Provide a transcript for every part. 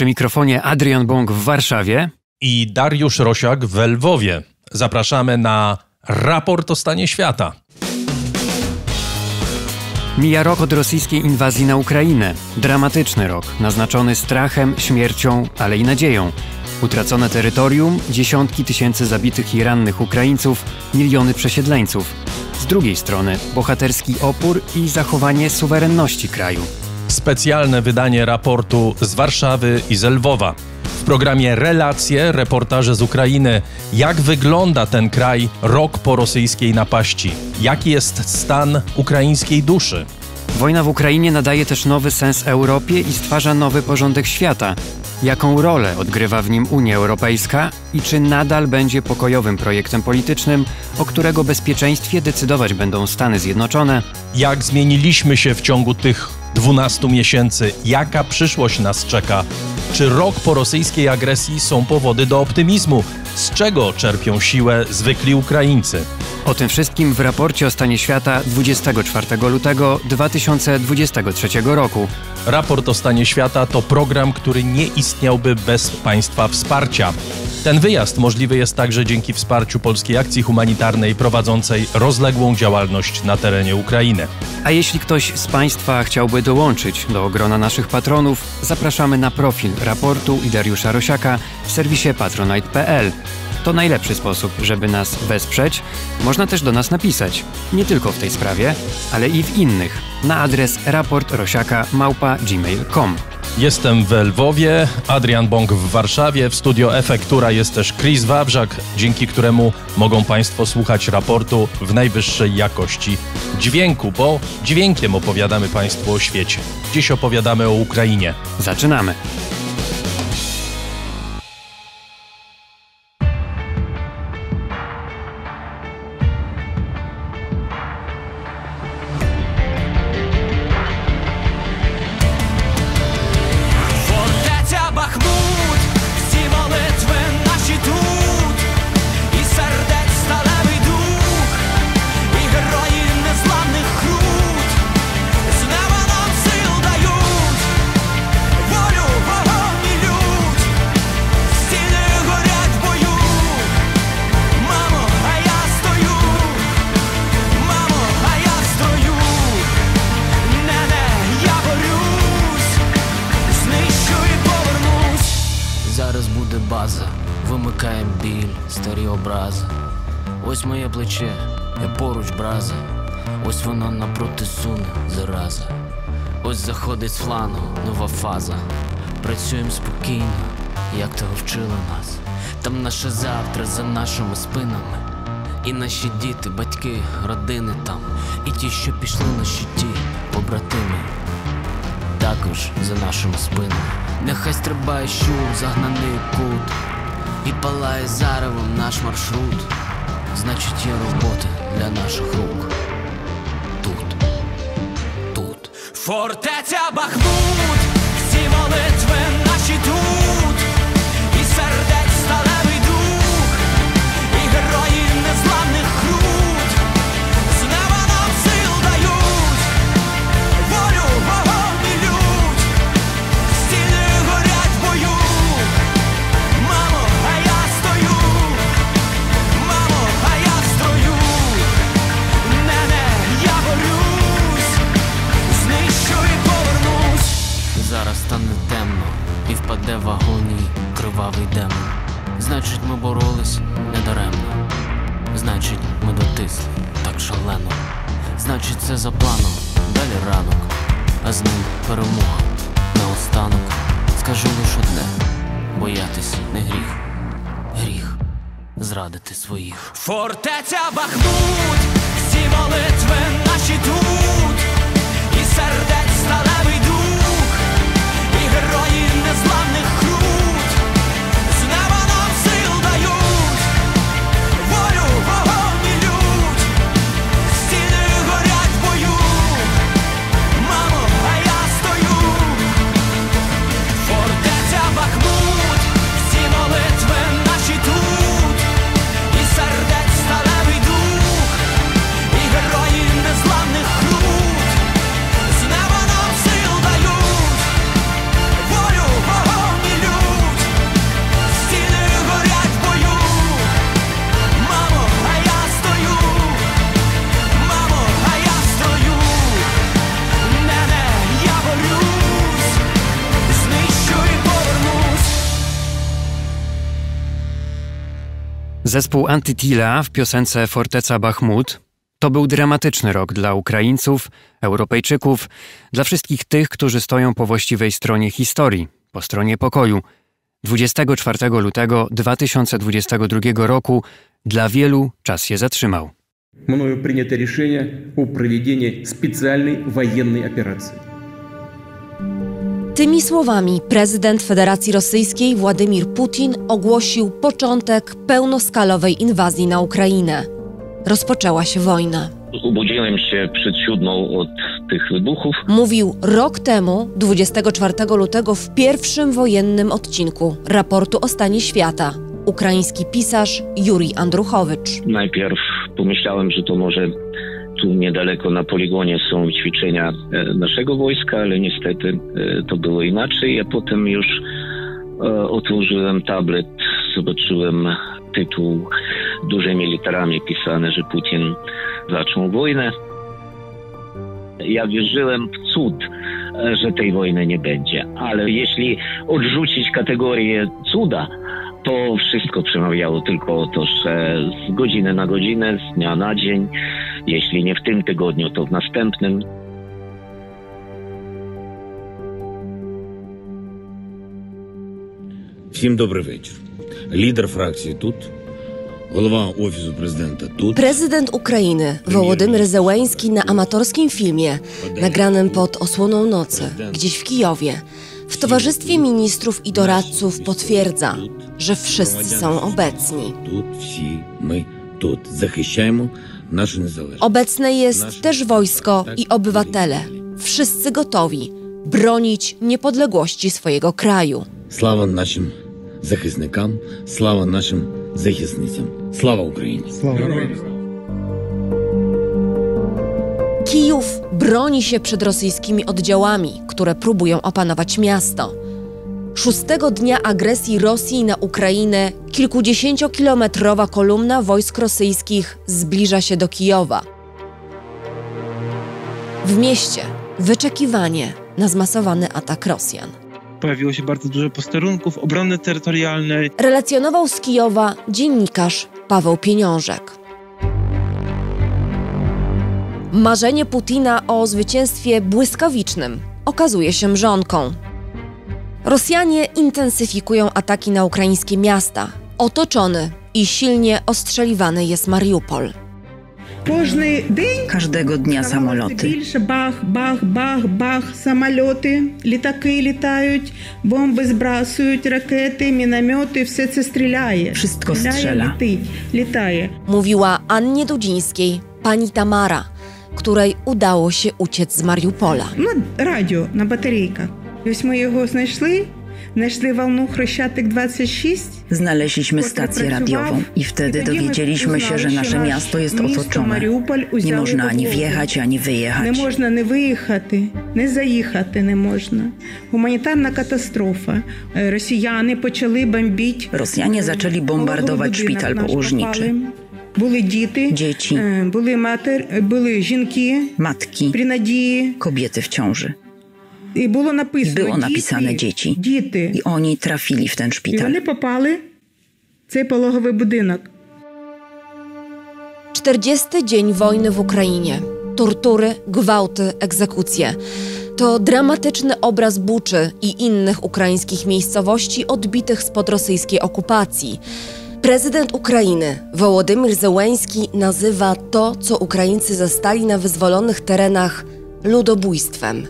przy mikrofonie Adrian Bąk w Warszawie i Dariusz Rosiak w Lwowie. Zapraszamy na raport o stanie świata. Mija rok od rosyjskiej inwazji na Ukrainę. Dramatyczny rok, naznaczony strachem, śmiercią, ale i nadzieją. Utracone terytorium, dziesiątki tysięcy zabitych i rannych Ukraińców, miliony przesiedleńców. Z drugiej strony bohaterski opór i zachowanie suwerenności kraju specjalne wydanie raportu z Warszawy i z Lwowa. W programie Relacje, reportaże z Ukrainy. Jak wygląda ten kraj rok po rosyjskiej napaści? Jaki jest stan ukraińskiej duszy? Wojna w Ukrainie nadaje też nowy sens Europie i stwarza nowy porządek świata. Jaką rolę odgrywa w nim Unia Europejska i czy nadal będzie pokojowym projektem politycznym, o którego bezpieczeństwie decydować będą Stany Zjednoczone? Jak zmieniliśmy się w ciągu tych 12 miesięcy. Jaka przyszłość nas czeka? Czy rok po rosyjskiej agresji są powody do optymizmu? z czego czerpią siłę zwykli Ukraińcy. O tym wszystkim w raporcie o stanie świata 24 lutego 2023 roku. Raport o stanie świata to program, który nie istniałby bez Państwa wsparcia. Ten wyjazd możliwy jest także dzięki wsparciu Polskiej Akcji Humanitarnej prowadzącej rozległą działalność na terenie Ukrainy. A jeśli ktoś z Państwa chciałby dołączyć do grona naszych patronów, zapraszamy na profil raportu i Dariusza Rosiaka w serwisie patronite.pl. To najlepszy sposób, żeby nas wesprzeć. Można też do nas napisać, nie tylko w tej sprawie, ale i w innych, na adres raportrosiaka.gmail.com. Jestem w Lwowie, Adrian Bąk w Warszawie, w studio Efektura jest też Chris Wawrzak, dzięki któremu mogą Państwo słuchać raportu w najwyższej jakości dźwięku, bo dźwiękiem opowiadamy Państwu o świecie. Dziś opowiadamy o Ukrainie. Zaczynamy. фаза. Працюємо спокійно, як того вчили нас. Там наше завтра за нашими спинами. І наші діти, батьки, родини там, і ті, що пішли на щиті, побратими, також за нашими спинами. Нехай стрибає щур, загнаний кут, і палає заревом наш маршрут. Значить, є роботи для наших рук. Тут, тут, фортеця Бахмут. кривавий демон. Значить, ми боролись недаремно. Значить, ми дотисли так шалено. Значить, це за планом, далі ранок, а з ним перемога наостанок. Скажу лиш одне боятись не гріх, гріх зрадити своїх. Фортеця бахнуть, всі молитви наші тут, і сердець. Zespół Antitila w piosence Forteca Bachmut to był dramatyczny rok dla Ukraińców, Europejczyków, dla wszystkich tych, którzy stoją po właściwej stronie historii, po stronie pokoju. 24 lutego 2022 roku dla wielu czas się zatrzymał. Мною przyjęte решение o prowadzeniu specjalnej wojennej operacji. Tymi słowami prezydent Federacji Rosyjskiej Władimir Putin ogłosił początek pełnoskalowej inwazji na Ukrainę. Rozpoczęła się wojna. Ubudziłem się przed siódmą od tych wybuchów. Mówił rok temu, 24 lutego, w pierwszym wojennym odcinku raportu o stanie świata. Ukraiński pisarz Juri Andruchowicz. Najpierw pomyślałem, że to może tu niedaleko na poligonie są ćwiczenia e, naszego wojska, ale niestety e, to było inaczej. Ja potem już e, otworzyłem tablet, zobaczyłem tytuł dużymi literami pisane, że Putin zaczął wojnę. Ja wierzyłem w cud, że tej wojny nie będzie, ale jeśli odrzucić kategorię cuda, to wszystko przemawiało tylko o to, że z godziny na godzinę, z dnia na dzień jeśli nie w tym tygodniu, to w następnym. Всім добрий вечір. Лідер фракції тут. Голова офісу президента тут. Prezydent Ukrainy Wołodymyr Zełański na amatorskim filmie, nagranym pod osłoną nocy, gdzieś w Kijowie, w towarzystwie ministrów i doradców potwierdza, że wszyscy są obecni. Tut, всі ми тут захищаємо Obecne jest też wojsko tak. i obywatele. Wszyscy gotowi bronić niepodległości swojego kraju. Sława naszym zachyznikom, sława naszym zachyznicom. Sława Ukrainie. Sława Ukrainie. Kijów broni się przed rosyjskimi oddziałami, które próbują opanować miasto. Szóstego dnia agresji Rosji na Ukrainę kilkudziesięciokilometrowa kolumna wojsk rosyjskich zbliża się do Kijowa. W mieście wyczekiwanie na zmasowany atak Rosjan. Pojawiło się bardzo dużo posterunków obrony terytorialnej. Relacjonował z Kijowa dziennikarz Paweł Pieniążek. Marzenie Putina o zwycięstwie błyskawicznym okazuje się mrzonką. Rosjanie intensyfikują ataki na ukraińskie miasta. Otoczony i silnie ostrzeliwany jest Mariupol. Każdego dnia samoloty. Bach, bach, bach, bach, samoloty, litaki latają, bomby zbrasują, rakiety, minamioty, wszystko Wszystko strzela. Mówiła Annie Dudzińskiej, pani Tamara, której udało się uciec z Mariupola. No, radio na bateryjkach. I Ось ми його знайшли. Нашli волну Chrysiatek 26. Znaleźliśmy stację radiową i wtedy dowiedzieliśmy się, że nasze miasto jest otoczone. Nie można ani wjechać, ani wyjechać. Nie można nie wyjechać, nie zajechać nie można. Humanitarna katastrofa. Rosjanie poczęli bombić. Rosjanie zaczęli bombardować szpital położniczy. Były dzieci, dzieci. były mater, były żonki, matki, kobiety w ciąży. I było napisane, było napisane dzieci. dzieci. I oni trafili w ten szpital. I oni popali w ten pologowy budynek. 40 dzień wojny w Ukrainie. Tortury, gwałty, egzekucje. To dramatyczny obraz Buczy i innych ukraińskich miejscowości odbitych spod rosyjskiej okupacji. Prezydent Ukrainy Wołodymyr Zełenski nazywa to, co Ukraińcy zastali na wyzwolonych terenach, ludobójstwem.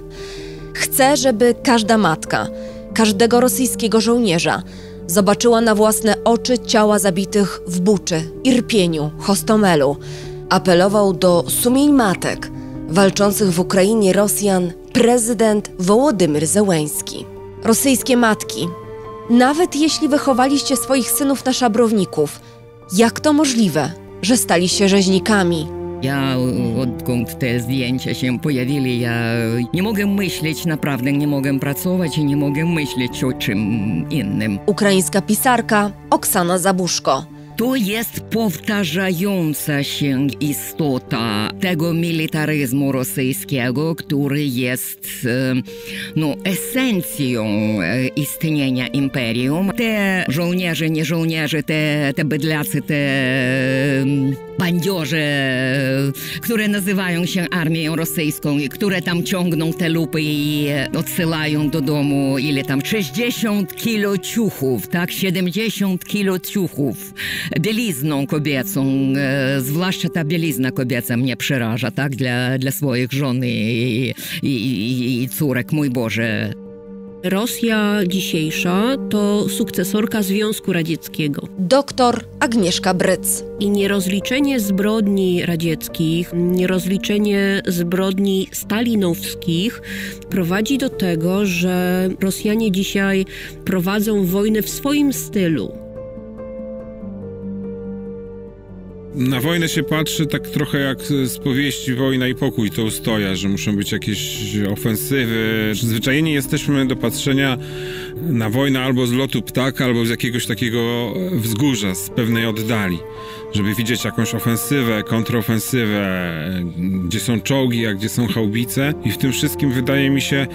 Chcę, żeby każda matka, każdego rosyjskiego żołnierza zobaczyła na własne oczy ciała zabitych w Buczy, Irpieniu, Hostomelu. Apelował do sumień matek walczących w Ukrainie Rosjan prezydent Wołodymyr Zełęński. Rosyjskie matki, nawet jeśli wychowaliście swoich synów na szabrowników, jak to możliwe, że stali się rzeźnikami? Ja odkąd te zdjęcia się pojawili, ja nie mogę myśleć, naprawdę nie mogę pracować i nie mogę myśleć o czym innym. Ukraińska pisarka Oksana Zabuszko to jest powtarzająca się istota tego militaryzmu rosyjskiego, który jest e, no, esencją e, istnienia imperium. Te żołnierze, nie żołnierze, te, te bydlacy, te mm, bandziorze, które nazywają się armią rosyjską i które tam ciągną te lupy i odsyłają do domu ile tam 60 kilo ciuchów, tak? 70 kilo ciuchów bielizną kobiecą, e, zwłaszcza ta bielizna kobieca mnie przeraża, tak, dla, dla swoich żon i, córek, mój Boże. Rosja dzisiejsza to sukcesorka Związku Radzieckiego. Doktor Agnieszka Bryc. I nierozliczenie zbrodni radzieckich, nierozliczenie zbrodni stalinowskich prowadzi do tego, że Rosjanie dzisiaj prowadzą wojnę w swoim stylu na wojnę się patrzy tak trochę jak z powieści Wojna i Pokój to ustoja, że muszą być jakieś ofensywy. Zwyczajnie jesteśmy do patrzenia na wojnę albo z lotu ptaka, albo z jakiegoś takiego wzgórza, z pewnej oddali żeby widzieć jakąś ofensywę, kontrofensywę, gdzie są czołgi, a gdzie są chałbice i w tym wszystkim wydaje mi się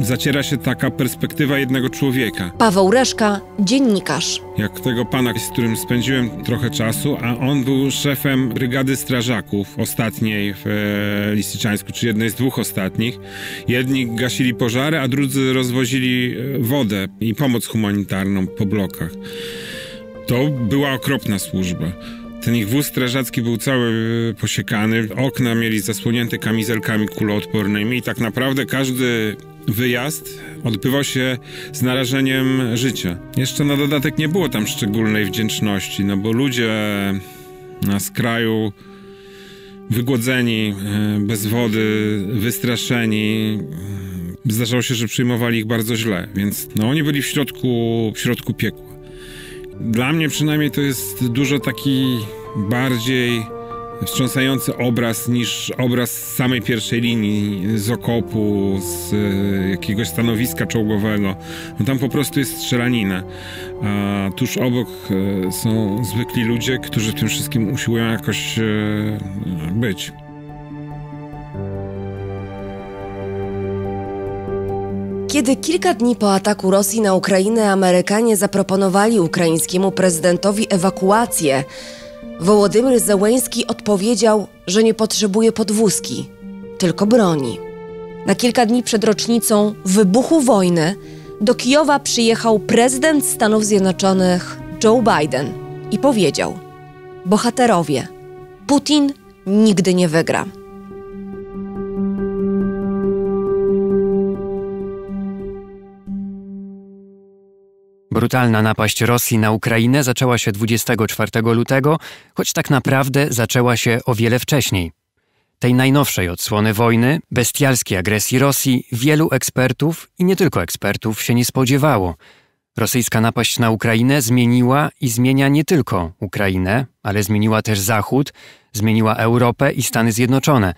zaciera się taka perspektywa jednego człowieka. Paweł Reszka, dziennikarz. Jak tego pana, z którym spędziłem trochę czasu, a on był szefem brygady strażaków, ostatniej w e, Lisiczańsku, czy jednej z dwóch ostatnich. Jedni gasili pożary, a drudzy rozwozili e, wodę i pomoc humanitarną po blokach. To była okropna służba. Ten ich wóz strażacki był cały e, posiekany, okna mieli zasłonięte kamizelkami kuloodpornymi i tak naprawdę każdy wyjazd odbywał się z narażeniem życia. Jeszcze na dodatek nie było tam szczególnej wdzięczności, no bo ludzie e, na skraju wygłodzeni, e, bez wody, wystraszeni. Zdarzało się, że przyjmowali ich bardzo źle, więc no, oni byli w środku, w środku piekła. Dla mnie przynajmniej to jest dużo taki bardziej wstrząsający obraz niż obraz samej pierwszej linii z okopu, z e, jakiegoś stanowiska czołgowego. No tam po prostu jest strzelanina. A tuż obok e, są zwykli ludzie, którzy tym wszystkim usiłują jakoś e, być. Kiedy kilka dni po ataku Rosji na Ukrainę Amerykanie zaproponowali ukraińskiemu prezydentowi ewakuację, Wołodymyr Zełęski odpowiedział, że nie potrzebuje podwózki, tylko broni. Na kilka dni przed rocznicą wybuchu wojny do Kijowa przyjechał prezydent Stanów Zjednoczonych Joe Biden i powiedział: Bohaterowie, Putin nigdy nie wygra. Brutalna napaść Rosji na Ukrainę zaczęła się 24 lutego, choć tak naprawdę zaczęła się o wiele wcześniej. Tej najnowszej odsłony wojny, bestialskiej agresji Rosji, wielu ekspertów i nie tylko ekspertów się nie spodziewało. Rosyjska napaść na Ukrainę zmieniła i zmienia nie tylko Ukrainę, ale zmieniła też Zachód, zmieniła Europę i Stany Zjednoczone.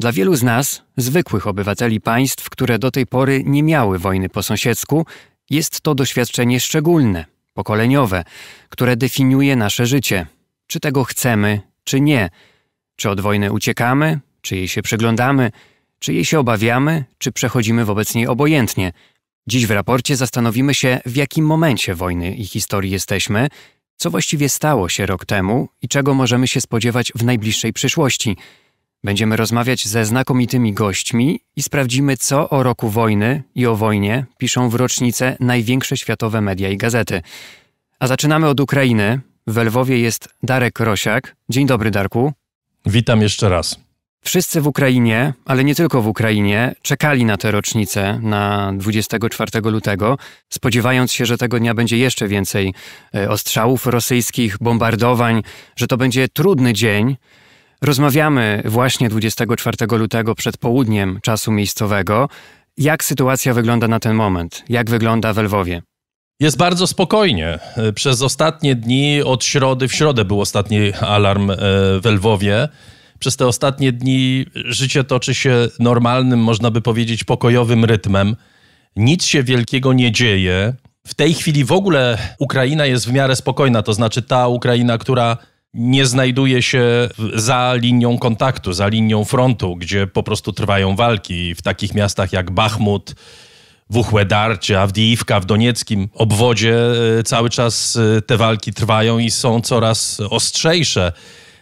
Dla wielu z nas, zwykłych obywateli państw, które do tej pory nie miały wojny po sąsiedzku, jest to doświadczenie szczególne, pokoleniowe, które definiuje nasze życie. Czy tego chcemy, czy nie. Czy od wojny uciekamy, czy jej się przyglądamy, czy jej się obawiamy, czy przechodzimy wobec niej obojętnie. Dziś w raporcie zastanowimy się, w jakim momencie wojny i historii jesteśmy, co właściwie stało się rok temu i czego możemy się spodziewać w najbliższej przyszłości – Będziemy rozmawiać ze znakomitymi gośćmi i sprawdzimy, co o roku wojny i o wojnie piszą w rocznicę największe światowe media i gazety. A zaczynamy od Ukrainy. W Lwowie jest Darek Rosiak. Dzień dobry, Darku. Witam jeszcze raz. Wszyscy w Ukrainie, ale nie tylko w Ukrainie, czekali na tę rocznicę na 24 lutego, spodziewając się, że tego dnia będzie jeszcze więcej e, ostrzałów rosyjskich, bombardowań, że to będzie trudny dzień. Rozmawiamy właśnie 24 lutego przed południem czasu miejscowego. Jak sytuacja wygląda na ten moment? Jak wygląda w Lwowie? Jest bardzo spokojnie. Przez ostatnie dni, od środy, w środę był ostatni alarm e, w Lwowie. Przez te ostatnie dni życie toczy się normalnym, można by powiedzieć, pokojowym rytmem. Nic się wielkiego nie dzieje. W tej chwili w ogóle Ukraina jest w miarę spokojna, to znaczy ta Ukraina, która nie znajduje się za linią kontaktu, za linią frontu, gdzie po prostu trwają walki. W takich miastach jak Bachmut, Wuchłedar czy Awdijiwka w donieckim obwodzie e, cały czas e, te walki trwają i są coraz ostrzejsze.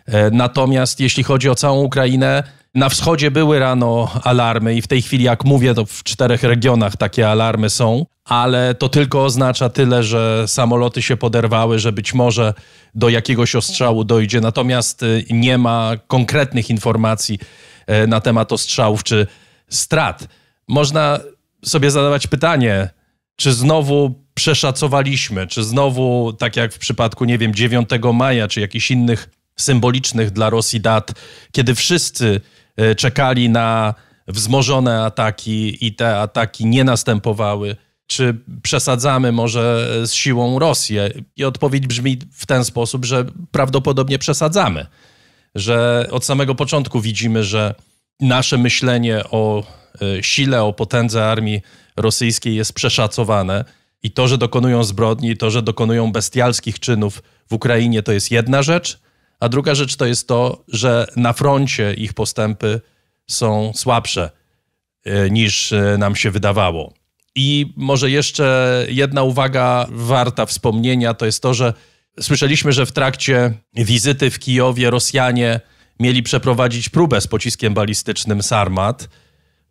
E, natomiast jeśli chodzi o całą Ukrainę, na wschodzie były rano alarmy i w tej chwili, jak mówię, to w czterech regionach takie alarmy są, ale to tylko oznacza tyle, że samoloty się poderwały, że być może do jakiegoś ostrzału dojdzie. Natomiast y, nie ma konkretnych informacji e, na temat ostrzałów czy strat. Można sobie zadawać pytanie, czy znowu przeszacowaliśmy, czy znowu, tak jak w przypadku, nie wiem, 9 maja, czy jakichś innych symbolicznych dla Rosji dat, kiedy wszyscy E, czekali na wzmożone ataki i te ataki nie następowały? Czy przesadzamy może z siłą Rosję? I odpowiedź brzmi w ten sposób, że prawdopodobnie przesadzamy. Że od samego początku widzimy, że nasze myślenie o e, sile, o potędze armii rosyjskiej jest przeszacowane. I to, że dokonują zbrodni, to, że dokonują bestialskich czynów w Ukrainie, to jest jedna rzecz, a druga rzecz to jest to, że na froncie ich postępy są słabsze e, niż e, nam się wydawało. I może jeszcze jedna uwaga warta wspomnienia to jest to, że słyszeliśmy, że w trakcie wizyty w Kijowie Rosjanie mieli przeprowadzić próbę z pociskiem balistycznym Sarmat.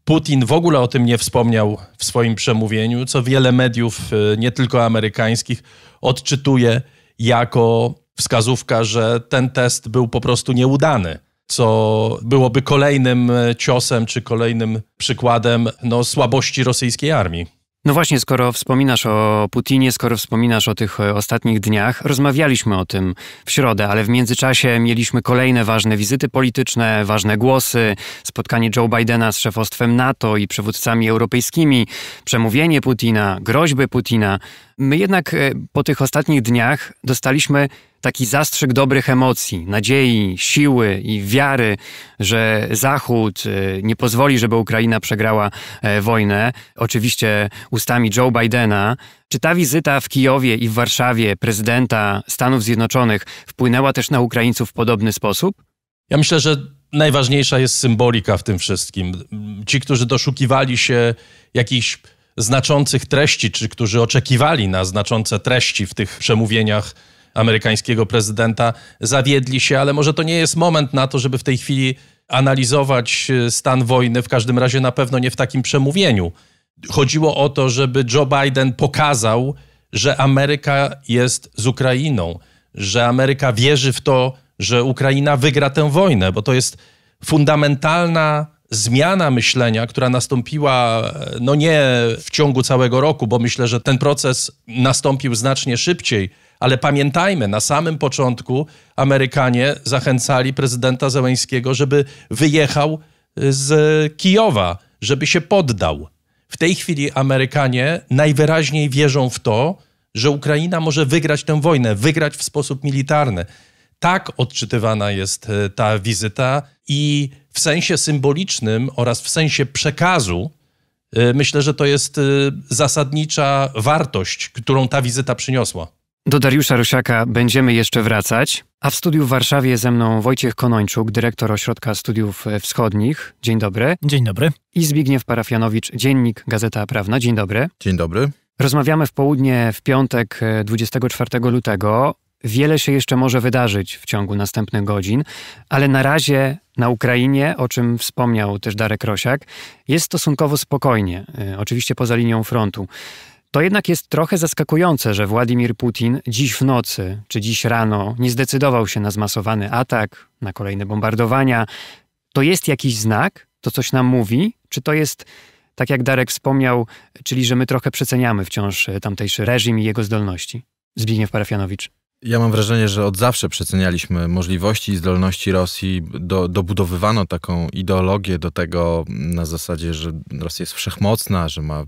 Putin w ogóle o tym nie wspomniał w swoim przemówieniu, co wiele mediów, e, nie tylko amerykańskich, odczytuje jako wskazówka, że ten test był po prostu nieudany, co byłoby kolejnym e, ciosem czy kolejnym przykładem no, słabości rosyjskiej armii. No właśnie, skoro wspominasz o Putinie, skoro wspominasz o tych e, ostatnich dniach, rozmawialiśmy o tym w środę, ale w międzyczasie mieliśmy kolejne ważne wizyty polityczne, ważne głosy, spotkanie Joe Bidena z szefostwem NATO i przywódcami europejskimi, przemówienie Putina, groźby Putina. My jednak e, po tych ostatnich dniach dostaliśmy taki zastrzyk dobrych emocji, nadziei, siły i wiary, że Zachód e, nie pozwoli, żeby Ukraina przegrała e, wojnę. Oczywiście ustami Joe Bidena. Czy ta wizyta w Kijowie i w Warszawie prezydenta Stanów Zjednoczonych wpłynęła też na Ukraińców w podobny sposób? Ja myślę, że najważniejsza jest symbolika w tym wszystkim. Ci, którzy doszukiwali się jakichś znaczących treści, czy którzy oczekiwali na znaczące treści w tych przemówieniach amerykańskiego prezydenta, zawiedli się, ale może to nie jest moment na to, żeby w tej chwili analizować e, stan wojny, w każdym razie na pewno nie w takim przemówieniu. Chodziło o to, żeby Joe Biden pokazał, że Ameryka jest z Ukrainą, że Ameryka wierzy w to, że Ukraina wygra tę wojnę, bo to jest fundamentalna zmiana myślenia, która nastąpiła no nie w ciągu całego roku, bo myślę, że ten proces nastąpił znacznie szybciej, ale pamiętajmy, na samym początku Amerykanie zachęcali prezydenta Zeleńskiego, żeby wyjechał y, z Kijowa, żeby się poddał. W tej chwili Amerykanie najwyraźniej wierzą w to, że Ukraina może wygrać tę wojnę, wygrać w sposób militarny. Tak odczytywana jest e, ta wizyta i w sensie symbolicznym oraz w sensie przekazu e, myślę, że to jest e, zasadnicza wartość, którą ta wizyta przyniosła. Do Dariusza Rusiaka będziemy jeszcze wracać, a w studiu w Warszawie ze mną Wojciech Konończuk, dyrektor Ośrodka Studiów Wschodnich. Dzień dobry. Dzień dobry. I Zbigniew Parafianowicz, dziennik Gazeta Prawna. Dzień dobry. Dzień dobry. Rozmawiamy w południe w piątek 24 lutego Wiele się jeszcze może wydarzyć w ciągu następnych godzin, ale na razie na Ukrainie, o czym wspomniał też Darek Rosiak, jest stosunkowo spokojnie, y, oczywiście poza linią frontu. To jednak jest trochę zaskakujące, że Władimir Putin dziś w nocy czy dziś rano nie zdecydował się na zmasowany atak, na kolejne bombardowania. To jest jakiś znak? To coś nam mówi? Czy to jest, tak jak Darek wspomniał, czyli że my trochę przeceniamy wciąż y, tamtejszy reżim i jego zdolności? Zbigniew Parafianowicz. Ja mam wrażenie, że od zawsze przecenialiśmy możliwości i zdolności Rosji. Do, dobudowywano taką ideologię do tego na zasadzie, że Rosja jest wszechmocna, że ma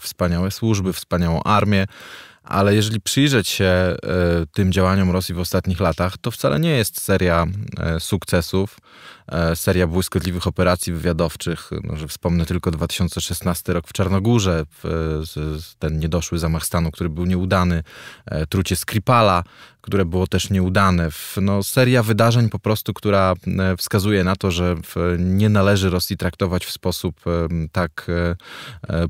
wspaniałe służby, wspaniałą armię. Ale jeżeli przyjrzeć się e, tym działaniom Rosji w ostatnich latach, to wcale nie jest seria e, sukcesów E, seria błyskotliwych operacji wywiadowczych, no, że wspomnę tylko 2016 rok w Czarnogórze, ten niedoszły zamach stanu, który był nieudany, e, trucie Skripala, które było też nieudane. No, seria wydarzeń po prostu, która e, wskazuje na to, że nie należy Rosji traktować w sposób tak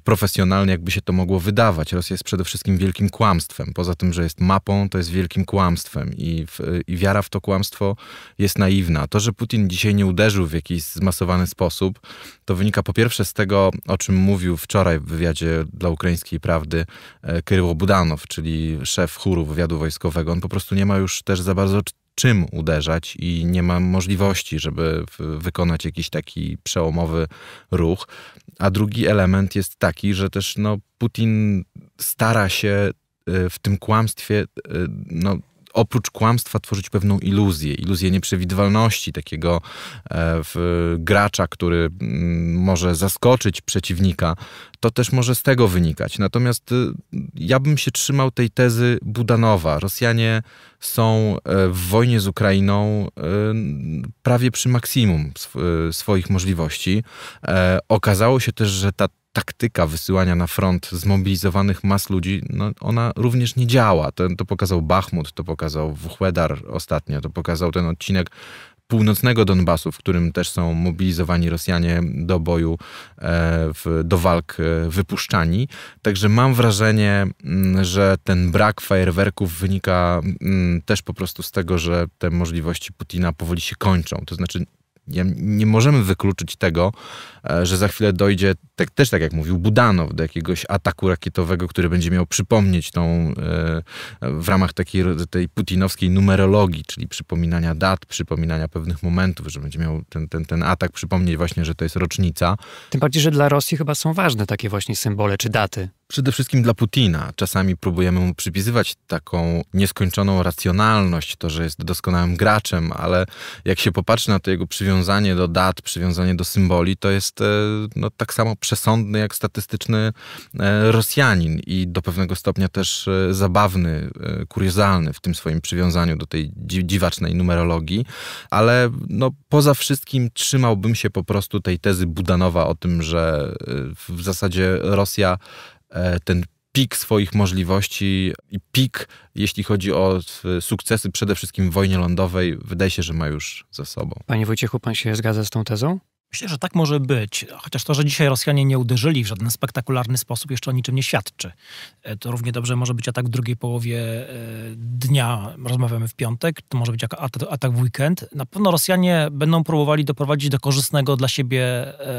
profesjonalny, jakby się to mogło wydawać. Rosja jest przede wszystkim wielkim kłamstwem. Poza tym, że jest mapą, to jest wielkim kłamstwem i, i wiara w to kłamstwo jest naiwna. To, że Putin dzisiaj nie uderzył w jakiś zmasowany sposób, to wynika po pierwsze z tego, o czym mówił wczoraj w wywiadzie dla ukraińskiej prawdy e, Kryło Budanow, czyli szef chóru wywiadu wojskowego. On po prostu nie ma już też za bardzo czym uderzać i nie ma możliwości, żeby wykonać jakiś taki przełomowy ruch. A drugi element jest taki, że też no, Putin stara się e, w tym kłamstwie e, no, oprócz kłamstwa tworzyć pewną iluzję, iluzję nieprzewidywalności takiego e, w, gracza, który mm, może zaskoczyć przeciwnika, to też może z tego wynikać. Natomiast y, ja bym się trzymał tej tezy Budanowa. Rosjanie są e, w wojnie z Ukrainą e, prawie przy maksimum swoich możliwości. Okazało się też, że ta taktyka wysyłania na front zmobilizowanych mas ludzi, no, ona również nie działa. To, to pokazał Bachmut, to pokazał Wchłedar ostatnio, to pokazał ten odcinek północnego Donbasu, w którym też są mobilizowani Rosjanie do boju, e, w, do walk e, wypuszczani. Także mam wrażenie, mm, że ten brak fajerwerków wynika mm, też po prostu z tego, że te możliwości Putina powoli się kończą. To znaczy, nie możemy wykluczyć tego, E, że za chwilę dojdzie, tak, też tak jak mówił Budanow, do jakiegoś ataku rakietowego, który będzie miał przypomnieć tą e, w ramach takiej tej putinowskiej numerologii, czyli przypominania dat, przypominania pewnych momentów, że będzie miał ten, ten, ten atak przypomnieć właśnie, że to jest rocznica. Tym bardziej, że dla Rosji chyba są ważne takie właśnie symbole czy daty. Przede wszystkim dla Putina. Czasami próbujemy mu przypisywać taką nieskończoną racjonalność, to, że jest doskonałym graczem, ale jak się popatrzy na to jego przywiązanie do dat, przywiązanie do symboli, to jest jest no, tak samo przesądny jak statystyczny e, Rosjanin i do pewnego stopnia też e, zabawny, e, kuriozalny w tym swoim przywiązaniu do tej dziwacznej numerologii, ale no, poza wszystkim trzymałbym się po prostu tej tezy Budanowa o tym, że w zasadzie Rosja ten pik swoich możliwości i pik, jeśli chodzi o sukcesy, przede wszystkim w wojnie lądowej, wydaje się, że ma już za sobą. Panie Wojciechu, pan się zgadza z tą tezą? Myślę, że tak może być, chociaż to, że dzisiaj Rosjanie nie uderzyli w żaden spektakularny sposób, jeszcze o niczym nie świadczy. E, to równie dobrze może być atak w drugiej połowie e, dnia, rozmawiamy w piątek, to może być atak w weekend. Na pewno Rosjanie będą próbowali doprowadzić do korzystnego dla siebie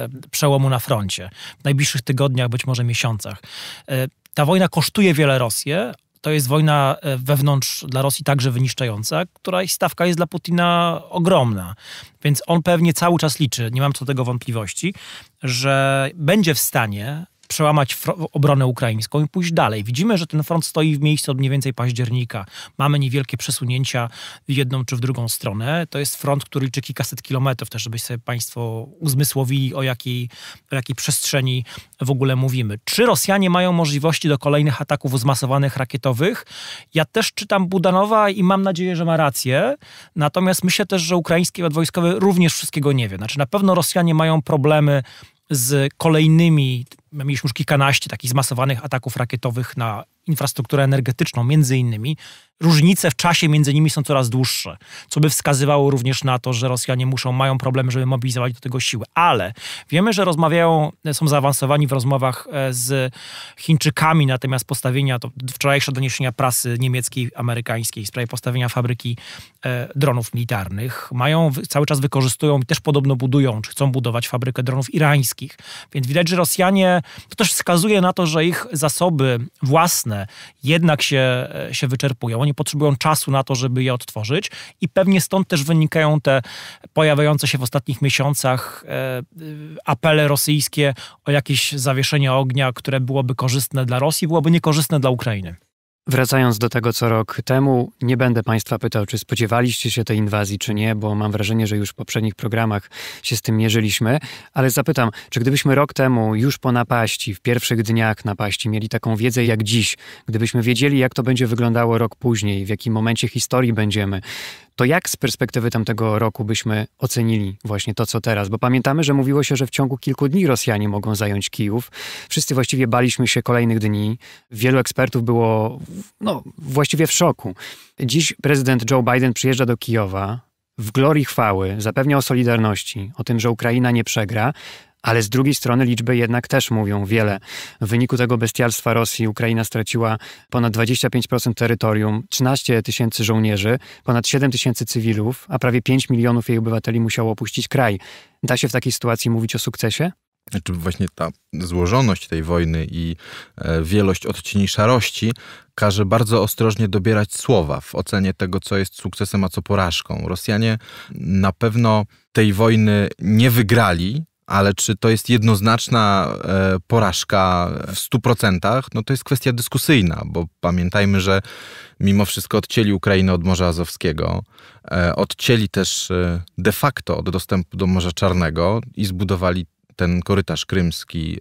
e, przełomu na froncie w najbliższych tygodniach, być może miesiącach. Ta wojna kosztuje wiele Rosję, to jest wojna e, wewnątrz dla Rosji także wyniszczająca, która stawka jest dla Putina ogromna. Więc on pewnie cały czas liczy, nie mam co do tego wątpliwości, że będzie w stanie przełamać obronę ukraińską i pójść dalej. Widzimy, że ten front stoi w miejscu od mniej więcej października. Mamy niewielkie przesunięcia w jedną czy w drugą stronę. To jest front, który liczy kilkaset kilometrów, też żebyście sobie Państwo uzmysłowili, o jakiej, o jakiej przestrzeni w ogóle mówimy. Czy Rosjanie mają możliwości do kolejnych ataków zmasowanych rakietowych? Ja też czytam Budanowa i mam nadzieję, że ma rację. Natomiast myślę też, że ukraiński wywiad wojskowy również wszystkiego nie wie. Znaczy na pewno Rosjanie mają problemy z kolejnymi mieliśmy już kilkanaście takich zmasowanych ataków rakietowych na infrastrukturę energetyczną, między innymi. Różnice w czasie między nimi są coraz dłuższe, co by wskazywało również na to, że Rosjanie muszą, mają problemy, żeby mobilizować do tego siły. Ale wiemy, że rozmawiają, e, są zaawansowani w rozmowach e, z Chińczykami, natomiast postawienia, to wczorajsze doniesienia prasy niemieckiej, amerykańskiej w sprawie postawienia fabryki e, dronów militarnych, mają, cały czas wykorzystują i też podobno budują, czy chcą budować fabrykę dronów irańskich. Więc widać, że Rosjanie to też wskazuje na to, że ich zasoby własne jednak się, się wyczerpują. Oni potrzebują czasu na to, żeby je odtworzyć i pewnie stąd też wynikają te pojawiające się w ostatnich miesiącach e, apele rosyjskie o jakieś zawieszenie ognia, które byłoby korzystne dla Rosji, byłoby niekorzystne dla Ukrainy. Wracając do tego, co rok temu, nie będę Państwa pytał, czy spodziewaliście się tej inwazji, czy nie, bo mam wrażenie, że już w poprzednich programach się z tym mierzyliśmy, ale zapytam, czy gdybyśmy rok temu, już po napaści, w pierwszych dniach napaści, mieli taką wiedzę jak dziś, gdybyśmy wiedzieli, jak to będzie wyglądało rok później, w jakim momencie historii będziemy, to jak z perspektywy tamtego roku byśmy ocenili właśnie to, co teraz? Bo pamiętamy, że mówiło się, że w ciągu kilku dni Rosjanie mogą zająć Kijów. Wszyscy właściwie baliśmy się kolejnych dni. Wielu ekspertów było no, właściwie w szoku. Dziś prezydent Joe Biden przyjeżdża do Kijowa w glorii chwały, zapewnia o solidarności, o tym, że Ukraina nie przegra, ale z drugiej strony liczby jednak też mówią wiele. W wyniku tego bestialstwa Rosji Ukraina straciła ponad 25% terytorium, 13 tysięcy żołnierzy, ponad 7 tysięcy cywilów, a prawie 5 milionów jej obywateli musiało opuścić kraj. Da się w takiej sytuacji mówić o sukcesie? Znaczy właśnie ta złożoność tej wojny i e, wielość odcieni szarości każe bardzo ostrożnie dobierać słowa w ocenie tego, co jest sukcesem, a co porażką. Rosjanie na pewno tej wojny nie wygrali, ale czy to jest jednoznaczna e, porażka w 100%? No to jest kwestia dyskusyjna, bo pamiętajmy, że mimo wszystko odcięli Ukrainę od Morza Azowskiego, e, odcięli też e, de facto od dostępu do Morza Czarnego i zbudowali ten korytarz krymski,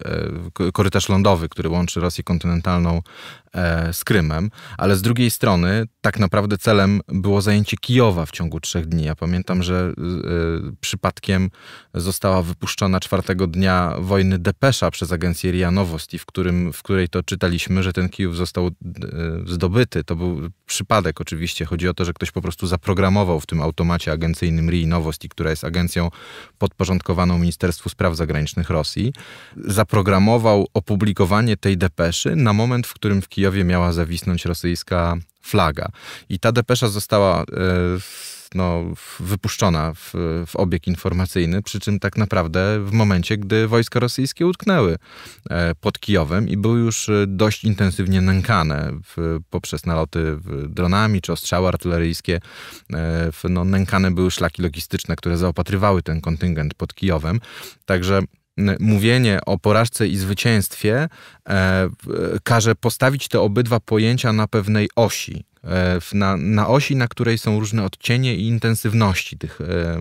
korytarz lądowy, który łączy Rosję kontynentalną E, z Krymem, ale z drugiej strony tak naprawdę celem było zajęcie Kijowa w ciągu trzech dni. Ja pamiętam, że e, przypadkiem została wypuszczona czwartego dnia wojny depesza przez agencję RIA Nowosti, w, którym, w której to czytaliśmy, że ten Kijów został e, zdobyty. To był przypadek oczywiście. Chodzi o to, że ktoś po prostu zaprogramował w tym automacie agencyjnym RIA Nowosti, która jest agencją podporządkowaną Ministerstwu Spraw Zagranicznych Rosji, zaprogramował opublikowanie tej depeszy na moment, w którym w Kijowie Kijowie miała zawisnąć rosyjska flaga. I ta depesza została e, no, wypuszczona w, w obieg informacyjny, przy czym tak naprawdę w momencie, gdy wojska rosyjskie utknęły e, pod Kijowem i były już e, dość intensywnie nękane w, poprzez naloty dronami czy ostrzały artyleryjskie. W, no, nękane były szlaki logistyczne, które zaopatrywały ten kontyngent pod Kijowem. Także mówienie o porażce i zwycięstwie e, każe postawić te obydwa pojęcia na pewnej osi. E, na, na, osi, na której są różne odcienie i intensywności tych, e,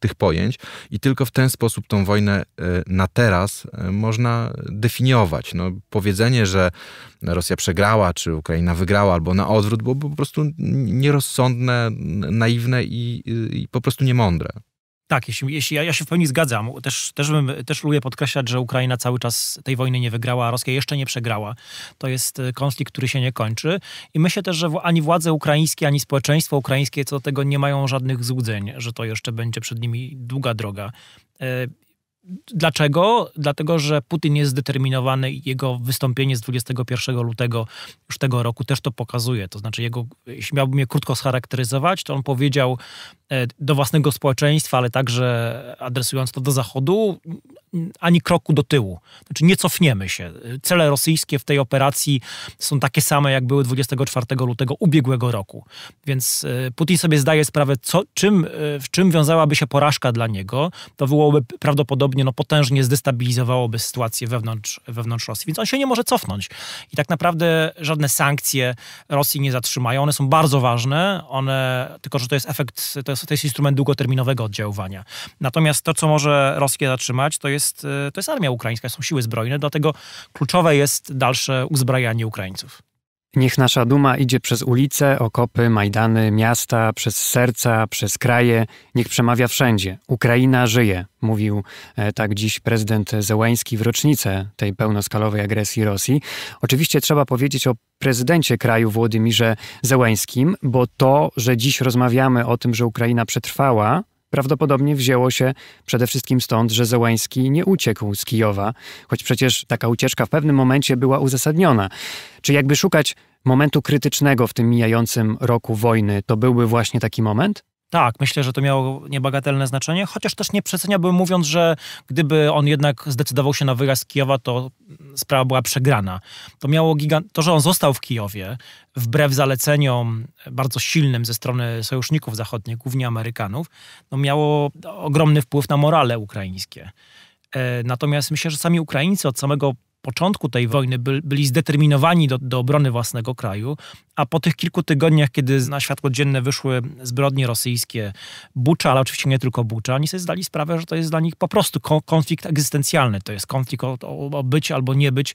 tych pojęć, i tylko w ten sposób tą wojnę na teraz można definiować. No, powiedzenie, że Rosja przegrała, czy Ukraina wygrała, albo na odwrót, było po prostu nierozsądne, naiwne i, i po prostu niemądre. Tak, jeśli, jeśli ja, ja, się w pełni zgadzam. Też, też, też lubię podkreślać, że Ukraina cały czas tej wojny nie wygrała, a Rosja jeszcze nie przegrała. To jest y, konflikt, który się nie kończy. I myślę też, że ani władze ukraińskie, ani społeczeństwo ukraińskie co do tego nie mają żadnych złudzeń, że to jeszcze będzie przed nimi długa droga. Y, dlaczego? Dlatego, że Putin jest zdeterminowany i jego wystąpienie z 21 lutego już tego roku też to pokazuje. To znaczy, jego, jeśli miałbym je krótko scharakteryzować, to on powiedział: E, do własnego społeczeństwa, ale także adresując to do Zachodu, ani kroku do tyłu. Znaczy nie cofniemy się. Cele rosyjskie w tej operacji są takie same, jak były 24 lutego ubiegłego roku. Więc e, Putin sobie zdaje sprawę, co, czym, e, w czym wiązałaby się porażka dla niego. To byłoby prawdopodobnie no, potężnie zdestabilizowałoby sytuację wewnątrz, wewnątrz Rosji. Więc on się nie może cofnąć. I tak naprawdę żadne sankcje Rosji nie zatrzymają. One są bardzo ważne. One, tylko że to jest efekt, to jest to jest instrument długoterminowego oddziaływania. Natomiast to, co może Rosję zatrzymać, to jest, y, to jest armia ukraińska, są siły zbrojne, dlatego kluczowe jest dalsze uzbrajanie Ukraińców. Niech nasza duma idzie przez ulice, okopy, majdany, miasta, przez serca, przez kraje, niech przemawia wszędzie. Ukraina żyje, mówił e, tak dziś prezydent Zełański w rocznicę tej pełnoskalowej agresji Rosji. Oczywiście trzeba powiedzieć o prezydencie kraju Włodymirze Zełańskim, bo to, że dziś rozmawiamy o tym, że Ukraina przetrwała, prawdopodobnie wzięło się przede wszystkim stąd, że Zełański nie uciekł z Kijowa, choć przecież taka ucieczka w pewnym momencie była uzasadniona. Czy jakby szukać momentu krytycznego w tym mijającym roku wojny, to byłby właśnie taki moment? Tak, myślę, że to miało niebagatelne znaczenie, chociaż też nie przeceniałbym mówiąc, że gdyby on jednak zdecydował się na wyjazd z Kijowa, to sprawa była przegrana. To miało gigant... To, że on został w Kijowie, wbrew zaleceniom bardzo silnym ze strony sojuszników zachodnich, głównie Amerykanów, no miało ogromny wpływ na morale ukraińskie. E, natomiast myślę, że sami Ukraińcy od samego początku tej wojny by, byli zdeterminowani do, do obrony własnego kraju, a po tych kilku tygodniach, kiedy na światło dzienne wyszły zbrodnie rosyjskie, Bucza, ale oczywiście nie tylko Bucza, oni sobie zdali sprawę, że to jest dla nich po prostu konflikt egzystencjalny. To jest konflikt o, o być albo nie być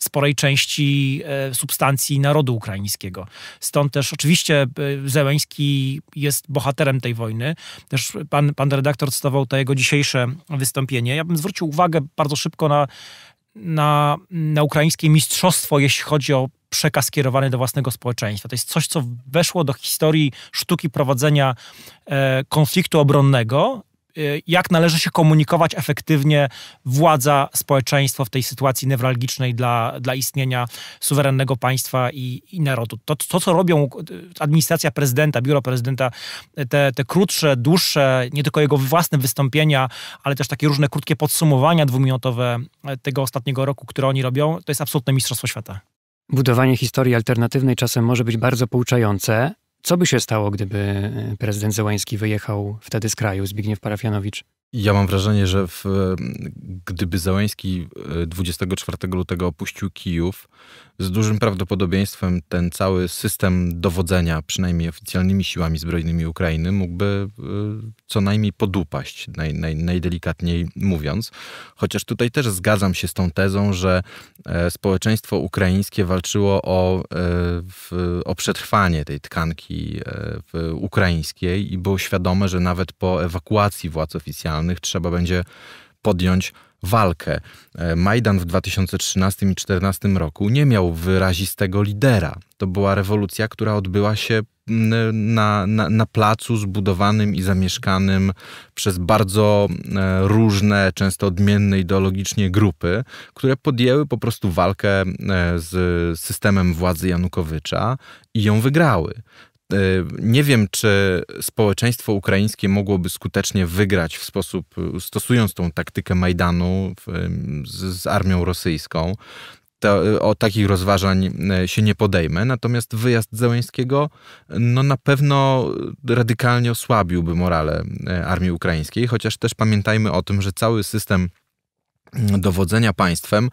sporej części e, substancji narodu ukraińskiego. Stąd też oczywiście e, Zełęński jest bohaterem tej wojny. Też pan, pan redaktor cytował to jego dzisiejsze wystąpienie. Ja bym zwrócił uwagę bardzo szybko na na, na ukraińskie mistrzostwo, jeśli chodzi o przekaz kierowany do własnego społeczeństwa. To jest coś, co weszło do historii sztuki prowadzenia e, konfliktu obronnego Y, jak należy się komunikować efektywnie władza, społeczeństwo w tej sytuacji newralgicznej dla, dla istnienia suwerennego państwa i, i narodu. To, to, co robią y, administracja prezydenta, biuro prezydenta, y, te, te krótsze, dłuższe, nie tylko jego własne wystąpienia, ale też takie różne krótkie podsumowania dwuminutowe tego ostatniego roku, które oni robią, to jest absolutne mistrzostwo świata. Budowanie historii alternatywnej czasem może być bardzo pouczające, co by się stało, gdyby e, prezydent Zełański wyjechał wtedy z kraju, Zbigniew Parafianowicz? Ja mam wrażenie, że w, gdyby Załęski 24 e, lutego opuścił Kijów, z dużym prawdopodobieństwem ten cały system dowodzenia, przynajmniej oficjalnymi siłami zbrojnymi Ukrainy, mógłby y, co najmniej podupaść, naj, naj, najdelikatniej mówiąc. Chociaż tutaj też zgadzam się z tą tezą, że e, społeczeństwo ukraińskie walczyło o, e, o przetrwanie tej tkanki e, ukraińskiej i było świadome, że nawet po ewakuacji władz oficjalnych trzeba będzie podjąć walkę. E, Majdan w 2013 i 2014 roku nie miał wyrazistego lidera. To była rewolucja, która odbyła się mm, e, na, na, na, placu zbudowanym i zamieszkanym przez bardzo e, różne, często odmienne ideologicznie grupy, które podjęły po prostu walkę z systemem władzy Janukowycza i ją wygrały. E, nie wiem, czy społeczeństwo ukraińskie mogłoby skutecznie wygrać w sposób, stosując tą taktykę Majdanu z, z armią rosyjską. To, e, o takich rozważań e, się nie podejmę. Natomiast wyjazd Zełęńskiego no, na pewno radykalnie osłabiłby morale armii ukraińskiej, chociaż też pamiętajmy o tym, że cały system dowodzenia państwem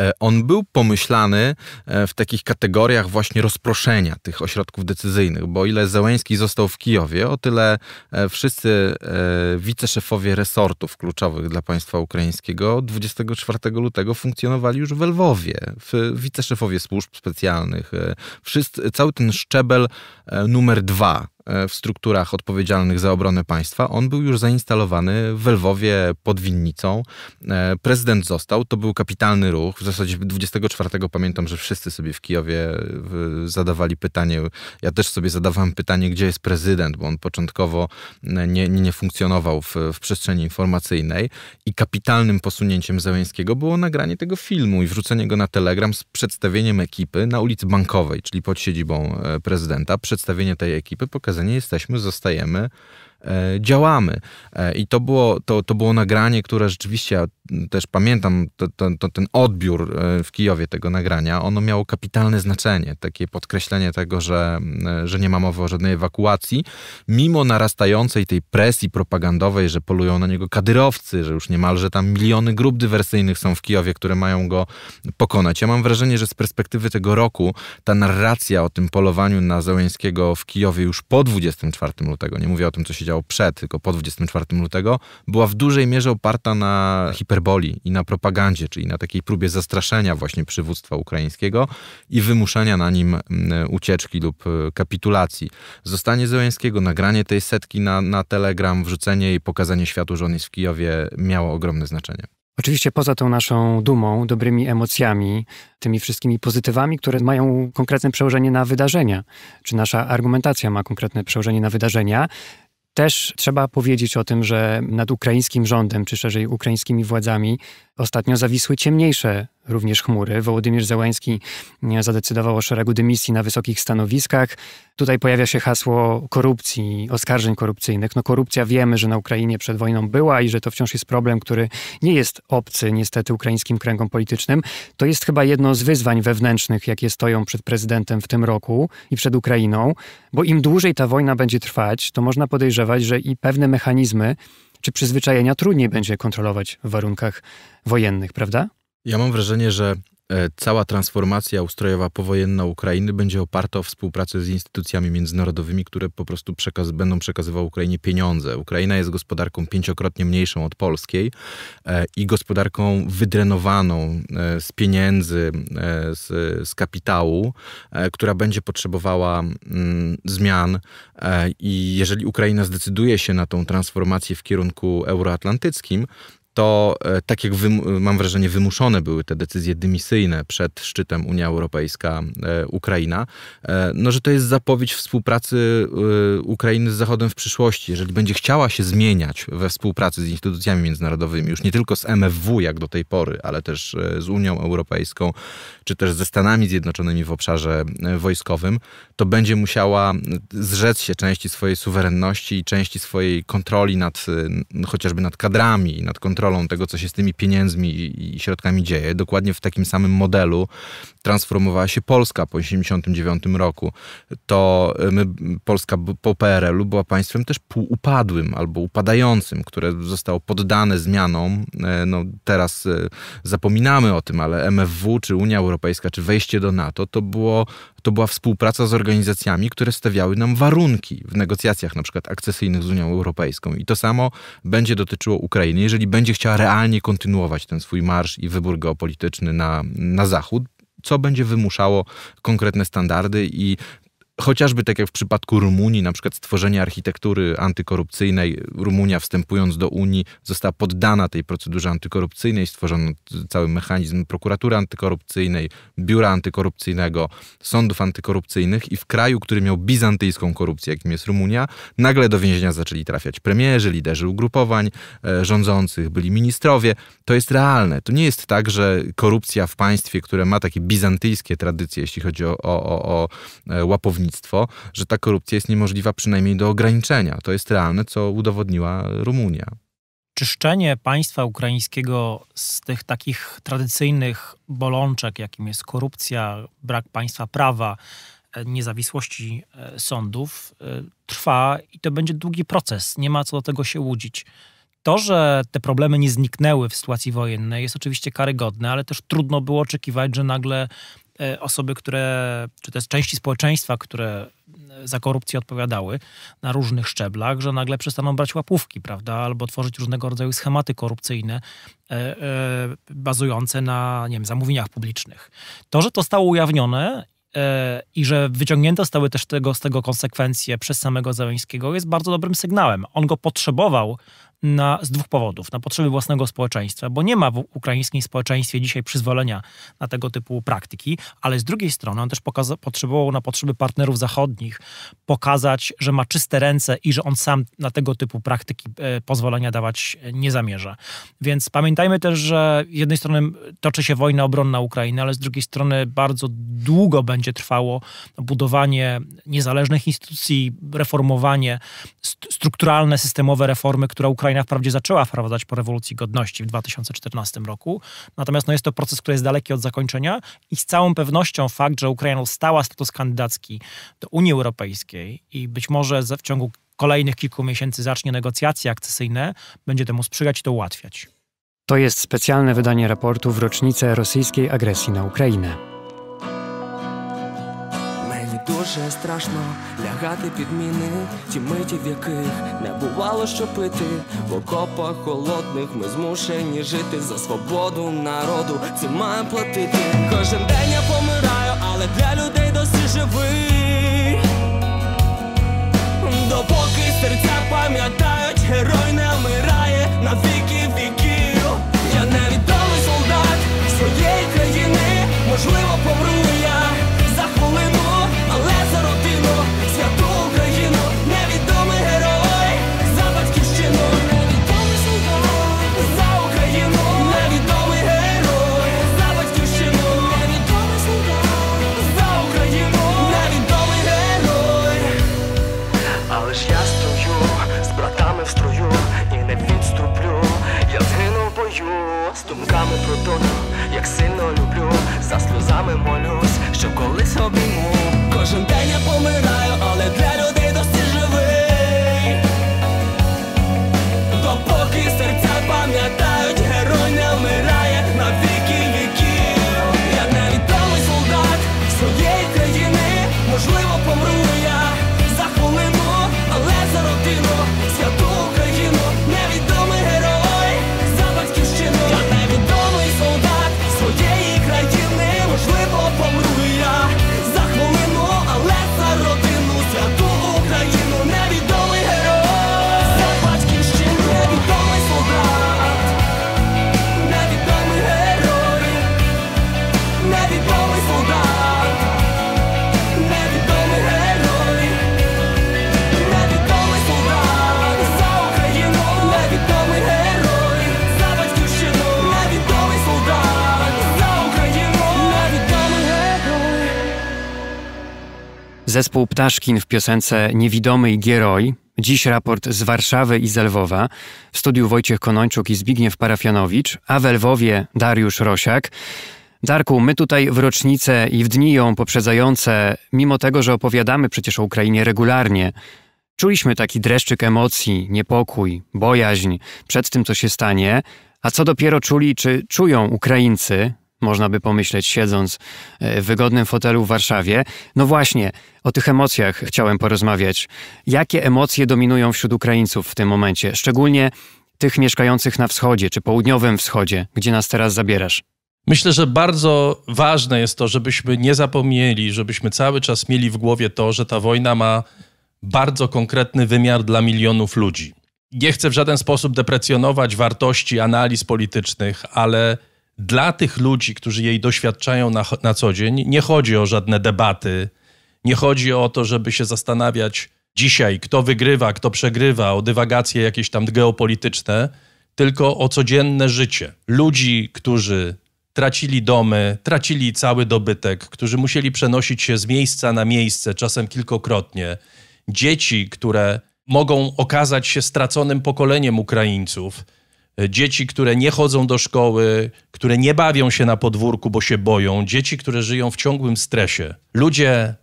E, on był pomyślany e, w takich kategoriach właśnie rozproszenia tych ośrodków decyzyjnych, bo o ile Zełęński został w Kijowie, o tyle e, wszyscy wiceszefowie resortów kluczowych dla państwa ukraińskiego 24 lutego funkcjonowali już w Lwowie, wiceszefowie służb specjalnych, wszyscy, cały ten szczebel numer dwa w strukturach odpowiedzialnych za obronę państwa, on był już zainstalowany w Lwowie pod Winnicą. Prezydent został, to był kapitalny ruch, w zasadzie 24 pamiętam, że wszyscy sobie w Kijowie zadawali pytanie. Ja też sobie zadawałem pytanie, gdzie jest prezydent, bo on początkowo e, nie, nie funkcjonował w, w przestrzeni informacyjnej. I kapitalnym posunięciem Zełęńskiego było nagranie tego filmu i wrzucenie go na Telegram z przedstawieniem ekipy na ulicy Bankowej, czyli pod siedzibą e, prezydenta. Przedstawienie tej ekipy, pokazanie jesteśmy, zostajemy E, działamy. E, I to było, to, to było nagranie, które rzeczywiście, ja też pamiętam to, to, ten odbiór e, w Kijowie tego nagrania, ono miało kapitalne znaczenie, takie podkreślenie tego, że, że nie ma mowy o żadnej ewakuacji, mimo narastającej tej presji propagandowej, że polują na niego kadyrowcy, że już niemalże tam miliony grup dywersyjnych są w Kijowie, które mają go pokonać. Ja mam wrażenie, że z perspektywy tego roku ta narracja o tym polowaniu na Zełęńskiego w Kijowie już po 24 lutego, nie mówię o tym, co się działo przed, tylko po 24 lutego, była w dużej mierze oparta na hiperboli i na propagandzie, czyli na takiej próbie zastraszenia właśnie przywództwa ukraińskiego i wymuszenia na nim mm, ucieczki lub e, kapitulacji. Zostanie Zełenskiego, nagranie tej setki na, na Telegram, wrzucenie i pokazanie światu, że on jest w Kijowie, miało ogromne znaczenie. Oczywiście poza tą naszą dumą, dobrymi emocjami, tymi wszystkimi pozytywami, które mają konkretne przełożenie na wydarzenia, czy nasza argumentacja ma konkretne przełożenie na wydarzenia, też trzeba powiedzieć o tym, że nad ukraińskim rządem, czy szerzej ukraińskimi władzami, ostatnio zawisły ciemniejsze również chmury. Wołodymierz Załański e, zadecydował o szeregu dymisji na wysokich stanowiskach. Tutaj pojawia się hasło korupcji, oskarżeń korupcyjnych. No korupcja wiemy, że na Ukrainie przed wojną była i że to wciąż jest problem, który nie jest obcy niestety ukraińskim kręgom politycznym. To jest chyba jedno z wyzwań wewnętrznych, jakie stoją przed prezydentem w tym roku i przed Ukrainą, bo im dłużej ta wojna będzie trwać, to można podejrzewać, że i pewne mechanizmy czy przyzwyczajenia trudniej będzie kontrolować w warunkach wojennych, prawda? Ja mam wrażenie, że e, cała transformacja ustrojowa powojenna Ukrainy będzie oparta o współpracę z instytucjami międzynarodowymi, które po prostu przekaz będą przekazywały Ukrainie pieniądze. Ukraina jest gospodarką pięciokrotnie mniejszą od polskiej e, i gospodarką wydrenowaną e, z pieniędzy, e, z, z, kapitału, e, która będzie potrzebowała mm, zmian. E, I jeżeli Ukraina zdecyduje się na tą transformację w kierunku euroatlantyckim, to e, tak jak e, mam wrażenie, wymuszone były te decyzje dymisyjne przed szczytem Unia Europejska-Ukraina, e, no, że to jest zapowiedź współpracy Ukrainy z Zachodem w przyszłości. Jeżeli będzie chciała się zmieniać we współpracy z instytucjami międzynarodowymi, już nie tylko z MFW jak do tej pory, ale też z Unią Europejską, czy też ze Stanami Zjednoczonymi w obszarze wojskowym, to będzie musiała zrzec się części swojej suwerenności i części swojej kontroli nad chociażby nad kadrami, nad kontrolą kontrolą tego, co się z tymi pieniędzmi i środkami dzieje. Dokładnie w takim samym modelu transformowała się Polska po 1989 roku. To y, my, Polska po PRL-u była państwem też półupadłym albo upadającym, które zostało poddane zmianom. E, no, teraz e, zapominamy o tym, ale MFW, czy Unia Europejska, czy wejście do NATO, to było to była współpraca z organizacjami, które stawiały nam warunki w negocjacjach na przykład akcesyjnych z Unią Europejską. I to samo będzie dotyczyło Ukrainy. Jeżeli będzie chciała realnie kontynuować ten swój marsz i wybór geopolityczny na, na zachód, co będzie wymuszało konkretne standardy i Chociażby tak jak w przypadku Rumunii, na przykład stworzenie architektury antykorupcyjnej, Rumunia wstępując do Unii została poddana tej procedurze antykorupcyjnej, stworzono cały mechanizm prokuratury antykorupcyjnej, biura antykorupcyjnego, sądów antykorupcyjnych i w kraju, który miał bizantyjską korupcję, jakim jest Rumunia, nagle do więzienia zaczęli trafiać premierzy, liderzy ugrupowań e, rządzących, byli ministrowie. To jest realne. To nie jest tak, że korupcja w państwie, które ma takie bizantyjskie tradycje, jeśli chodzi o, o, o, o łapownictwo, e, sądownictwo, że ta korupcja jest niemożliwa przynajmniej do ograniczenia. To jest realne, co udowodniła Rumunia. Czyszczenie państwa ukraińskiego z tych takich tradycyjnych bolączek, jakim jest korupcja, brak państwa prawa, e, niezawisłości e, sądów, e, trwa i to będzie długi proces. Nie ma co do tego się łudzić. To, że te problemy nie zniknęły w sytuacji wojennej, jest oczywiście karygodne, ale też trudno było oczekiwać, że nagle E, osoby, które, czy też części społeczeństwa, które e, za korupcję odpowiadały na różnych szczeblach, że nagle przestaną brać łapówki, prawda, albo tworzyć różnego rodzaju schematy korupcyjne e, e, bazujące na, nie wiem, zamówieniach publicznych. To, że to stało ujawnione e, i że wyciągnięte stały też tego, z tego konsekwencje przez samego Zeleńskiego jest bardzo dobrym sygnałem. On go potrzebował na, z dwóch powodów. Na potrzeby własnego społeczeństwa, bo nie ma w ukraińskim społeczeństwie dzisiaj przyzwolenia na tego typu praktyki, ale z drugiej strony on też pokaza- potrzebował na potrzeby partnerów zachodnich pokazać, że ma czyste ręce i że on sam na tego typu praktyki e, pozwolenia dawać e, nie zamierza. Więc pamiętajmy też, że z jednej strony toczy się wojna obronna Ukrainy, ale z drugiej strony bardzo długo będzie trwało budowanie niezależnych instytucji, reformowanie, st- strukturalne, systemowe reformy, które Ukraina Ukraina wprawdzie zaczęła wprowadzać po rewolucji godności w 2014 roku, natomiast no, jest to proces, który jest daleki od zakończenia i z całą pewnością fakt, że Ukraina ustała status kandydacki do Unii Europejskiej i być może w ciągu kolejnych kilku miesięcy zacznie negocjacje akcesyjne, będzie temu sprzyjać i to ułatwiać. To jest specjalne wydanie raportu w rocznicę rosyjskiej agresji na Ukrainę. дуже страшно лягати під міни, ті миті, в яких не бувало, що пити. В окопах холодних ми змушені жити за свободу народу. Це має платити. Кожен день я помираю, але для людей досі живий. Допоки серця пам'ятають, герой не вмирає на віки віків. Я невідомий солдат своєї країни, можливо, помру. думками протону, як сильно люблю, за сльозами молюсь, що колись обійму. Кожен день я помираю, але для Zespół Ptaszkin w piosence Niewidomy i Gieroj. Dziś raport z Warszawy i Zelwowa. W studiu Wojciech Konończuk i Zbigniew Parafianowicz, a w Lwowie Dariusz Rosiak. Darku, my tutaj w rocznicę i w dni ją poprzedzające, mimo tego, że opowiadamy przecież o Ukrainie regularnie, czuliśmy taki dreszczyk emocji, niepokój, bojaźń przed tym, co się stanie. A co dopiero czuli, czy czują Ukraińcy, można by pomyśleć, siedząc e, w wygodnym fotelu w Warszawie. No właśnie, o tych emocjach chciałem porozmawiać. Jakie emocje dominują wśród Ukraińców w tym momencie, szczególnie tych mieszkających na wschodzie czy południowym wschodzie, gdzie nas teraz zabierasz? Myślę, że bardzo ważne jest to, żebyśmy nie zapomnieli, żebyśmy cały czas mieli w głowie to, że ta wojna ma bardzo konkretny wymiar dla milionów ludzi. Nie chcę w żaden sposób deprecjonować wartości analiz politycznych, ale dla tych ludzi, którzy jej doświadczają na, na co dzień, nie chodzi o żadne debaty, nie chodzi o to, żeby się zastanawiać dzisiaj, kto wygrywa, kto przegrywa, o dywagacje jakieś tam geopolityczne, tylko o codzienne życie. Ludzi, którzy tracili domy, tracili cały dobytek, którzy musieli przenosić się z miejsca na miejsce, czasem kilkokrotnie. Dzieci, które mogą okazać się straconym pokoleniem Ukraińców dzieci, które nie chodzą do szkoły, które nie bawią się na podwórku, bo się boją, dzieci, które żyją w ciągłym stresie. Ludzie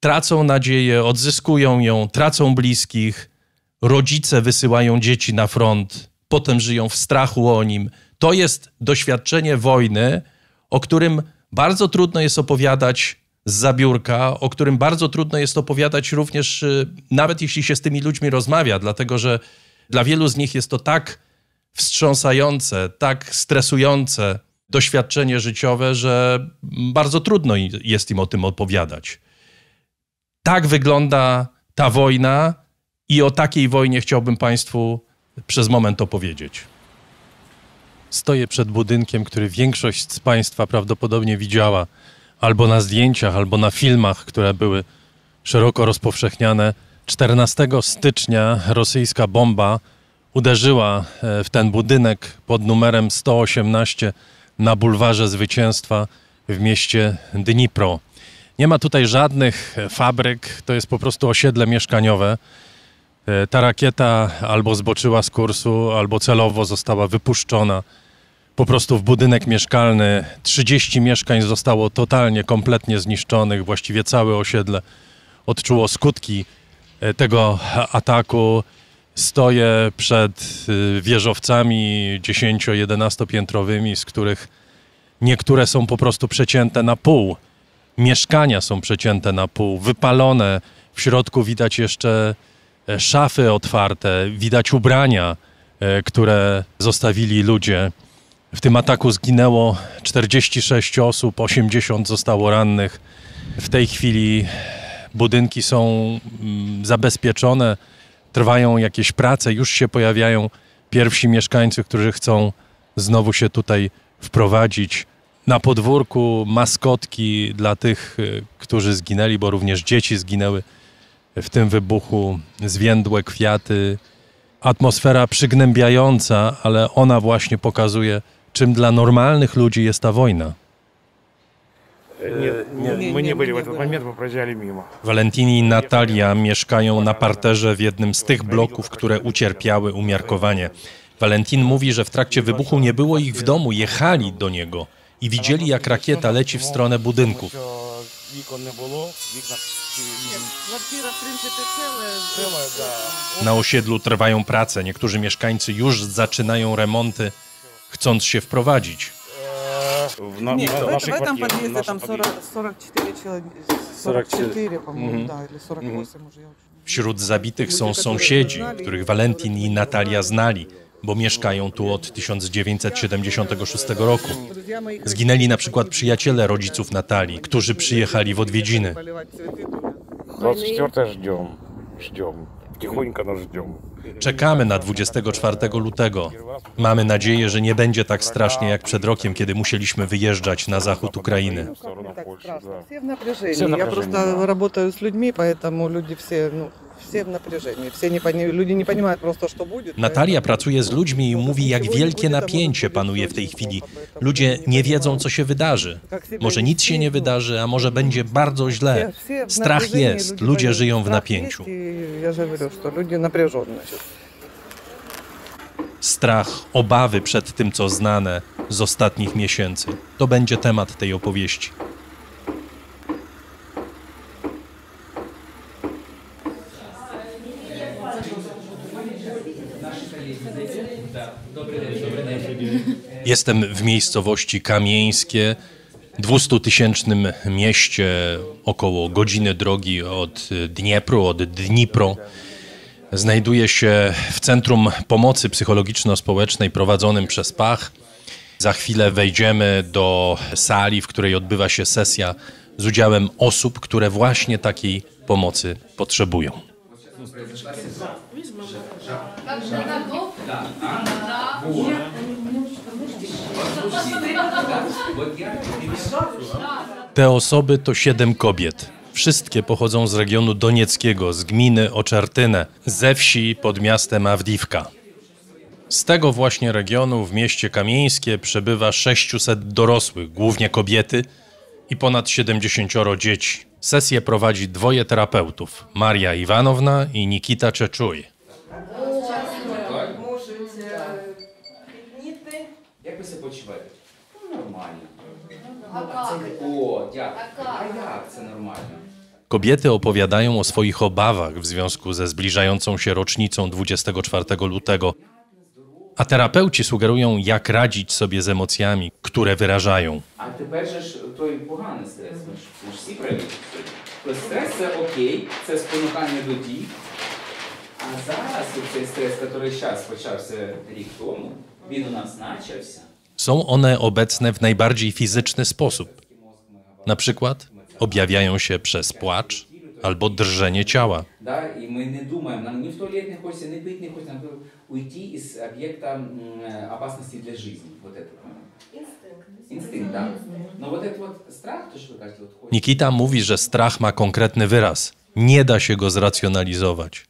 tracą nadzieję, odzyskują ją, tracą bliskich, rodzice wysyłają dzieci na front, potem żyją w strachu o nim. To jest doświadczenie wojny, o którym bardzo trudno jest opowiadać z zabiórka, o którym bardzo trudno jest opowiadać również, y, nawet jeśli się z tymi ludźmi rozmawia, dlatego że dla wielu z nich jest to tak wstrząsające, tak stresujące doświadczenie życiowe, że bardzo trudno jest im o tym opowiadać. Tak wygląda ta wojna i o takiej wojnie chciałbym Państwu przez moment opowiedzieć. Stoję przed budynkiem, który większość z Państwa prawdopodobnie widziała albo na zdjęciach, albo na filmach, które były szeroko rozpowszechniane. 14 stycznia rosyjska bomba uderzyła e, w ten budynek pod numerem 118 na bulwarze Zwycięstwa w mieście Dnipro. Nie ma tutaj żadnych e, fabryk, to jest po prostu osiedle mieszkaniowe. E, ta rakieta albo zboczyła z kursu, albo celowo została wypuszczona po prostu w budynek mieszkalny. 30 mieszkań zostało totalnie, kompletnie zniszczonych, właściwie całe osiedle odczuło skutki tego ataku. Stoję przed y, wieżowcami 10-11 piętrowymi, z których niektóre są po prostu przecięte na pół. Mieszkania są przecięte na pół, wypalone. W środku widać jeszcze e, szafy otwarte, widać ubrania, e, które zostawili ludzie. W tym ataku zginęło 46 osób, 80 zostało rannych. W tej chwili budynki są mm, zabezpieczone trwają jakieś prace, już się pojawiają pierwsi mieszkańcy, którzy chcą znowu się tutaj wprowadzić. Na podwórku maskotki dla tych, y, którzy zginęli, bo również dzieci zginęły w tym wybuchu, zwiędłe kwiaty. Atmosfera przygnębiająca, ale ona właśnie pokazuje, czym dla normalnych ludzi jest ta wojna. E, nie, нет, мы не nie в этот mimo. Walentini i Natalia mieszkają na parterze w jednym z tych bloków, które ucierpiały umiarkowanie. Walentin mówi, że w trakcie wybuchu nie było ich w domu, jechali do niego i widzieli, jak rakieta leci w stronę budynków. Na osiedlu trwają prace, niektórzy mieszkańcy już zaczynają remonty, chcąc się wprowadzić. W на, Нет, в, в нашей в этом квартире, подъезде там 40, 44 человек, 44, по-моему, mm-hmm. да, или 48 mm-hmm. уже. Wśród zabitych są sąsiedzi, których Valentin i Natalia znali, bo mieszkają tu od 1976 roku. Zginęli na przykład przyjaciele rodziców Natalii, którzy przyjechali w odwiedziny. 24 ждем, ждем, тихонько nas ждем. Czekamy na 24 lutego. Mamy nadzieję, że nie będzie tak strasznie jak przed rokiem, kiedy musieliśmy wyjeżdżać на заход Украины. Все в напряжении. Я просто работаю с людьми, поэтому люди все ну, Natalia pracuje z ludźmi i mówi, jak wielkie napięcie panuje w tej chwili. Ludzie nie wiedzą, co się wydarzy. Może nic się nie wydarzy, a może będzie bardzo źle. Strach jest, ludzie żyją w napięciu. Strach, obawy przed tym, co znane z ostatnich miesięcy. To będzie temat tej opowieści. Jestem w miejscowości Kamieńskie, 200-tysięcznym mieście, około godziny drogi od Dniepru, od Dnipro. Znajduję się w Centrum Pomocy Psychologiczno-Społecznej prowadzonym przez Pach. Za chwilę wejdziemy do sali, w której odbywa się sesja z udziałem osób, które właśnie takiej pomocy potrzebują. Wiesz, tak, tak. Te osoby to siedem kobiet. Wszystkie pochodzą z regionu donieckiego, z gminy Oczertynę, ze wsi pod miastem Awdiwka. Z tego właśnie regionu w mieście Kamieńskie przebywa 600 dorosłych, głównie kobiety, i ponad 70 dzieci. Sesję prowadzi dwoje terapeutów, Maria Iwanowna i Nikita Czeczuj. Kobiety opowiadają o swoich obawach w związku ze zbliżającą się rocznicą 24 lutego, a terapeuci sugerują, jak radzić sobie z emocjami, które wyrażają. A ty bierzesz, to jest pogany stres, masz wszyscy prawie. Stres to jest ok, to jest ponukanie ludzi, a zaraz ten stres, który teraz zaczął się rok temu, on u nas zaczął się. Są one obecne w najbardziej fizyczny sposób. Na przykład objawiają się przez płacz albo drżenie ciała. Nikita э, mówi, że strach ma konkretny wyraz. Nie da się go zracjonalizować.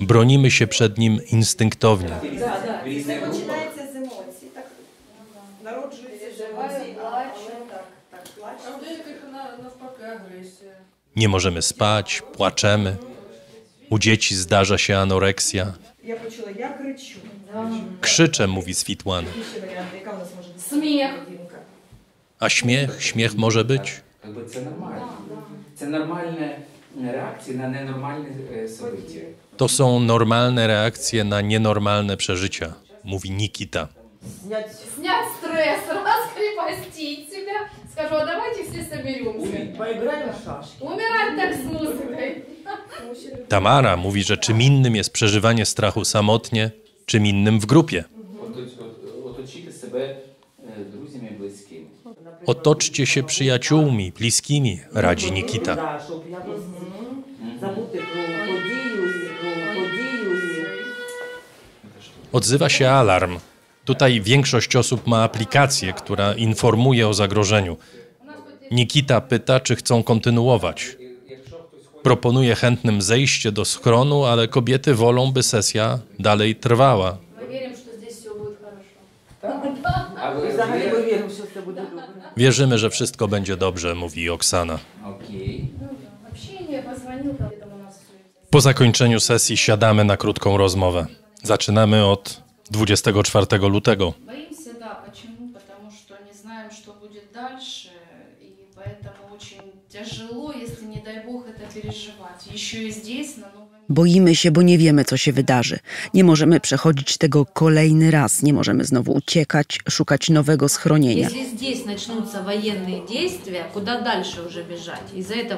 Bronimy się przed nim instynktownie. Nie możemy spać, płaczemy. U dzieci zdarza się anoreksja. Krzyczę, mówi Switłan. Śmiech. A śmiech, śmiech może być? E, to są normalne reakcje na nienormalne przeżycia, mówi Nikita. Zniać stres, rozkrepostić. Скажу, а давайте все соберемся. Поиграем в шашки. так с музыкой. Tamara mówi, że czym innym jest przeżywanie strachu samotnie, czym innym w grupie. Otoczcie się przyjaciółmi, bliskimi, radzi Nikita. Odzywa się alarm. Tutaj większość osób ma aplikację, która informuje o zagrożeniu. Nikita pyta, czy chcą kontynuować. Proponuje chętnym zejście do schronu, ale kobiety wolą, by sesja dalej trwała. Wierzymy, że wszystko będzie dobrze, mówi Oksana. Po zakończeniu sesji siadamy na krótką rozmowę. Zaczynamy od 24 lutego. Boimy się, bo nie wiemy, co się wydarzy. Nie możemy przechodzić tego kolejny raz, nie możemy znowu uciekać, szukać nowego schronienia. Jeśli tutaj zaczną wojenne działania, kuda dalej już bieżać? I za tego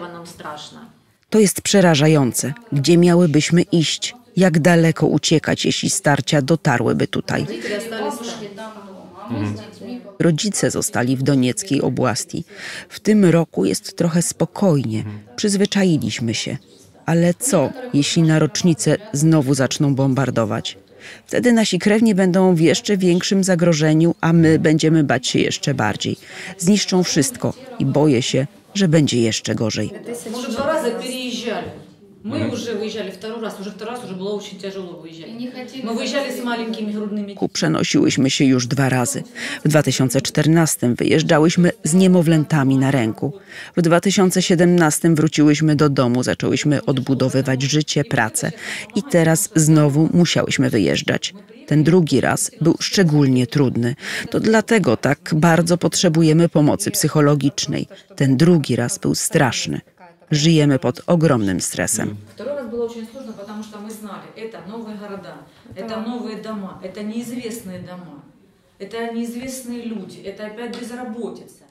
To jest przerażające. Gdzie miałybyśmy iść? jak daleko uciekać, jeśli starcia dotarłyby tutaj. Rodzice zostali w donieckiej obłasti. W tym roku jest trochę spokojnie, przyzwyczailiśmy się. Ale co, jeśli na rocznicę znowu zaczną bombardować? Wtedy nasi krewni będą w jeszcze większym zagrożeniu, a my będziemy bać się jeszcze bardziej. Zniszczą wszystko i boję się, że będzie jeszcze gorzej. Może dwa razy Мы mm -hmm. уже выезжали второй раз, уже второй раз уже было очень тяжело выезжать. Мы выезжали z маленькими грудными Ku przenosiłyśmy się już dwa razy. W 2014 wyjeżdżałyśmy z niemowlętami na ręku. W 2017 wróciłyśmy do domu, zaczęłyśmy odbudowywać życie, pracę i teraz znowu musiałyśmy wyjeżdżać. Ten drugi raz był szczególnie trudny. To dlatego tak bardzo potrzebujemy pomocy psychologicznej. Ten drugi raz był straszny. Żyjemy pod ogromnym stresem.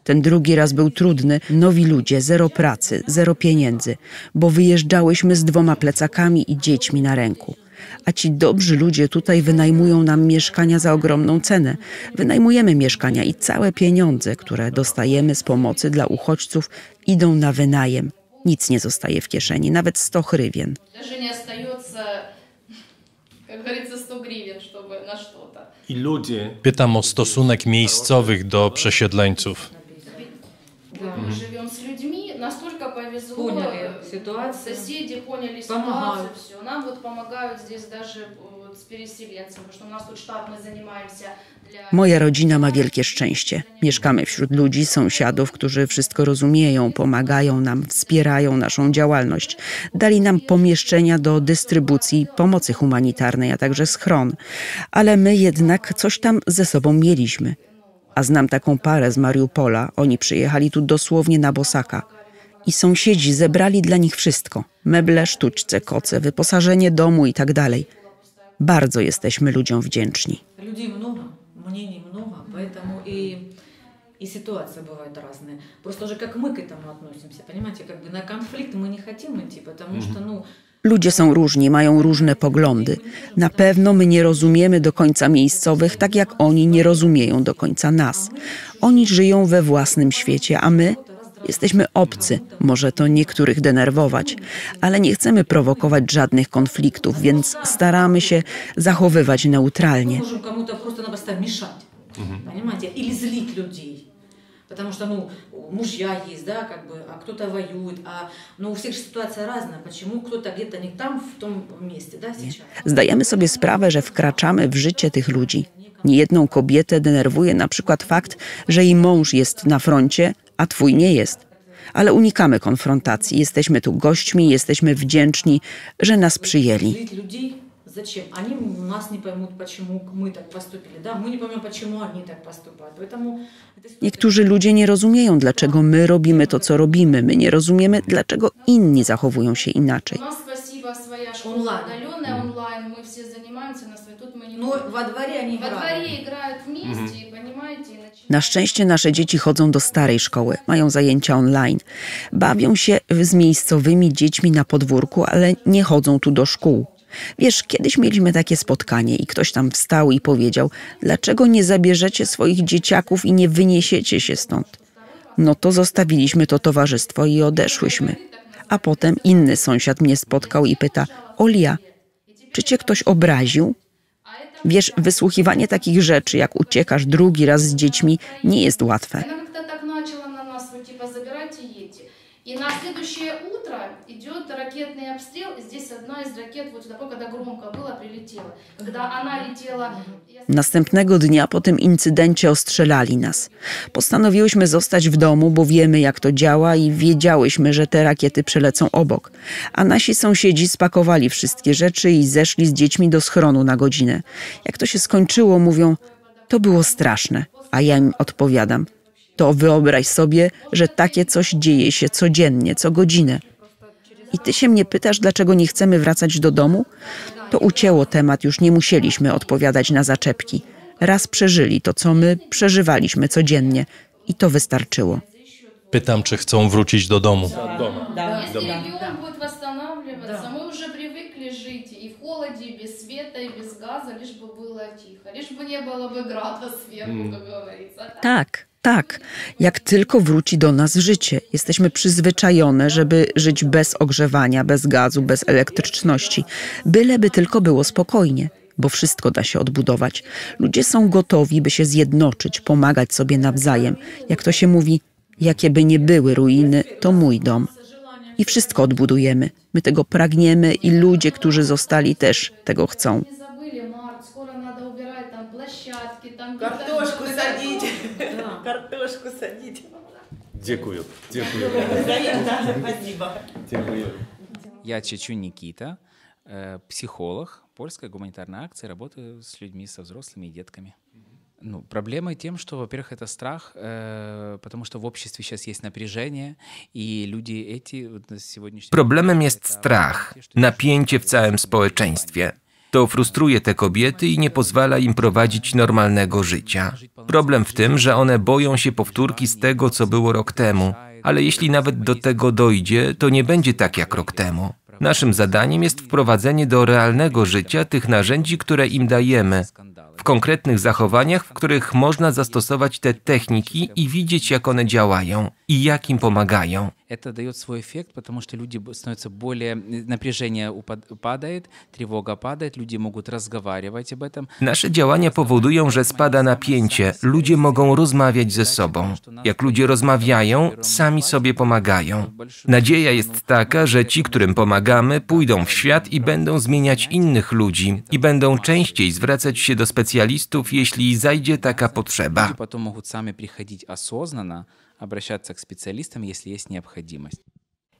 Ten drugi raz był trudny. Nowi ludzie, zero pracy, zero pieniędzy, bo wyjeżdżałyśmy z dwoma plecakami i dziećmi na ręku. A ci dobrzy ludzie tutaj wynajmują nam mieszkania za ogromną cenę. Wynajmujemy mieszkania i całe pieniądze, które dostajemy z pomocy dla uchodźców, idą na wynajem. Nic nie zostaje w kieszeni, nawet 100 hrywien. Pytam o stosunek miejscowych do przesiedleńców. Поняли ситуацию, поняли ситуацию, все. Нам вот здесь даже Moja rodzina ma wielkie szczęście. Mieszkamy wśród ludzi, sąsiadów, którzy wszystko rozumieją, pomagają nam, wspierają naszą działalność. Dali nam pomieszczenia do dystrybucji pomocy humanitarnej, a także schron. Ale my jednak coś tam ze sobą mieliśmy. A znam taką parę z Mariupola. Oni przyjechali tu dosłownie na bosaka. I sąsiedzi zebrali dla nich wszystko: meble, sztućce, koce, wyposażenie domu itd. Tak bardzo jesteśmy ludziom wdzięczni. Ludzi mnogo, nie mnogo, поэтому i и ситуации бывают разные. Просто же как мы к этому относимся, понимаете, как бы на конфликт мы не хотим идти, потому что, ну... Ludzie są różni, mają różne poglądy. Na pewno my nie rozumiemy do końca miejscowych, tak jak oni nie rozumieją do końca nas. Oni żyją we własnym świecie, a my Jesteśmy obcy, może to niektórych denerwować, ale nie chcemy prowokować żadnych konfliktów, więc staramy się zachowywać neutralnie. Mhm. Потому что, ну, мужья есть, да, как бы, а кто-то воюет, а, ну, у всех же ситуация разная. Почему кто-то где-то не там, в том месте, да, сейчас? Zdajemy sobie sprawę, że wkraczamy w życie tych ludzi. Niejedną kobietę denerwuje na przykład fakt, że jej mąż jest na froncie, a twój nie jest. Ale unikamy konfrontacji. Jesteśmy tu gośćmi, jesteśmy wdzięczni, że nas przyjęli. Зачем? Они нас не поймут, почему мы так поступили. Да, мы не поймем, почему они так поступают. Поэтому... Niektórzy ludzie nie rozumieją, dlaczego my robimy to, co robimy. My nie rozumiemy, dlaczego inni zachowują się inaczej. Online. Но во дворе они играют. Во дворе играют вместе, понимаете? Na szczęście nasze dzieci chodzą do starej szkoły, mają zajęcia online. Bawią się z miejscowymi dziećmi na podwórku, ale nie chodzą tu do szkół. Wiesz, kiedyś mieliśmy takie spotkanie i ktoś tam wstał i powiedział: Dlaczego nie zabierzecie swoich dzieciaków i nie wyniesiecie się stąd? No to zostawiliśmy to towarzystwo i odeszłyśmy. A potem inny sąsiad mnie spotkał i pyta: Olia, czy cię ktoś obraził? Wiesz, wysłuchiwanie takich rzeczy, jak uciekasz drugi raz z dziećmi, nie jest łatwe. Tak I na следующее утро идет ракетный обстрел, и здесь одна из ракет, вот такой, когда громко было, прилетела. Когда она летела... Następnego dnia po tym incydencie ostrzelali nas. Postanowiłyśmy zostać w domu, bo wiemy jak to działa i wiedziałyśmy, że te rakiety przelecą obok. A nasi sąsiedzi spakowali wszystkie rzeczy i zeszli z dziećmi do schronu na godzinę. Jak to się skończyło, mówią, to było straszne. A ja im odpowiadam, to wyobraź sobie, że takie coś dzieje się codziennie, co godzinę i ty się mnie pytasz, dlaczego nie chcemy wracać do domu? To ucięło temat, już nie musieliśmy odpowiadać na zaczepki. Raz przeżyli to, co my przeżywaliśmy codziennie i to wystarczyło. Pytam, czy chcą wrócić do domu. Do domu. Do domu. Tak tak, jak tylko wróci do nas życie. Jesteśmy przyzwyczajone, żeby żyć bez ogrzewania, bez gazu, bez elektryczności, byleby tylko było spokojnie bo wszystko da się odbudować. Ludzie są gotowi, by się zjednoczyć, pomagać sobie nawzajem. Jak to się mówi, jakie by nie były ruiny, to mój dom. I wszystko odbudujemy. My tego pragniemy i ludzie, którzy zostali, też tego chcą. посадки, там... Картошку садите! Да. Картошку садите! Дякую. Дякую. Спасибо. Дякую. Я Чечу Никита, э, психолог, польская гуманитарная акция, работаю с людьми, со взрослыми и детками. Ну, проблема тем, что, во-первых, это страх, э, потому что в обществе сейчас есть напряжение, и люди эти вот, сегодняшний... Problemem jest strach, napięcie w całym сообществе. To frustruje te kobiety i nie pozwala im prowadzić normalnego życia. Problem w tym, że one boją się powtórki z tego, co było rok temu, ale jeśli nawet do tego dojdzie, to nie będzie tak jak rok temu. Naszym zadaniem jest wprowadzenie do realnego życia tych narzędzi, które im dajemy w konkretnych zachowaniach, w których można zastosować te techniki i widzieć, jak one działają i jak im pomagają. Nasze działania powodują, że spada napięcie. Ludzie mogą rozmawiać ze sobą. Jak ludzie rozmawiają, sami sobie pomagają. Nadzieja jest taka, że ci, którym pomagamy, pójdą w świat i będą zmieniać innych ludzi i będą częściej zwracać się do specjalistów specjalistów, jeśli zajdzie taka potrzeba. Ludzie potem mogą sami przychodzić осознанно, обращаться к специалистам, если есть необходимость.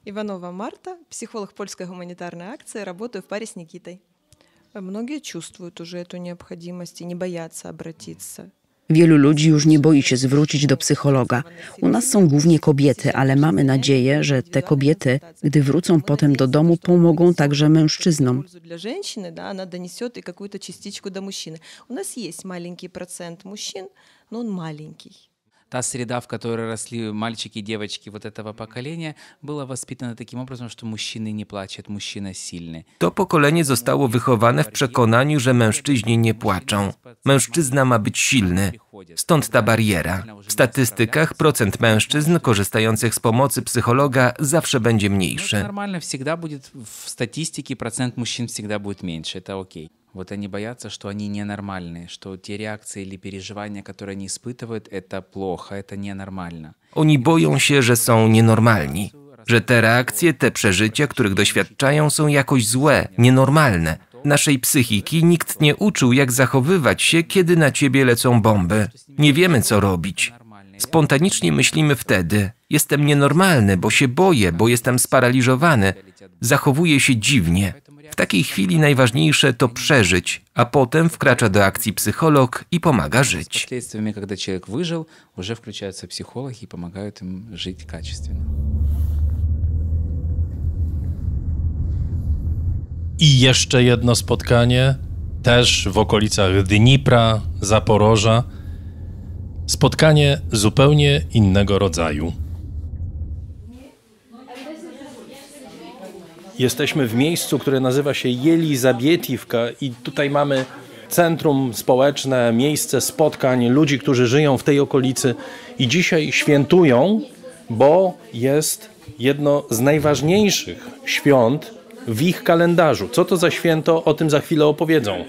Иванова Марта, психолог польской гуманитарной акции, работаю в паре с Никитой. Многие чувствуют уже эту необходимость и не боятся обратиться Wielu ludzi już nie boi się zwrócić do psychologa. U nas są głównie kobiety, ale mamy nadzieję, że te kobiety, gdy wrócą potem do domu, pomogą także mężczyznom. Dla частичку та среда, в которой росли мальчики и девочки вот этого поколения, была воспитана таким образом, что мужчины не плачут, мужчина сильny. To pokolenie zostało wychowane w przekonaniu, że mężczyźni nie płaczą. Mężczyzna ma być silny. Stąd ta bariera. W statystykach procent mężczyzn korzystających z pomocy psychologa zawsze będzie mniejszy. No normalnie, zawsze będzie w statystyce procent mężczyzn zawsze będzie mniejszy. To okej. Вот они боятся, что они ненормальные, что те реакции или переживания, которые они испытывают, это плохо, это ненормально. Oni boją się, że są nienormalni, że te reakcje, te przeżycia, których doświadczają, są jakoś złe, nienormalne. Naszej psychiki nikt nie uczył, jak zachowywać się, kiedy na ciebie lecą bomby. Nie wiemy, co robić. Spontanicznie myślimy wtedy: Jestem nienormalny, bo się boję, bo jestem sparaliżowany, zachowuję się dziwnie. W takiej chwili najważniejsze to przeżyć, a potem wkracza do akcji psycholog i pomaga żyć. kiedy człowiek wyżył, już уже się психологи i помогают im żyć качественно. I jeszcze jedno spotkanie, też w okolicach Dnipra, Zaporoża. Spotkanie zupełnie innego rodzaju. Jesteśmy w miejscu, które nazywa się Jelizabietiwka i tutaj mamy centrum społeczne, miejsce spotkań ludzi, którzy żyją w tej okolicy i dzisiaj świętują, bo jest jedno z najważniejszych świąt w ich kalendarzu. Co to za święto? O tym za chwilę opowiedzą.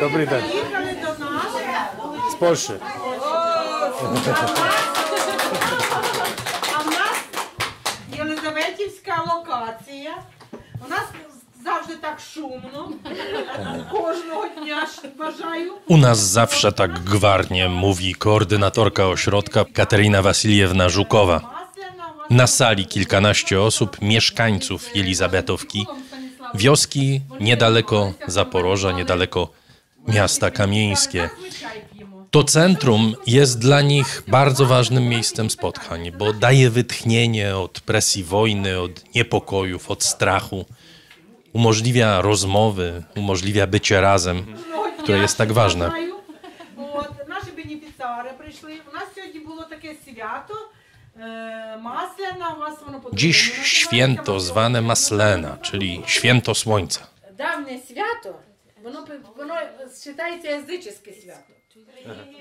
Dobry dzień. Z Polski. локація. У нас завжди так шумно. Кожного бажаю. U nas zawsze tak gwarnie, mówi koordynatorka ośrodka Katerina Wasiliewna Żukowa. Na sali kilkanaście osób, mieszkańców Elizabetowki, wioski niedaleko Zaporoża, niedaleko miasta Kamieńskie. To centrum jest dla nich bardzo ważnym miejscem spotkań, bo daje wytchnienie od presji wojny, od niepokojów, od strachu. Umożliwia rozmowy, umożliwia bycie razem, które jest tak ważne. Э, Dziś święto zwane Maslena, czyli święto słońca. Dawne święto, ono, ono считается święto.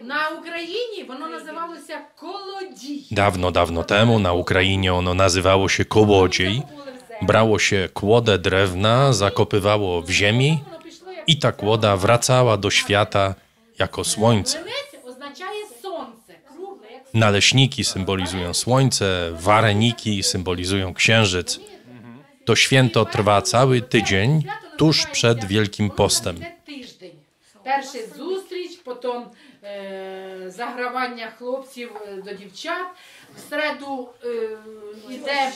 Na Ukrainie ono nazywało się Kolodziej. Dawno, dawno temu na Ukrainie ono nazywało się kołodziej. Brało się kłodę drewna, zakopywało w ziemi i ta kłoda wracała do świata jako słońce. Naleśniki symbolizują słońce, wareniki symbolizują księżyc. To święto trwa cały tydzień tuż przed Wielkim Postem. Перше зустріч, потім е, загравання хлопців до дівчат. В середу е, йде,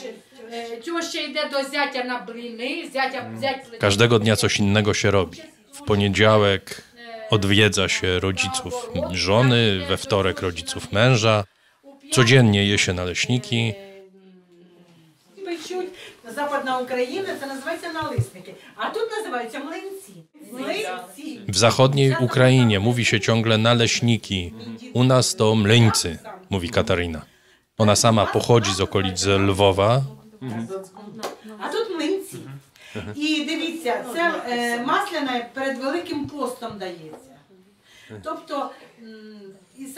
е, тьоща йде до bliny. Зятя, зять... Każdego dnia coś innego się robi. W poniedziałek odwiedza się rodziców żony, we wtorek rodziców męża. Codziennie je się naleśniki nalistniki, a Mlinci. W zachodniej Ukrainie mówi się ciągle naleśniki. U nas to mleńcy, mówi Katarina. Ona sama pochodzi z okolic Lwowa. A тут mlinci. І дивіться, це масляне перед Wielkim постом To Тобто i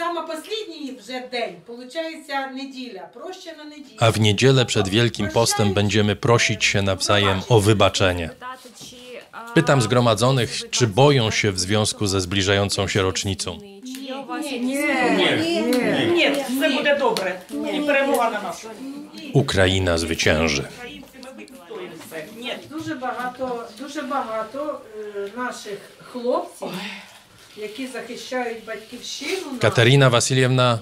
A w niedzielę przed Wielkim Postem będziemy prosić się nawzajem o wybaczenie. Pytam zgromadzonych, czy boją się w związku ze zbliżającą się rocznicą. Nie, nie, nie, nie, to będzie dobre. Nie nie, nie, Ukraina zwycięży. Дуже багато, дуже багато наших хлопців які Katerina Wasiliewna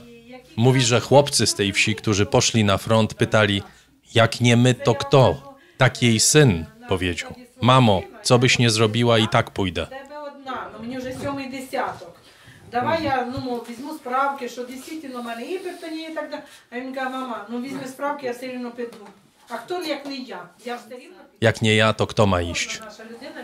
mówi, że chłopcy z tej wsi, którzy poszli na front, pytali: Jak nie my, to kto? Tak jej syn powiedział: Mamo, co byś nie zrobiła, i tak pójdę. Давай я ну, візьму справки, що дійсно в мене гіпертонія і так далі. А він каже, мама, ну візьми справки, я все рівно піду. А хто, як не я? Я все рівно піду. Jak nie ja, to kto ma iść? людина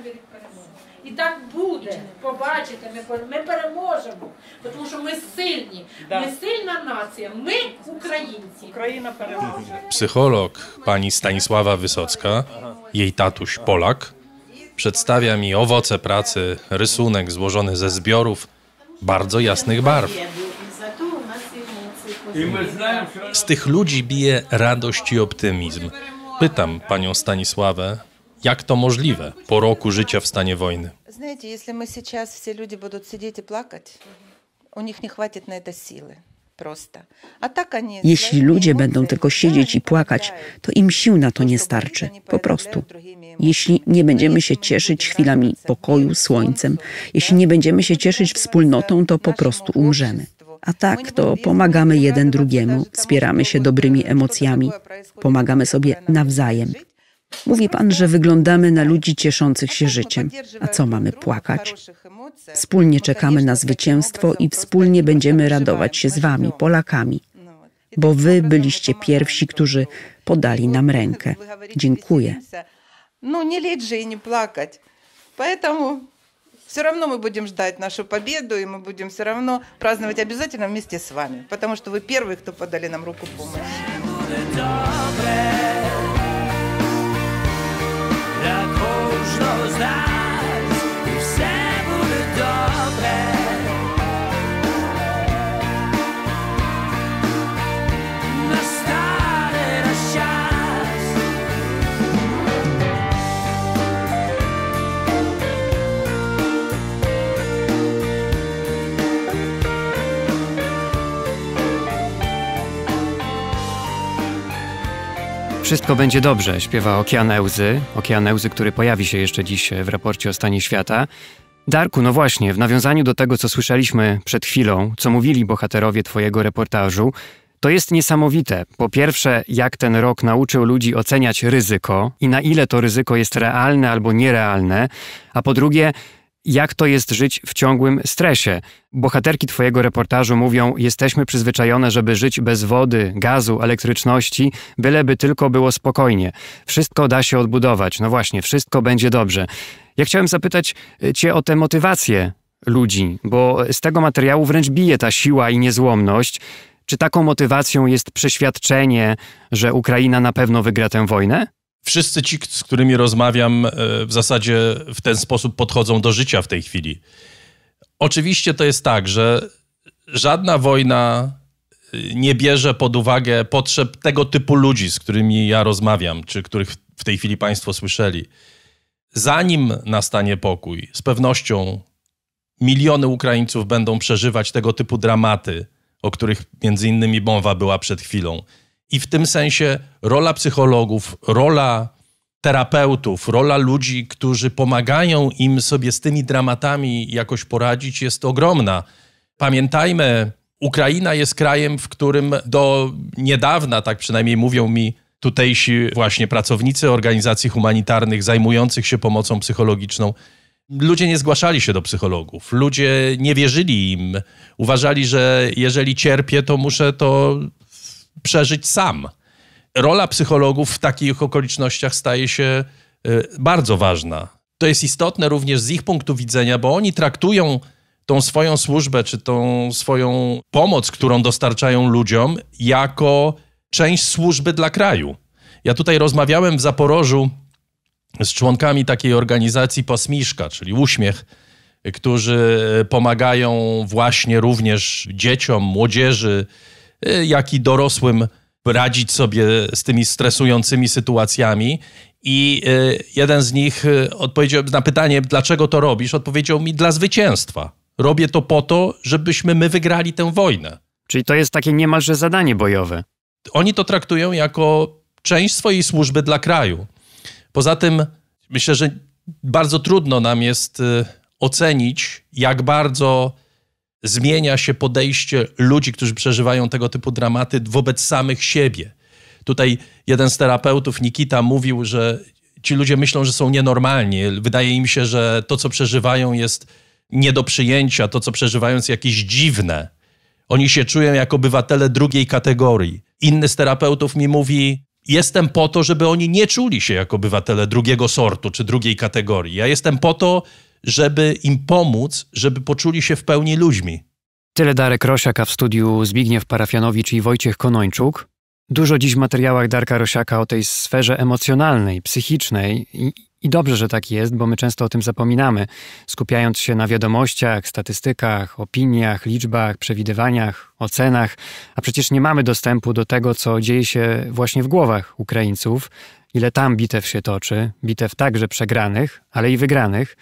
І так буде. Побачите, ми ми переможемо, тому що ми сильні. Ми сильна нація. Ми українці. Україна переможе. Psycholog pani Stanisława Wysocka, jej tatuś Polak, przedstawia mi owoce pracy, rysunek złożony ze zbiorów bardzo jasnych barw. Z tych ludzi bije radość i optymizm. Pytam panią Stanisławę, jak to możliwe po roku życia w stanie wojny? Знаете, если мы сейчас все люди будут сидеть и плакать, у них не хватит на это силы. Jeśli ludzie będą tylko siedzieć i płakać, to im sił na to nie starczy, po prostu. Jeśli nie będziemy się cieszyć chwilami pokoju, słońcem, jeśli nie będziemy się cieszyć wspólnotą, to po prostu umrzemy. A tak to pomagamy jeden drugiemu, wspieramy się dobrymi emocjami, pomagamy sobie nawzajem. Mówi pan, że wyglądamy na ludzi cieszących się życiem. A co mamy płakać? Wspólnie czekamy na zwycięstwo i wspólnie będziemy radować się z wami, Polakami, bo wy byliście pierwsi, którzy podali nam rękę. Dziękuję. No nie leży i nie płakać. Поэтому все равно мы будем ждать нашу победу, и мы будем все равно праздновать обязательно вместе с вами, потому что вы первые, кто подали нам руку помощи. slows down. Wszystko będzie dobrze, śpiewa Okean Ełzy. Okean który pojawi się jeszcze dziś w raporcie o stanie świata. Darku, no właśnie, w nawiązaniu do tego, co słyszeliśmy przed chwilą, co mówili bohaterowie Twojego reportażu, to jest niesamowite. Po pierwsze, jak ten rok nauczył ludzi oceniać ryzyko i na ile to ryzyko jest realne albo nierealne, a po drugie, jak to jest żyć w ciągłym stresie. Bohaterki Twojego reportażu mówią: Jesteśmy przyzwyczajone, żeby żyć bez wody, gazu, elektryczności, byleby tylko było spokojnie. Wszystko da się odbudować. No właśnie, wszystko będzie dobrze. Ja chciałem zapytać e, Cię o te motywacje ludzi, bo z tego materiału wręcz bije ta siła i niezłomność. Czy taką motywacją jest przeświadczenie, że Ukraina na pewno wygra tę wojnę? wszyscy ci, z którymi rozmawiam, e, w zasadzie w ten sposób podchodzą do życia w tej chwili. Oczywiście to jest tak, że żadna wojna e, nie bierze pod uwagę potrzeb tego typu ludzi, z którymi ja rozmawiam, czy których w tej chwili Państwo słyszeli. Zanim nastanie pokój, z pewnością miliony Ukraińców będą przeżywać tego typu dramaty, o których między innymi mowa była przed chwilą. I w tym sensie rola psychologów, rola terapeutów, rola ludzi, którzy pomagają im sobie z tymi dramatami jakoś poradzić, jest ogromna. Pamiętajmy, Ukraina jest krajem, w którym do niedawna, tak przynajmniej mówią mi tutejsi właśnie pracownicy organizacji humanitarnych zajmujących się pomocą psychologiczną, ludzie nie zgłaszali się do psychologów, ludzie nie wierzyli im, uważali, że jeżeli cierpię, to muszę to przeżyć sam. Rola psychologów w takich okolicznościach staje się e, bardzo ważna. To jest istotne również z ich punktu widzenia, bo oni traktują tą swoją służbę czy tą swoją pomoc, którą dostarczają ludziom, jako część służby dla kraju. Ja tutaj rozmawiałem w Zaporożu z członkami takiej organizacji Posmiszka, czyli Uśmiech, którzy pomagają właśnie również dzieciom, młodzieży, Y, jak i dorosłym radzić sobie z tymi stresującymi sytuacjami. I y, jeden z nich y, odpowiedział na pytanie, dlaczego to robisz, odpowiedział mi dla zwycięstwa. Robię to po to, żebyśmy my wygrali tę wojnę. Czyli to jest takie niemalże zadanie bojowe. Oni to traktują jako część swojej służby dla kraju. Poza tym myślę, że bardzo trudno nam jest ocenić, jak bardzo zmienia się podejście ludzi, którzy przeżywają tego typu dramaty wobec samych siebie. Tutaj jeden z terapeutów, Nikita, mówił, że ci ludzie myślą, że są nienormalni. Wydaje im się, że to, co przeżywają, jest nie do przyjęcia, to, co przeżywają, jest jakieś dziwne. Oni się czują jak obywatele drugiej kategorii. Inny z terapeutów mi mówi: Jestem po to, żeby oni nie czuli się jak obywatele drugiego sortu czy drugiej kategorii. Ja jestem po to, żeby im pomóc, żeby poczuli się w pełni ludźmi. Tyle Darek Rosiaka w studiu Zbigniew Parafianowicz i Wojciech Konończuk. Dużo dziś w materiałach Darka Rosiaka o tej sferze emocjonalnej, psychicznej i, i dobrze, że tak jest, bo my często o tym zapominamy, skupiając się na wiadomościach, statystykach, opiniach, liczbach, przewidywaniach, ocenach, a przecież nie mamy dostępu do tego, co dzieje się właśnie w głowach Ukraińców, ile tam bitew się toczy, bitew także przegranych, ale i wygranych.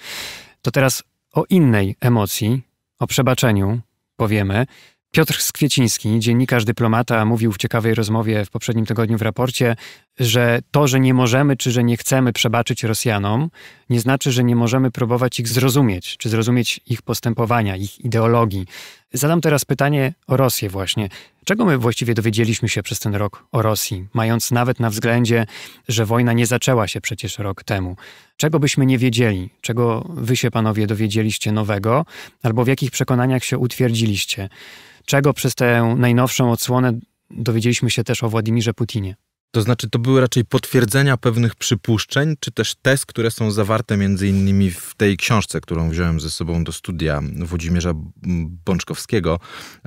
To teraz o innej emocji, o przebaczeniu powiemy. Piotr Skwieciński, dziennikarz dyplomata, mówił w ciekawej rozmowie w poprzednim tygodniu w raporcie, że to, że nie możemy czy że nie chcemy przebaczyć Rosjanom, nie znaczy, że nie możemy próbować ich zrozumieć, czy zrozumieć ich postępowania, ich ideologii. Zadam teraz pytanie o Rosję właśnie. Czego my właściwie dowiedzieliśmy się przez ten rok o Rosji, mając nawet na względzie, że wojna nie zaczęła się przecież rok temu? Czego byśmy nie wiedzieli? Czego wy się panowie dowiedzieliście nowego, albo w jakich przekonaniach się utwierdziliście? Czego przez tę najnowszą odsłonę dowiedzieliśmy się też o Władimirze Putinie? To znaczy, to były raczej potwierdzenia pewnych przypuszczeń, czy też test, które są zawarte między innymi w tej książce, którą wziąłem ze sobą do studia Włodzimierza Bączkowskiego.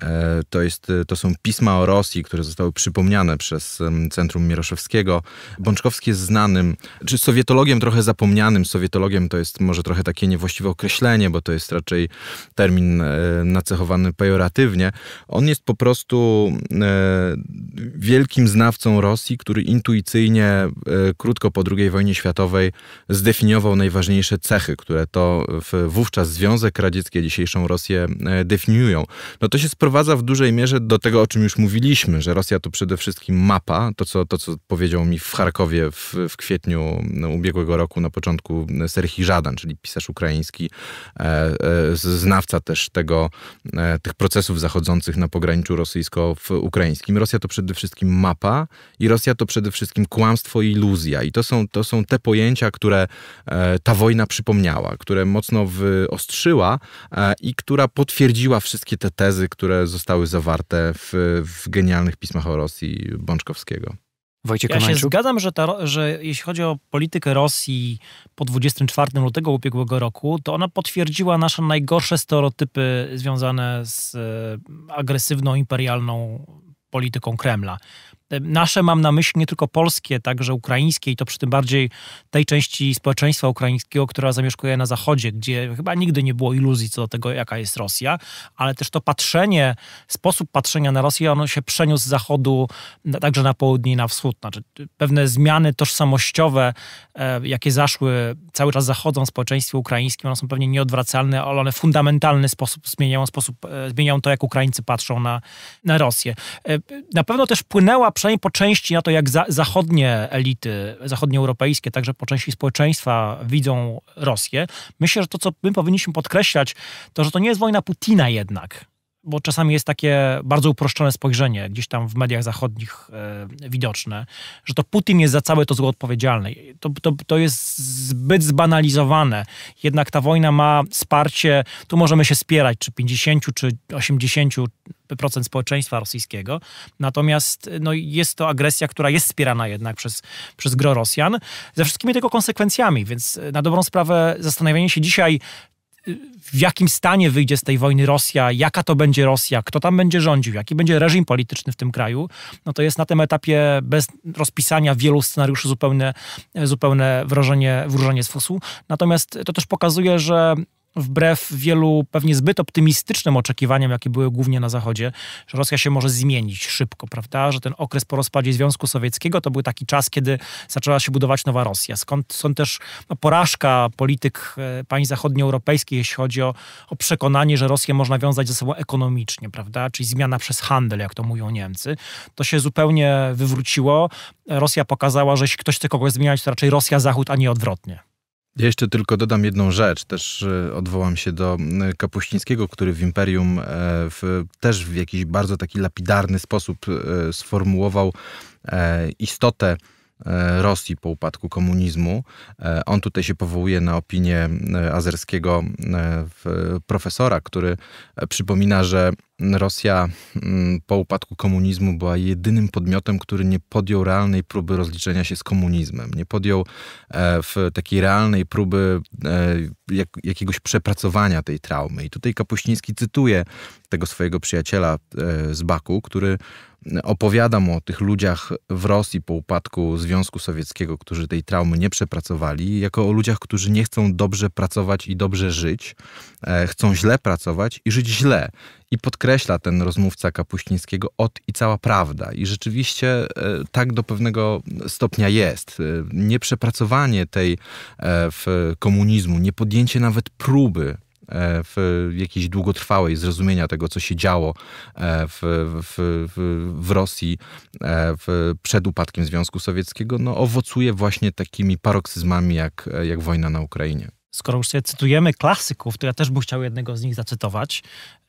E, to, jest, e, to są pisma o Rosji, które zostały przypomniane przez Centrum Mieroszewskiego. Bączkowski jest znanym, czy sowietologiem trochę zapomnianym. Sowietologiem to jest może trochę takie niewłaściwe określenie, bo to jest raczej termin e, nacechowany pejoratywnie. On jest po prostu wielkim znawcą Rosji, który który intuicyjnie, e, krótko po II wojnie światowej, zdefiniował najważniejsze cechy, które to wówczas Związek Radziecki, dzisiejszą Rosję e, definiują. No to się sprowadza w dużej mierze do tego, o czym już mówiliśmy, że Rosja to przede wszystkim mapa, to co, to, co powiedział mi w Charkowie w, w kwietniu no, ubiegłego roku na początku Serhii Żadan, czyli pisarz ukraiński, e, znawca też tego, tych procesów zachodzących na pograniczu rosyjsko-ukraińskim. Rosja to przede wszystkim mapa i Rosja to to przede wszystkim kłamstwo i iluzja. I to są, to są te pojęcia, które e, ta wojna przypomniała, które mocno wyostrzyła e, i która potwierdziła wszystkie te tezy, które zostały zawarte w, w genialnych pismach o Rosji Bączkowskiego. Wojciech ja się zgadzam, że, ta, że jeśli chodzi o politykę Rosji po 24 lutego ubiegłego roku, to ona potwierdziła nasze najgorsze stereotypy związane z e, agresywną, imperialną polityką Kremla. Nasze mam na myśli nie tylko polskie, także ukraińskie i to przy tym bardziej tej części społeczeństwa ukraińskiego, która zamieszkuje na zachodzie, gdzie chyba nigdy nie było iluzji co do tego, jaka jest Rosja, ale też to patrzenie, sposób patrzenia na Rosję, ono się przeniósł z zachodu także na południe i na wschód. Znaczy, pewne zmiany tożsamościowe, e, jakie zaszły, cały czas zachodzą w społeczeństwie ukraińskim, one są pewnie nieodwracalne, ale one w fundamentalny sposób zmieniają, sposób e, zmieniają to, jak Ukraińcy patrzą na, na Rosję. E, na pewno też płynęła przynajmniej po części na to, jak za, zachodnie elity, zachodnioeuropejskie, także po części społeczeństwa widzą Rosję. Myślę, że to, co my powinniśmy podkreślać, to, że to nie jest wojna Putina jednak bo czasami jest takie bardzo uproszczone spojrzenie, gdzieś tam w mediach zachodnich e, widoczne, że to Putin jest za całe to zło odpowiedzialny. To, to, to jest zbyt zbanalizowane. Jednak ta wojna ma wsparcie, tu możemy się spierać, czy 50, czy 80% społeczeństwa rosyjskiego. Natomiast e, no, jest to agresja, która jest wspierana jednak przez, przez gro Rosjan, ze wszystkimi tego konsekwencjami. Więc e, na dobrą sprawę zastanawianie się dzisiaj, w jakim stanie wyjdzie z tej wojny Rosja, jaka to będzie Rosja, kto tam będzie rządził, jaki będzie reżim polityczny w tym kraju, no to jest na tym etapie bez rozpisania wielu scenariuszy zupełne, zupełne wrażenie, wróżenie z fusu. Natomiast to też pokazuje, że wbrew wielu pewnie zbyt optymistycznym oczekiwaniom, jakie były głównie na Zachodzie, że Rosja się może zmienić szybko, prawda? Że ten okres po rozpadzie Związku Sowieckiego to był taki czas, kiedy zaczęła się budować nowa Rosja. Skąd są też no, porażka polityk e, państw zachodnioeuropejskich, jeśli chodzi o, o przekonanie, że Rosję można wiązać ze sobą ekonomicznie, prawda? Czyli zmiana przez handel, jak to mówią Niemcy. To się zupełnie wywróciło. Rosja pokazała, że jeśli ktoś chce kogoś zmieniać, to raczej Rosja-Zachód, a nie odwrotnie. Ja jeszcze tylko dodam jedną rzecz. Też e, odwołam się do Kapuścińskiego, który w Imperium e, w, też w jakiś bardzo taki lapidarny sposób e, sformułował istotę E, Rosji po upadku komunizmu. E, on tutaj się powołuje na opinię e, azerskiego profesora, który przypomina, że Rosja mm, po upadku komunizmu była jedynym podmiotem, który nie podjął realnej próby rozliczenia się z komunizmem. Nie podjął w takiej realnej próby jak, jakiegoś przepracowania tej traumy. I tutaj Kapuściński cytuje tego swojego przyjaciela z Baku, który opowiadam o tych ludziach w Rosji po upadku Związku Sowieckiego, którzy tej traumy nie przepracowali, jako o ludziach, którzy nie chcą dobrze pracować i dobrze żyć, e, chcą źle pracować i żyć źle. I podkreśla ten rozmówca Kapuścińskiego od i cała prawda. I rzeczywiście e, tak do pewnego stopnia jest. E, nieprzepracowanie tej w komunizmu, niepodjęcie nawet próby E, w jakiejś długotrwałej zrozumienia tego, co się działo e, w, w, w, w Rosji e, w, przed upadkiem Związku Sowieckiego, no, owocuje właśnie takimi paroksyzmami jak, jak wojna na Ukrainie skoro już sobie cytujemy klasyków, to ja też bym chciał jednego z nich zacytować.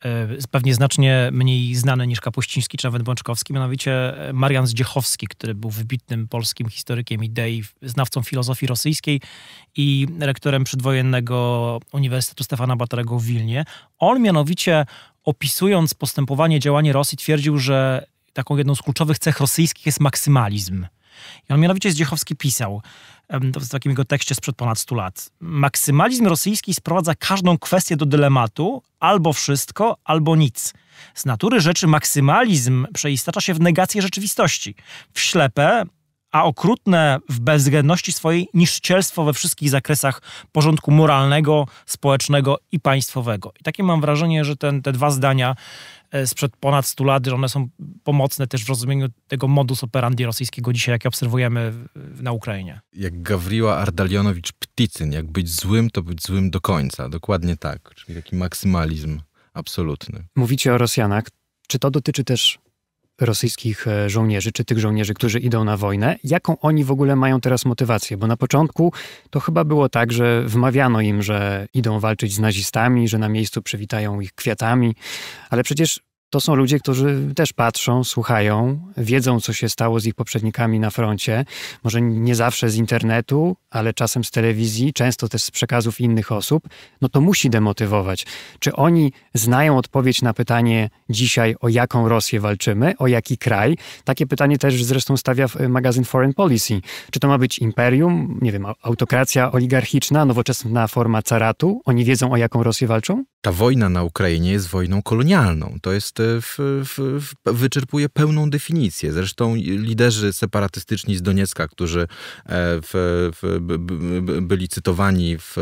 E, pewnie znacznie mniej znany niż Kapuściński czy nawet Bączkowski, mianowicie e, Marian Zdziechowski, który był wybitnym polskim historykiem idei, znawcą filozofii rosyjskiej i rektorem przedwojennego Uniwersytetu Stefana Batorego w Wilnie. On mianowicie opisując postępowanie, działanie Rosji twierdził, że taką jedną z kluczowych cech rosyjskich jest maksymalizm. I on mianowicie Zdziechowski pisał – w takim jego tekście sprzed ponad 100 lat. Maksymalizm rosyjski sprowadza każdą kwestię do dylematu albo wszystko, albo nic. Z natury rzeczy maksymalizm przeistacza się w negację rzeczywistości, w ślepe, a okrutne w bezwzględności swojej niszczelstwo we wszystkich zakresach porządku moralnego, społecznego i państwowego. I takie mam wrażenie, że ten, te dwa zdania E, sprzed ponad 100 lat, że one są pomocne też w rozumieniu tego modus operandi rosyjskiego dzisiaj, jak obserwujemy na Ukrainie. Jak Gawriła Ardalionowicz-Pticyn, jak być złym, to być złym do końca. Dokładnie tak, czyli taki maksymalizm absolutny. Mówicie o Rosjanach. Czy to dotyczy też rosyjskich e, żołnierzy, czy tych żołnierzy, którzy idą na wojnę, jaką oni w ogóle mają teraz motywację? Bo na początku to chyba było tak, że wmawiano im, że idą walczyć z nazistami, że na miejscu przywitają ich kwiatami, ale przecież to są ludzie, którzy też patrzą, słuchają, wiedzą, co się stało z ich poprzednikami na froncie. Może nie zawsze z internetu, ale czasem z telewizji, często też z przekazów innych osób. No to musi demotywować. Czy oni znają odpowiedź na pytanie dzisiaj, o jaką Rosję walczymy, o jaki kraj? Takie pytanie też zresztą stawia y, magazyn Foreign Policy. Czy to ma być imperium, nie wiem, autokracja oligarchiczna, nowoczesna forma caratu? Oni wiedzą, o jaką Rosję walczą? ta wojna na Ukrainie jest wojną kolonialną. To jest, e, w, w, w, wyczerpuje pełną definicję. Zresztą liderzy separatystyczni z Doniecka, którzy e, byli cytowani, w,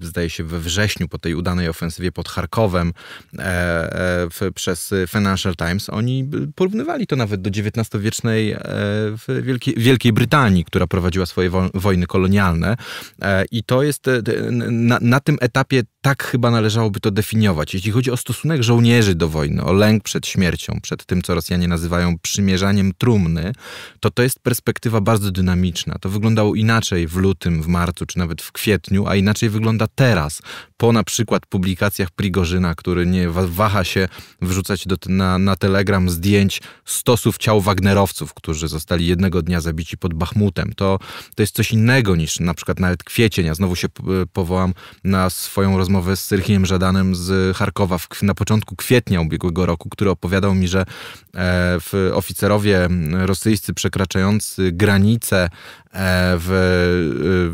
zdaje się, we wrześniu po tej udanej ofensywie pod Charkowem e, przez Financial Times, oni porównywali to nawet do XIX-wiecznej Wielkiej, Wielkiej, Brytanii, która prowadziła swoje wojny kolonialne. I to jest na, na tym etapie tak chyba należałoby to definiować. Jeśli chodzi o stosunek żołnierzy do wojny, o lęk przed śmiercią, przed tym, co Rosjanie nazywają przymierzaniem trumny, to to jest perspektywa bardzo dynamiczna. To wyglądało inaczej w lutym, w marcu, czy nawet w kwietniu, a inaczej wygląda teraz, po na przykład publikacjach Prigorzyna, który nie waha się wrzucać do, na, na Telegram zdjęć stosów ciał Wagnerowców, którzy zostali jednego dnia zabici pod Bachmutem. To, to jest coś innego niż na przykład nawet kwiecień. Ja znowu się powołam na swoją rozmowę rozmowę z Syrkiem Żadanem z Charkowa w, na początku kwietnia ubiegłego roku, który opowiadał mi, że e, oficerowie rosyjscy przekraczający granice E, w,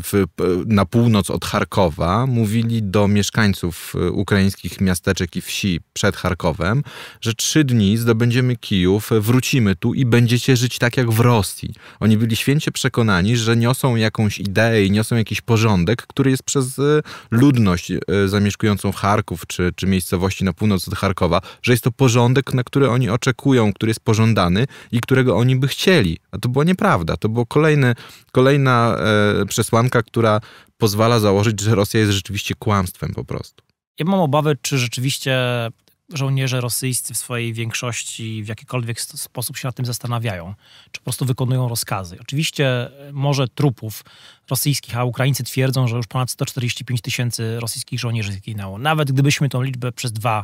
w, na północ od Charkowa mówili do mieszkańców e, ukraińskich miasteczek i wsi przed Charkowem, że trzy dni zdobędziemy Kijów, wrócimy tu i będziecie żyć tak jak w Rosji. Oni byli święcie przekonani, że niosą jakąś ideę i niosą jakiś porządek, który jest przez e, ludność zamieszkującą Charków czy, czy miejscowości na północ od Charkowa, że jest to porządek, na który oni oczekują, który jest pożądany i którego oni by chcieli. A to była nieprawda. To było kolejne Kolejna e, przesłanka, która pozwala założyć, że Rosja jest rzeczywiście kłamstwem po prostu. Ja mam obawy, czy rzeczywiście żołnierze rosyjscy w swojej większości w jakikolwiek sposób się nad tym zastanawiają, czy po prostu wykonują rozkazy. Oczywiście e, może trupów rosyjskich, a Ukraińcy twierdzą, że już ponad 145 tysięcy rosyjskich żołnierzy zginęło. Nawet gdybyśmy tą liczbę przez dwa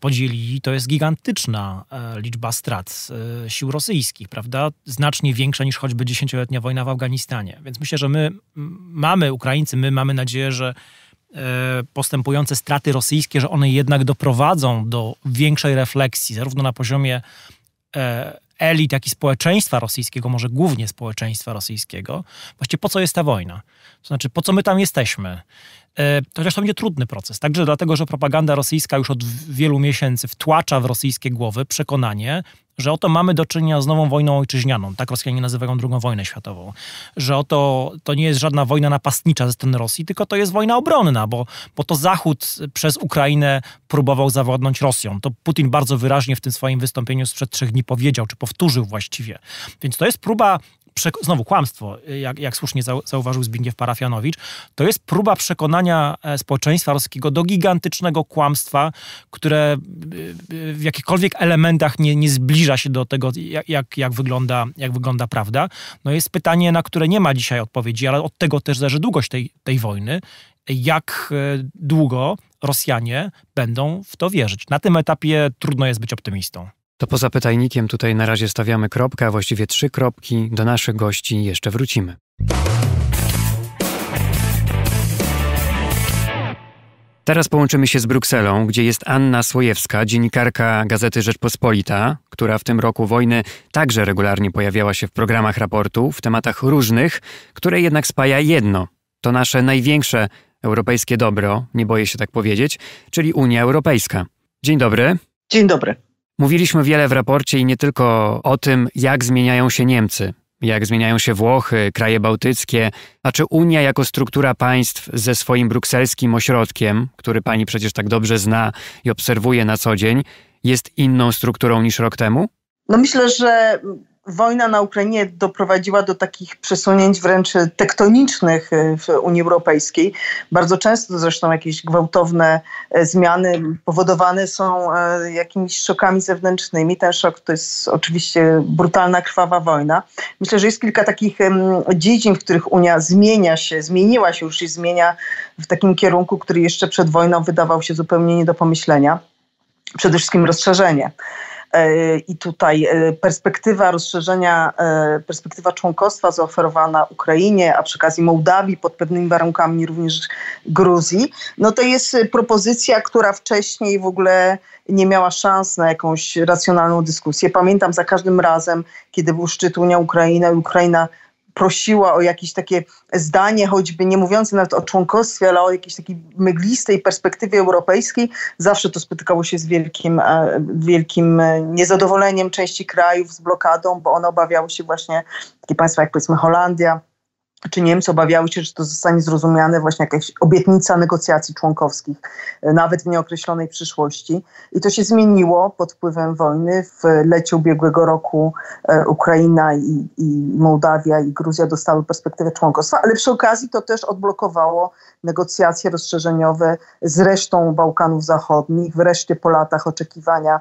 podzielili, to jest gigantyczna e, liczba strat e, sił rosyjskich, prawda? Znacznie większa niż choćby dziesięcioletnia wojna w Afganistanie. Więc myślę, że my mamy, Ukraińcy, my mamy nadzieję, że e, postępujące straty rosyjskie, że one jednak doprowadzą do większej refleksji, zarówno na poziomie elit, jak i społeczeństwa rosyjskiego, może głównie społeczeństwa rosyjskiego, właściwie po co jest ta wojna? To znaczy, po co my tam jesteśmy? E, chociaż to będzie trudny proces, także dlatego, że propaganda rosyjska już od wielu miesięcy wtłacza w rosyjskie głowy przekonanie, że oto mamy do czynienia z nową wojną ojczyźnianą, tak Rosjanie nazywają drugą wojnę światową, że oto to nie jest żadna wojna napastnicza ze strony Rosji, tylko to jest wojna obronna, bo, bo to Zachód przez Ukrainę próbował zawładnąć Rosją. To Putin bardzo wyraźnie w tym swoim wystąpieniu sprzed trzech dni powiedział, czy powtórzył właściwie. Więc to jest próba znowu kłamstwo, jak, jak słusznie zauważył Zbigniew Parafianowicz, to jest próba przekonania e, społeczeństwa rosyjskiego do gigantycznego kłamstwa, które e, w jakichkolwiek elementach nie, nie zbliża się do tego, jak, jak, jak, wygląda, jak wygląda prawda. No jest pytanie, na które nie ma dzisiaj odpowiedzi, ale od tego też zależy długość tej, tej wojny, jak e, długo Rosjanie będą w to wierzyć. Na tym etapie trudno jest być optymistą. To poza pytajnikiem tutaj na razie stawiamy kropkę, a właściwie trzy kropki. Do naszych gości jeszcze wrócimy. Teraz połączymy się z Brukselą, gdzie jest Anna Słojewska, dziennikarka Gazety Rzeczpospolita, która w tym roku wojny także regularnie pojawiała się w programach raportu w tematach różnych, które jednak spaja jedno. To nasze największe europejskie dobro, nie boję się tak powiedzieć, czyli Unia Europejska. Dzień dobry. Dzień dobry. Mówiliśmy wiele w raporcie i nie tylko o tym, jak zmieniają się Niemcy, jak zmieniają się Włochy, kraje bałtyckie, a czy Unia jako struktura państw ze swoim brukselskim ośrodkiem, który pani przecież tak dobrze zna i obserwuje na co dzień, jest inną strukturą niż rok temu? No myślę, że wojna na Ukrainie doprowadziła do takich przesunięć wręcz tektonicznych y, w Unii Europejskiej. Bardzo często zresztą jakieś gwałtowne e, zmiany powodowane są e, jakimiś szokami zewnętrznymi. Ten szok to jest oczywiście brutalna, krwawa wojna. Myślę, że jest kilka takich dziedzin, w których Unia zmienia się, zmieniła się już i zmienia w takim kierunku, który jeszcze przed wojną wydawał się zupełnie nie do pomyślenia. Przede wszystkim rozszerzenie. E, i tutaj e, perspektywa rozszerzenia, e, perspektywa członkostwa zaoferowana Ukrainie, a przy okazji Mołdawii pod pewnymi warunkami również Gruzji, no to jest propozycja, która wcześniej w ogóle nie miała szans na jakąś racjonalną dyskusję. Pamiętam za każdym razem, kiedy był szczyt Unia-Ukraina i Ukraina, Ukraina prosiła o jakieś takie zdanie, choćby nie mówiące nawet o członkostwie, ale o jakiejś takiej myglistej perspektywie europejskiej, zawsze to spotykało się z wielkim, e, wielkim e, niezadowoleniem części krajów, z blokadą, bo one obawiały się właśnie takie państwa jak powiedzmy Holandia, czy Niemcy obawiały się, że to zostanie zrozumiane właśnie jakaś obietnica negocjacji członkowskich, e, nawet w nieokreślonej przyszłości. I to się zmieniło pod wpływem wojny. W lecie ubiegłego roku e, Ukraina i, i Mołdawia i Gruzja dostały perspektywę członkostwa, ale przy okazji to też odblokowało negocjacje rozszerzeniowe z resztą Bałkanów Zachodnich, wreszcie po latach oczekiwania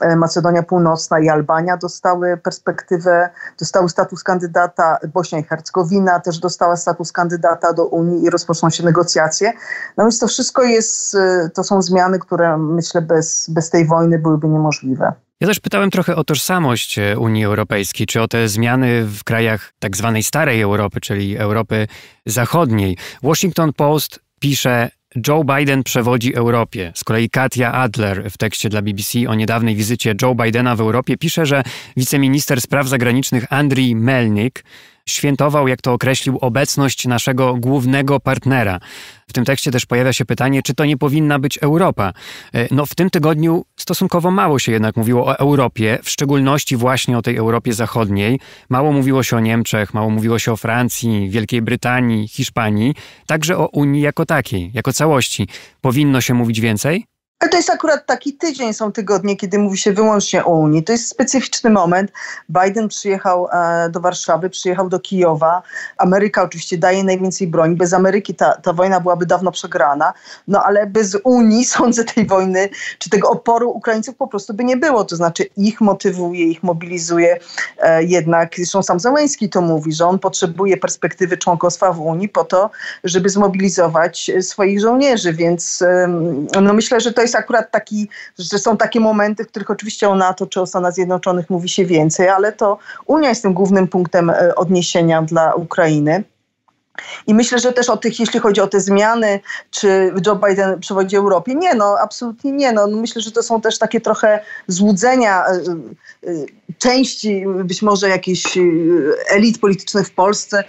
E, Macedonia Północna i Albania dostały perspektywę, dostały status kandydata, Bośnia i Hercegowina też dostała status kandydata do Unii i rozpoczną się negocjacje. No więc to wszystko jest, e, to są zmiany, które myślę bez, bez tej wojny byłyby niemożliwe. Ja też pytałem trochę o tożsamość e, Unii Europejskiej, czy o te zmiany w krajach tak zwanej starej Europy, czyli Europy Zachodniej. Washington Post pisze, Joe Biden przewodzi Europie. Z kolei Katia Adler w tekście dla BBC o niedawnej wizycie Joe Bidena w Europie pisze, że wiceminister spraw zagranicznych Andrii Melnik świętował, jak to określił, obecność naszego głównego partnera. W tym tekście też pojawia się pytanie, czy to nie powinna być Europa. E, no, w tym tygodniu stosunkowo mało się jednak mówiło o Europie, w szczególności właśnie o tej Europie Zachodniej. Mało mówiło się o Niemczech, mało mówiło się o Francji, Wielkiej Brytanii, Hiszpanii, także o Unii jako takiej, jako całości. Powinno się mówić więcej? Ale to jest akurat taki tydzień, są tygodnie, kiedy mówi się wyłącznie o Unii. To jest specyficzny moment. Biden przyjechał e, do Warszawy, przyjechał do Kijowa. Ameryka oczywiście daje najwięcej broni. Bez Ameryki ta, ta wojna byłaby dawno przegrana. No ale bez Unii, sądzę, tej wojny czy tego oporu Ukraińców po prostu by nie było. To znaczy ich motywuje, ich mobilizuje e, jednak. Zresztą sam Załęski to mówi, że on potrzebuje perspektywy członkostwa w Unii po to, żeby zmobilizować swoich żołnierzy. Więc no myślę, że to jest akurat taki, że są takie momenty, w których oczywiście o NATO czy o Stanach Zjednoczonych mówi się więcej, ale to Unia jest tym głównym punktem e, odniesienia dla Ukrainy. I myślę, że też o tych, jeśli chodzi o te zmiany, czy Joe Biden przewodzi Europie, nie, no absolutnie nie. No, no myślę, że to są też takie trochę złudzenia e, e, części być może jakichś e, elit politycznych w Polsce.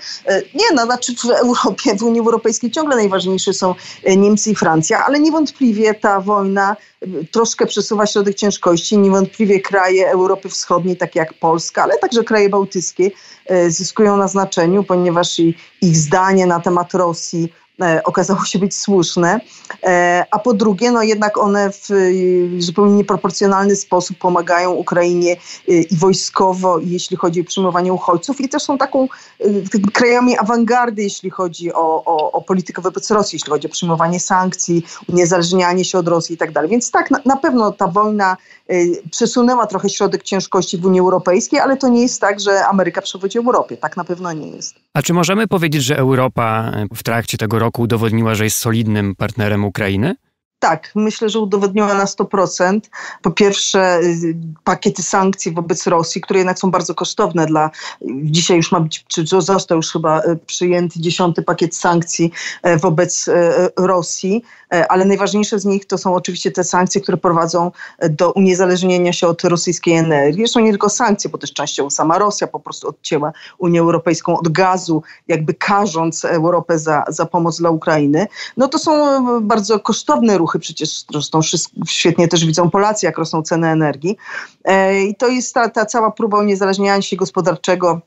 nie, no znaczy w Europie, w Unii Europejskiej ciągle najważniejsze są Niemcy i Francja, ale niewątpliwie ta wojna troszkę przesuwa środek ciężkości. Niewątpliwie kraje Europy Wschodniej, takie jak Polska, ale także kraje bałtyckie, e, zyskują na znaczeniu, ponieważ ich zdanie na temat Rosji E, okazało się być słuszne, e, a po drugie, no jednak one w e, zupełnie nieproporcjonalny sposób pomagają Ukrainie i wojskowo, i jeśli chodzi o przyjmowanie uchodźców, i też są taką krajami awangardy, jeśli chodzi o, o, o politykę wobec Rosji, jeśli chodzi o przyjmowanie sankcji, uniezależnianie się od Rosji i tak dalej. Więc tak, na, na pewno ta wojna przesunęła trochę środek ciężkości w Unii Europejskiej, ale to nie jest tak, że Ameryka przewodzi Europie. Tak na pewno nie jest. A czy możemy powiedzieć, że Europa w trakcie tego roku roku udowodniła, że jest solidnym partnerem Ukrainy? tak, myślę, że udowodniła na 100%. Po pierwsze, y, pakiety sankcji wobec Rosji, które jednak są bardzo kosztowne dla. Dzisiaj już ma być, czy został już chyba y, przyjęty dziesiąty pakiet sankcji e, wobec e, Rosji, e, ale najważniejsze z nich to są oczywiście te sankcje, które prowadzą do uniezależnienia się od rosyjskiej energii. Są nie tylko sankcje, bo też częściowo sama Rosja po prostu odcięła Unię Europejską od gazu, jakby każąc Europę za, za pomoc dla Ukrainy. No to są bardzo kosztowne ruchy ruchy przecież rosną, świetnie też widzą Polacy, jak rosną ceny energii. E, I to jest ta, ta cała próba uniezależniania się gospodarczego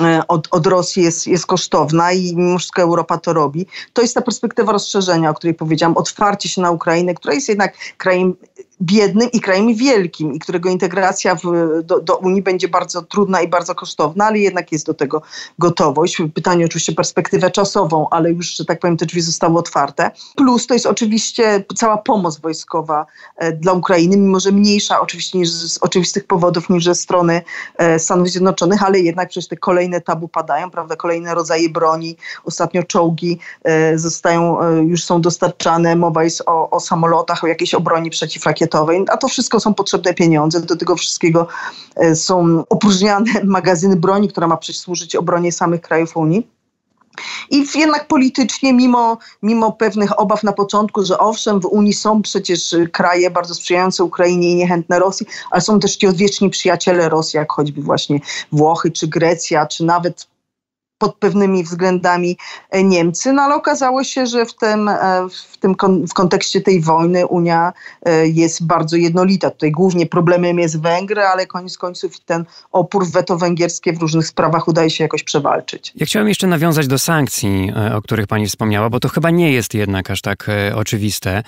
e, od, od Rosji jest, jest kosztowna i mimo wszystko Europa to robi. To jest ta perspektywa rozszerzenia, o której powiedziałam, otwarcie się na Ukrainę, która jest jednak krajem biednym i krajem wielkim, i którego integracja w, do, do, Unii będzie bardzo trudna i bardzo kosztowna, ale jednak jest do tego gotowość. Pytanie oczywiście perspektywę czasową, ale już, że tak powiem, te drzwi zostały otwarte. Plus to jest oczywiście cała pomoc wojskowa e, dla Ukrainy, mimo że mniejsza oczywiście niż z oczywistych powodów niż ze strony e, Stanów Zjednoczonych, ale jednak przecież te kolejne tabu padają, prawda, kolejne rodzaje broni, ostatnio czołgi e, zostają, już są dostarczane, mowa jest o, o samolotach, o jakiejś obronie przeciwrakietowej, a to wszystko są potrzebne pieniądze, do tego wszystkiego e, są opróżniane magazyny broni, która ma przecież służyć obronie samych krajów Unii. I jednak politycznie, mimo, mimo pewnych obaw na początku, że owszem, w Unii są przecież e, kraje bardzo sprzyjające Ukrainie i niechętne Rosji, ale są też ci odwieczni przyjaciele Rosji, jak choćby właśnie Włochy czy Grecja, czy nawet pod pewnymi względami e, Niemcy, no ale okazało się, że w tym, e, w tym w kontekście tej wojny Unia e, jest bardzo jednolita. Tutaj głównie problemem jest Węgry, ale koniec końców ten opór weto węgierskie w różnych sprawach udaje się jakoś przewalczyć. Ja chciałem jeszcze nawiązać do sankcji, o których pani wspomniała, bo to chyba nie jest jednak aż tak oczywiste.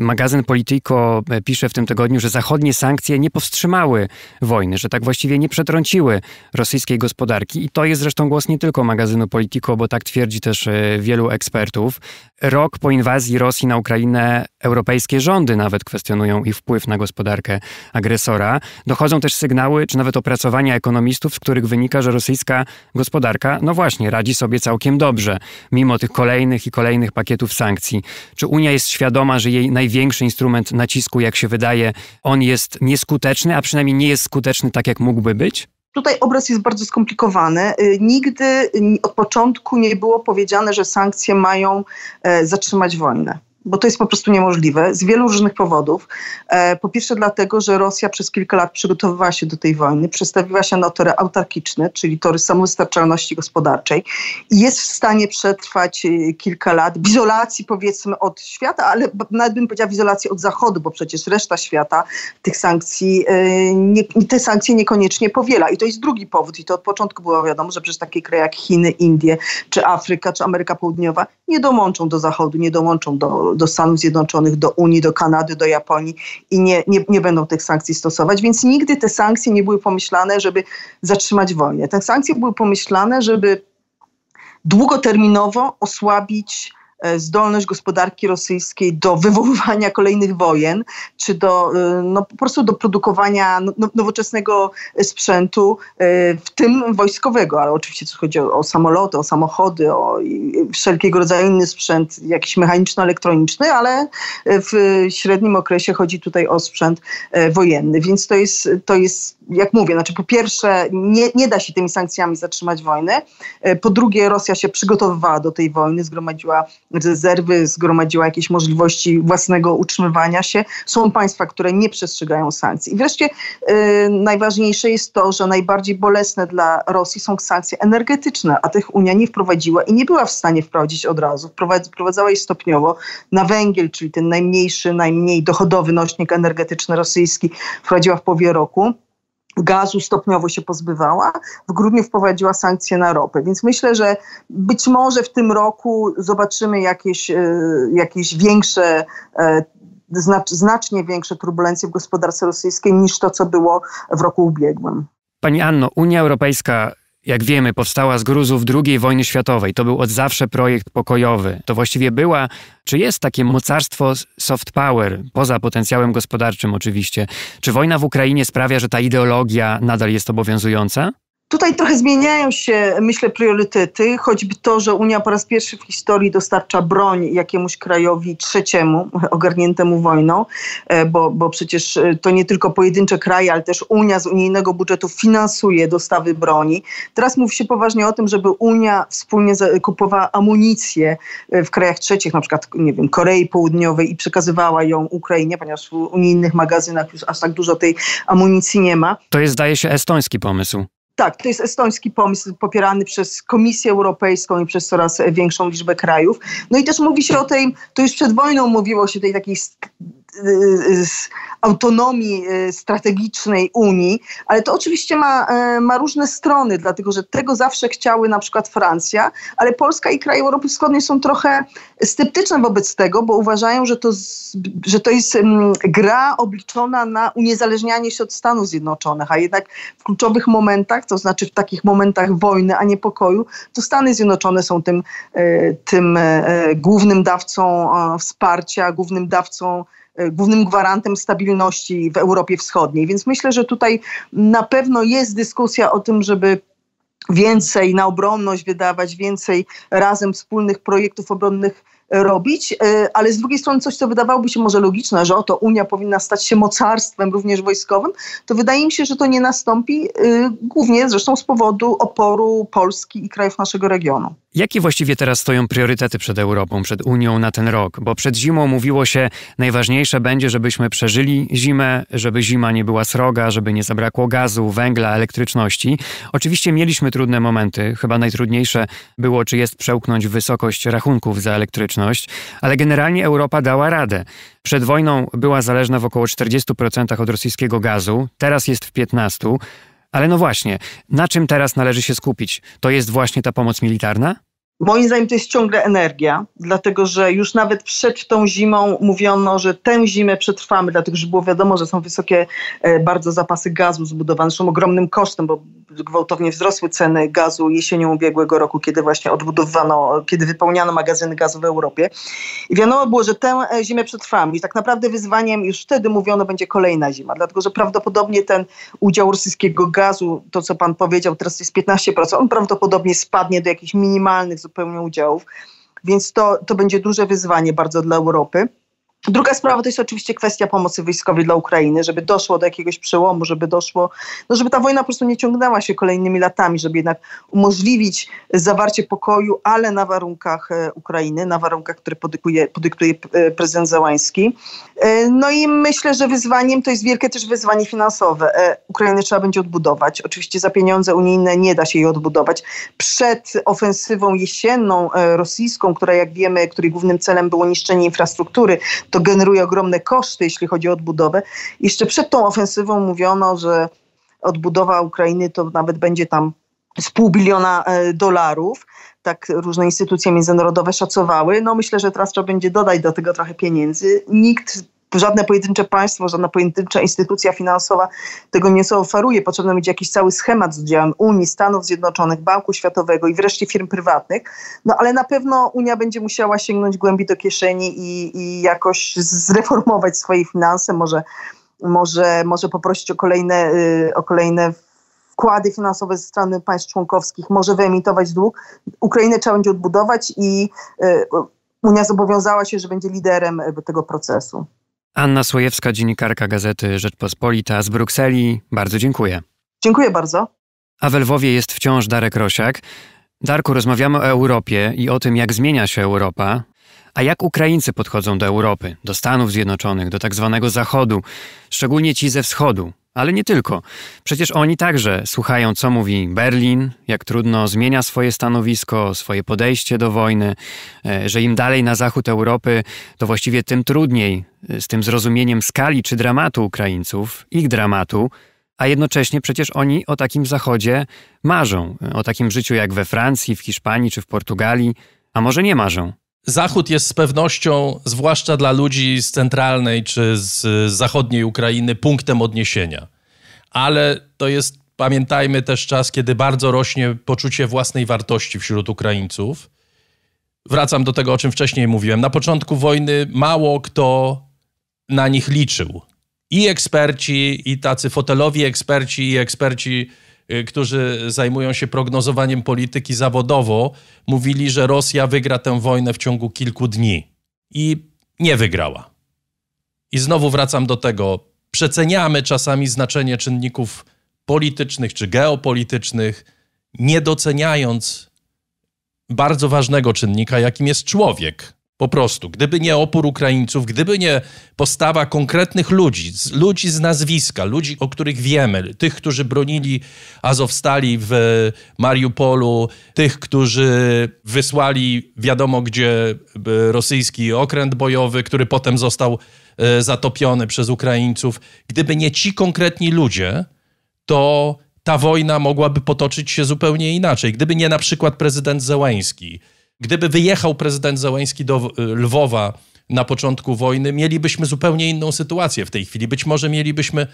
Magazyn Politico pisze w tym tygodniu, że zachodnie sankcje nie powstrzymały wojny, że tak właściwie nie przetrąciły rosyjskiej gospodarki i to jest zresztą głos nie tylko magazyn magazynu Politico, bo tak twierdzi też e, wielu ekspertów. Rok po inwazji Rosji na Ukrainę europejskie rządy nawet kwestionują ich wpływ na gospodarkę agresora. Dochodzą też sygnały, czy nawet opracowania ekonomistów, z których wynika, że rosyjska gospodarka, no właśnie, radzi sobie całkiem dobrze, mimo tych kolejnych i kolejnych pakietów sankcji. Czy Unia jest świadoma, że jej największy instrument nacisku, jak się wydaje, on jest nieskuteczny, a przynajmniej nie jest skuteczny tak, jak mógłby być? Tutaj obraz jest bardzo skomplikowany. Y, nigdy y, od początku nie było powiedziane, że sankcje mają e, zatrzymać wojnę bo to jest po prostu niemożliwe z wielu różnych powodów. E, po pierwsze dlatego, że Rosja przez kilka lat przygotowywała się do tej wojny, przestawiła się na tory autarkiczne, czyli tory samowystarczalności gospodarczej i jest w stanie przetrwać e, kilka lat w izolacji powiedzmy od świata, ale nawet bym powiedziała w izolacji od Zachodu, bo przecież reszta świata tych sankcji, e, nie, te sankcje niekoniecznie powiela. I to jest drugi powód i to od początku było wiadomo, że przecież takie kraje jak Chiny, Indie, czy Afryka, czy Ameryka Południowa nie dołączą do Zachodu, nie dołączą do do Stanów Zjednoczonych, do Unii, do Kanady, do Japonii i nie, nie, nie będą tych sankcji stosować, więc nigdy te sankcje nie były pomyślane, żeby zatrzymać wojnę. Te sankcje były pomyślane, żeby długoterminowo osłabić E, zdolność gospodarki rosyjskiej do wywoływania kolejnych wojen, czy do, e, no, po prostu do produkowania no, no, nowoczesnego sprzętu, e, w tym wojskowego, ale oczywiście co chodzi o, o samoloty, o samochody, o wszelkiego rodzaju inny sprzęt, jakiś mechaniczno-elektroniczny, ale w średnim okresie chodzi tutaj o sprzęt wojenny, więc to jest, to jest jak mówię, znaczy po pierwsze nie, nie da się tymi sankcjami zatrzymać wojny, po drugie Rosja się przygotowywała do tej wojny, zgromadziła rezerwy, zgromadziła jakieś możliwości własnego utrzymywania się. Są państwa, które nie przestrzegają sankcji. I wreszcie y, najważniejsze jest to, że najbardziej bolesne dla Rosji są sankcje energetyczne, a tych Unia nie wprowadziła i nie była w stanie wprowadzić od razu. Wprowadzała je stopniowo na węgiel, czyli ten najmniejszy, najmniej dochodowy nośnik energetyczny rosyjski, wprowadziła w połowie roku gazu stopniowo się pozbywała, w grudniu wprowadziła sankcje na ropę. Więc myślę, że być może w tym roku zobaczymy jakieś, e, jakieś większe e, znacznie większe turbulencje w gospodarce rosyjskiej niż to, co było w roku ubiegłym. Pani Anno, Unia Europejska jak wiemy, powstała z gruzów II wojny światowej. To był od zawsze projekt pokojowy. To właściwie była, czy jest takie mocarstwo soft power, poza potencjałem gospodarczym oczywiście. Czy wojna w Ukrainie sprawia, że ta ideologia nadal jest obowiązująca? Tutaj trochę zmieniają się, myślę, priorytety, choćby to, że Unia po raz pierwszy w historii dostarcza broń jakiemuś krajowi trzeciemu, ogarniętemu wojną, e, bo, bo przecież e, to nie tylko pojedyncze kraje, ale też Unia z unijnego budżetu finansuje dostawy broni. Teraz mówi się poważnie o tym, żeby Unia wspólnie kupowała amunicję e, w krajach trzecich, na przykład, nie wiem, Korei Południowej i przekazywała ją Ukrainie, ponieważ w unijnych magazynach już aż tak dużo tej amunicji nie ma. To jest, zdaje się, estoński pomysł. Tak, to jest estoński pomysł popierany przez Komisję Europejską i przez coraz większą liczbę krajów. No i też mówi się o tej, to już przed wojną mówiło się tej takiej Y, y, autonomii y, strategicznej Unii, ale to oczywiście ma, e, ma różne strony, dlatego że tego zawsze chciały na przykład Francja, ale Polska i kraje Europy Wschodniej są trochę sceptyczne wobec tego, bo uważają, że to, że to jest mm, gra obliczona na uniezależnianie się od Stanów Zjednoczonych, a jednak w kluczowych momentach, to znaczy w takich momentach wojny, a nie pokoju, to Stany Zjednoczone są tym, e, tym e, głównym dawcą wsparcia, głównym dawcą E, głównym gwarantem stabilności w Europie Wschodniej. Więc myślę, że tutaj na pewno jest dyskusja o tym, żeby więcej na obronność wydawać, więcej razem wspólnych projektów obronnych robić, e, ale z drugiej strony coś, co wydawałoby się może logiczne, że oto Unia powinna stać się mocarstwem również wojskowym, to wydaje mi się, że to nie nastąpi e, głównie zresztą z powodu oporu Polski i krajów naszego regionu. Jakie właściwie teraz stoją priorytety przed Europą, przed Unią na ten rok? Bo przed zimą mówiło się, najważniejsze będzie, żebyśmy przeżyli zimę, żeby zima nie była sroga, żeby nie zabrakło gazu, węgla, elektryczności. Oczywiście mieliśmy trudne momenty. Chyba najtrudniejsze było, czy jest przełknąć wysokość rachunków za elektryczność ale generalnie Europa dała radę. Przed wojną była zależna w około 40% od rosyjskiego gazu, teraz jest w 15%. Ale no właśnie, na czym teraz należy się skupić? To jest właśnie ta pomoc militarna? Moim zdaniem to jest ciągle energia, dlatego że już nawet przed tą zimą mówiono, że tę zimę przetrwamy, dlatego że było wiadomo, że są wysokie e, bardzo zapasy gazu zbudowane, są ogromnym kosztem, bo gwałtownie wzrosły ceny gazu jesienią ubiegłego roku, kiedy właśnie odbudowano, kiedy wypełniano magazyny gazu w Europie. I wiadomo było, że tę e, zimę przetrwamy. I tak naprawdę wyzwaniem już wtedy mówiono będzie kolejna zima, dlatego że prawdopodobnie ten udział rosyjskiego gazu, to co pan powiedział, teraz jest 15%, on prawdopodobnie spadnie do jakichś minimalnych zupełnie udziałów. Więc to, to będzie duże wyzwanie bardzo dla Europy. Druga sprawa to jest oczywiście kwestia pomocy wojskowej dla Ukrainy, żeby doszło do jakiegoś przełomu, żeby doszło, no żeby ta wojna po prostu nie ciągnęła się kolejnymi latami, żeby jednak umożliwić zawarcie pokoju, ale na warunkach e, Ukrainy, na warunkach, które podykuje, podyktuje e, prezydent Załański. E, no i myślę, że wyzwaniem to jest wielkie też wyzwanie finansowe. Ukrainę trzeba będzie odbudować. Oczywiście za pieniądze unijne nie da się jej odbudować. Przed ofensywą jesienną rosyjską, która jak wiemy, której głównym celem było niszczenie infrastruktury, to generuje ogromne koszty, jeśli chodzi o odbudowę. Jeszcze przed tą ofensywą mówiono, że odbudowa Ukrainy to nawet będzie tam z pół biliona e, dolarów. Tak różne instytucje międzynarodowe szacowały. No myślę, że teraz trzeba będzie dodać do tego trochę pieniędzy. Nikt żadne pojedyncze państwo, żadna pojedyncza instytucja finansowa tego nie oferuje. Potrzebna mieć jakiś cały schemat z udziałem Unii, Stanów Zjednoczonych, Banku Światowego i wreszcie firm prywatnych. No ale na pewno Unia będzie musiała sięgnąć głębi do kieszeni i, i jakoś zreformować swoje finanse, może, może, może poprosić o kolejne, y, o kolejne wkłady finansowe ze strony państw członkowskich, może wyemitować dług. Ukrainę trzeba będzie odbudować i y, Unia zobowiązała się, że będzie liderem tego procesu. Anna Słojewska, dziennikarka Gazety Rzeczpospolita z Brukseli. Bardzo dziękuję. Dziękuję bardzo. A we Lwowie jest wciąż Darek Rosiak. Darku, rozmawiamy o Europie i o tym, jak zmienia się Europa. A jak Ukraińcy podchodzą do Europy, do Stanów Zjednoczonych, do tak zwanego Zachodu, szczególnie ci ze Wschodu? Ale nie tylko. Przecież oni także słuchają, co mówi Berlin, jak trudno zmienia swoje stanowisko, swoje podejście do wojny, e, że im dalej na zachód Europy, to właściwie tym trudniej e, z tym zrozumieniem skali czy dramatu Ukraińców, ich dramatu, a jednocześnie przecież oni o takim zachodzie marzą, e, o takim życiu jak we Francji, w Hiszpanii czy w Portugalii, a może nie marzą. Zachód jest z pewnością, zwłaszcza dla ludzi z centralnej czy z zachodniej Ukrainy, punktem odniesienia. Ale to jest, pamiętajmy też czas, kiedy bardzo rośnie poczucie własnej wartości wśród Ukraińców. Wracam do tego, o czym wcześniej mówiłem. Na początku wojny mało kto na nich liczył. I eksperci, i tacy fotelowi eksperci, i eksperci Y, którzy zajmują się prognozowaniem polityki zawodowo, mówili, że Rosja wygra tę wojnę w ciągu kilku dni. I nie wygrała. I znowu wracam do tego. Przeceniamy czasami znaczenie czynników politycznych czy geopolitycznych, nie doceniając bardzo ważnego czynnika, jakim jest człowiek. Po prostu. Gdyby nie opór Ukraińców, gdyby nie postawa konkretnych ludzi, ludzi z nazwiska, ludzi, o których wiemy, tych, którzy bronili Azowstali w Mariupolu, tych, którzy wysłali wiadomo gdzie e, rosyjski okręt bojowy, który potem został e, zatopiony przez Ukraińców. Gdyby nie ci konkretni ludzie, to ta wojna mogłaby potoczyć się zupełnie inaczej. Gdyby nie na przykład prezydent Zełański, Gdyby wyjechał prezydent Zełęński do y, Lwowa na początku wojny, mielibyśmy zupełnie inną sytuację w tej chwili. Być może mielibyśmy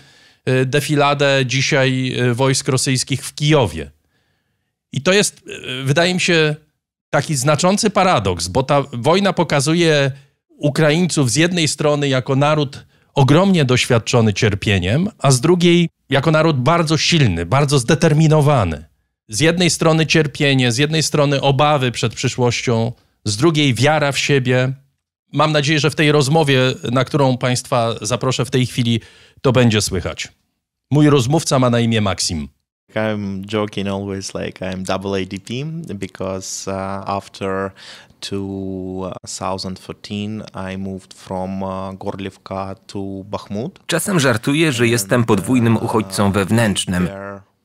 y, defiladę dzisiaj y, wojsk rosyjskich w Kijowie. I to jest, wydaje mi się, taki znaczący paradoks, bo ta wojna pokazuje Ukraińców z jednej strony jako naród ogromnie doświadczony cierpieniem, a z drugiej jako naród bardzo silny, bardzo zdeterminowany z jednej strony cierpienie, z jednej strony obawy przed przyszłością, z drugiej wiara w siebie. Mam nadzieję, że w tej rozmowie, na którą Państwa zaproszę w tej chwili, to będzie słychać. Mój rozmówca ma na imię Maksim. I'm joking always like I'm double ADP because uh, after 2014 I moved from uh, to Bakhmut. Czasem żartuję, że jestem podwójnym uchodźcą wewnętrznym.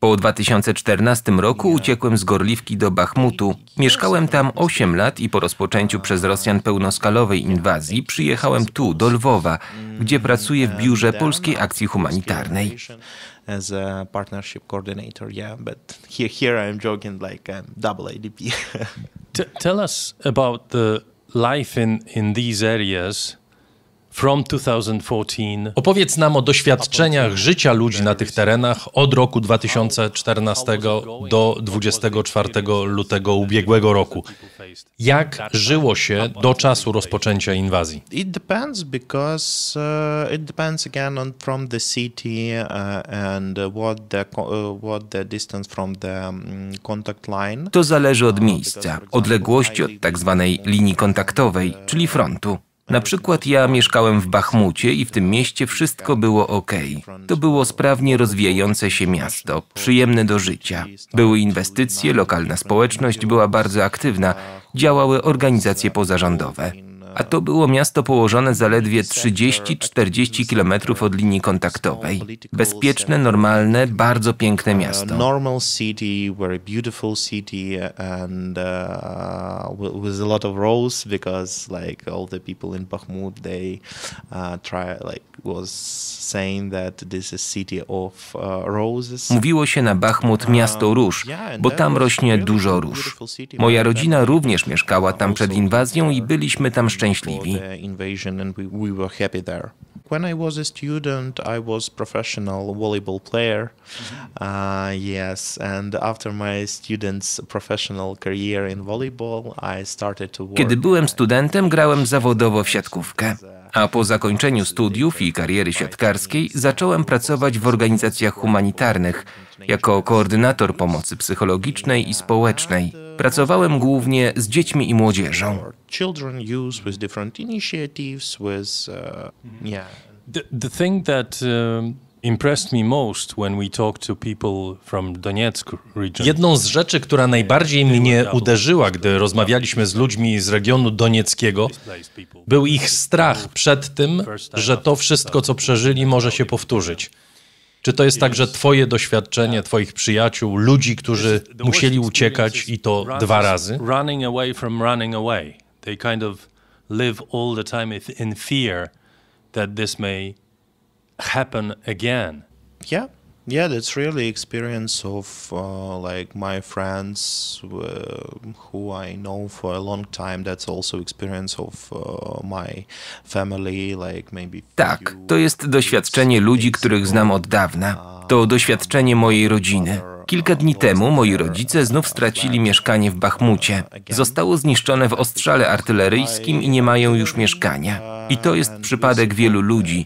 Po 2014 roku uciekłem z Gorliwki do Bachmutu. Mieszkałem tam 8 lat i po rozpoczęciu przez Rosjan pełnoskalowej inwazji przyjechałem tu, do Lwowa, gdzie pracuję w biurze Polskiej Akcji Humanitarnej. As a partnership coordinator, yeah, but here, here joking like um, double ADP. tell us about the life in, in these areas. From 2014. Opowiedz nam o doświadczeniach życia ludzi na tych terenach od roku 2014 do 24 lutego ubiegłego roku. Jak żyło się do czasu rozpoczęcia inwazji? It depends because uh, it depends again on from the city uh, and uh, what the what the distance from the um, contact line. To zależy od miejsca, odległości od tak zwanej linii kontaktowej, czyli frontu. Na przykład ja mieszkałem w Bachmucie i w tym mieście wszystko było ok. To było sprawnie rozwijające się miasto, przyjemne do życia. Były inwestycje, lokalna społeczność była bardzo aktywna, działały organizacje pozarządowe a to było miasto położone zaledwie 30-40 km od linii kontaktowej. Bezpieczne, normalne, bardzo piękne miasto. Mówiło się na Bachmut, um, miasto róż, bo tam rośnie dużo róż. Moja rodzina również mieszkała tam przed inwazją i byliśmy tam szczęśliwi szczęśliwi. When I was a student, I was professional volleyball player. Uh, yes, and after my student's professional career in volleyball, I started to work. Kiedy byłem studentem, grałem zawodowo w siatkówkę. A po zakończeniu studiów i kariery siatkarskiej zacząłem pracować w organizacjach humanitarnych jako koordynator pomocy psychologicznej i społecznej. Pracowałem głównie z dziećmi i młodzieżą children use with different initiatives with uh, mm-hmm. yeah the, the thing that um, impressed me most when we to people from Donetsk region. Jedną z rzeczy, która najbardziej mnie uderzyła, gdy rozmawialiśmy z ludźmi z regionu donieckiego, był ich strach przed tym, że to wszystko, co przeżyli, może się powtórzyć. Czy to jest także Twoje doświadczenie, Twoich przyjaciół, ludzi, którzy musieli uciekać i to dwa razy? Running away from running away. They kind of live all the time in fear that this may happen again. Yeah, yeah, that's really experience of uh, like my friends uh, who I know for a long time. That's also experience of uh, my family, like maybe. Tak, to jest doświadczenie ludzi, których znam od dawna. To ah, doświadczenie mojej rodziny. Kilka dni temu moi rodzice znów stracili mieszkanie w Bachmucie. Zostało zniszczone w ostrzale artyleryjskim i nie mają już mieszkania. I to jest przypadek wielu ludzi.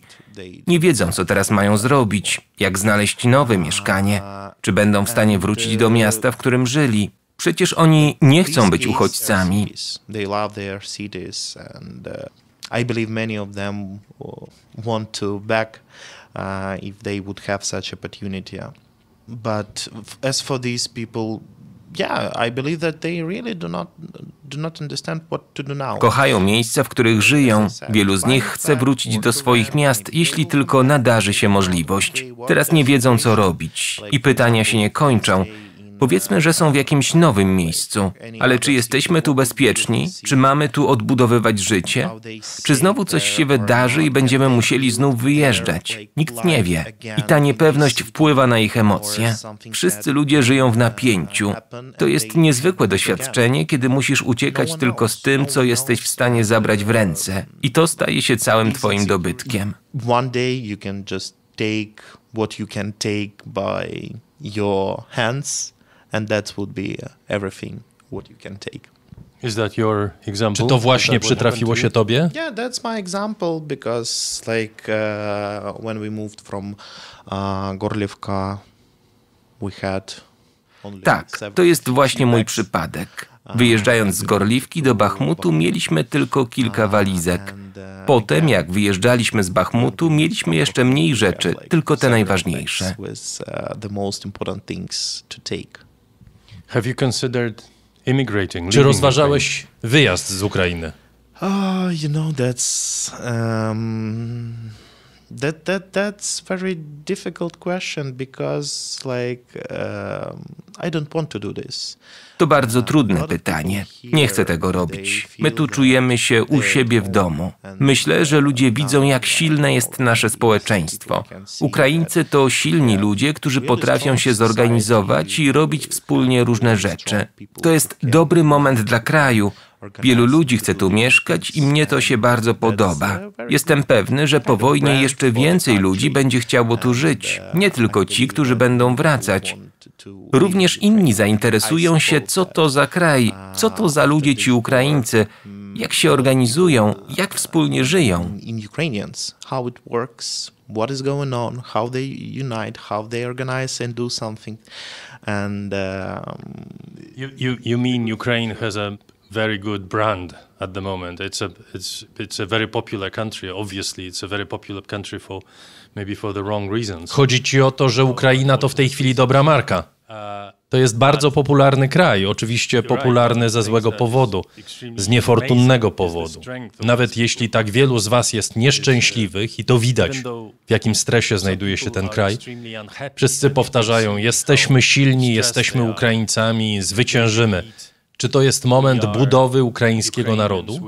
Nie wiedzą, co teraz mają zrobić, jak znaleźć nowe mieszkanie, czy będą w stanie wrócić do miasta, w którym żyli. Przecież oni nie chcą być uchodźcami. Uh, I believe many of them want to back uh, if they would have such opportunity but as for these people, yeah, I believe that they really do not do not understand what to do now. Kochają miejsca, w których żyją. Wielu z nich chce wrócić do swoich miast, jeśli tylko nadarzy się możliwość. Teraz nie wiedzą, co robić i pytania się nie kończą. Powiedzmy, że są w jakimś nowym miejscu, ale czy jesteśmy tu bezpieczni? Czy mamy tu odbudowywać życie? Czy znowu coś się wydarzy i będziemy musieli znów wyjeżdżać? Nikt nie wie. I ta niepewność wpływa na ich emocje. Wszyscy ludzie żyją w napięciu. To jest niezwykłe doświadczenie, kiedy musisz uciekać tylko z tym, co jesteś w stanie zabrać w ręce. I to staje się całym twoim dobytkiem. One day you can just take what you can take by your hands and that would be uh, everything what you can take. Is that your example? Czy to właśnie przytrafiło się tobie? Yeah, that's my example because like uh, when we moved from uh, Gorliwka we had only tak, to jest właśnie mój przypadek. Uh, Wyjeżdżając z Gorliwki do Bachmutu mieliśmy tylko kilka uh, walizek. Potem, jak wyjeżdżaliśmy z Bachmutu, mieliśmy jeszcze mniej rzeczy, tylko te najważniejsze. Have you considered immigrating? Czy rozważałeś wyjazd z Ukrainy? Oh, you know, that's um, that that that's very difficult question because like uh, I don't want to do this. To bardzo uh, trudne pytanie. Nie chcę tego robić. My tu czujemy się u siebie w domu. Myślę, że ludzie widzą, jak silne jest nasze społeczeństwo. Ukraińcy to silni ludzie, którzy potrafią się zorganizować i robić wspólnie różne rzeczy. To jest dobry moment dla kraju, Wielu ludzi chce tu mieszkać i mnie to się bardzo podoba. Jestem pewny, że po wojnie jeszcze więcej ludzi będzie chciało tu żyć, nie tylko ci, którzy będą wracać. Również inni zainteresują się, co to za kraj, co to za ludzie ci Ukraińcy, jak się organizują, jak wspólnie żyją. and do um, you, you, you mean Ukraine has a very good brand at the moment. It's a it's it's a very popular country. Obviously, it's a very popular country for maybe for the wrong reasons. Chodzi ci o to, że Ukraina to w tej chwili dobra marka. Uh, to jest bardzo popularny kraj, oczywiście popularny ze złego powodu, z niefortunnego powodu. Nawet jeśli tak wielu z Was jest uh, nieszczęśliwych i to widać, w jakim stresie znajduje się ten kraj, wszyscy powtarzają: jesteśmy silni, jesteśmy Ukraińcami, zwyciężymy. Czy to jest moment budowy ukraińskiego narodu?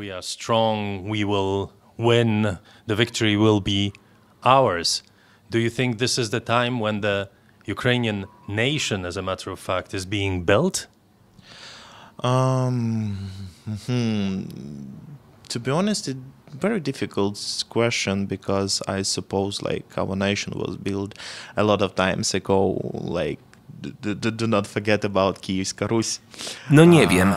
Do you think this is the time when the Ukrainian nation, as a matter of fact, is being built? Um, hmm. To be honest, it's a very difficult question because I suppose like our nation was built a lot of times ago, like do, do not forget about Kijowska Ruś. No nie wiem.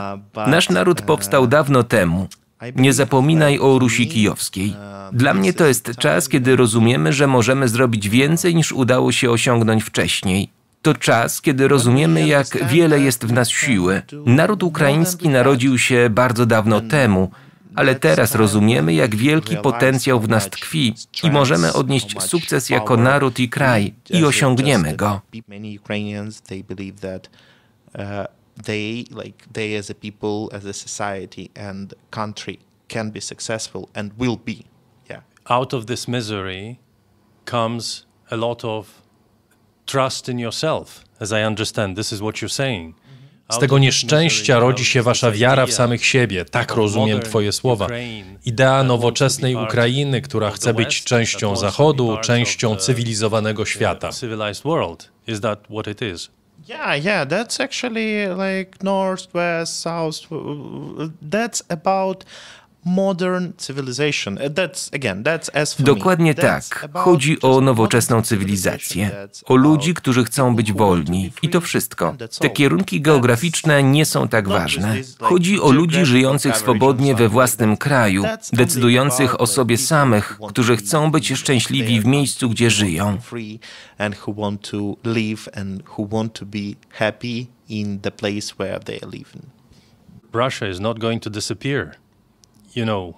Nasz naród e, powstał dawno temu. Nie zapominaj o Rusi Kijowskiej. E, Dla mnie to jest czas, kiedy rozumiemy, że możemy zrobić więcej niż udało się osiągnąć wcześniej. To czas, kiedy rozumiemy, jak wiele jest w nas siły. Naród ukraiński narodził się bardzo dawno temu ale teraz rozumiemy, jak wielki potencjał w nas tkwi i możemy odnieść sukces jako naród i kraj i osiągniemy go. They, like they as a people, as a society and country can be successful and will be. Yeah. Out of this misery comes a lot of trust in yourself, as I understand. This is what you're saying. Z tego nieszczęścia rodzi się wasza wiara w samych siebie, tak rozumiem Twoje słowa. Idea nowoczesnej Ukrainy, która chce być częścią Zachodu, częścią e, cywilizowanego e, świata. Yeah, yeah, that's actually like northwest, south. That's about Dokładnie tak. Chodzi o nowoczesną cywilizację, o ludzi, którzy chcą być wolni i to wszystko. Te kierunki geograficzne nie są tak ważne. Chodzi o ludzi żyjących swobodnie we własnym kraju, decydujących o sobie samych, którzy chcą być szczęśliwi w miejscu, gdzie żyją. Russia is not going to disappear you know,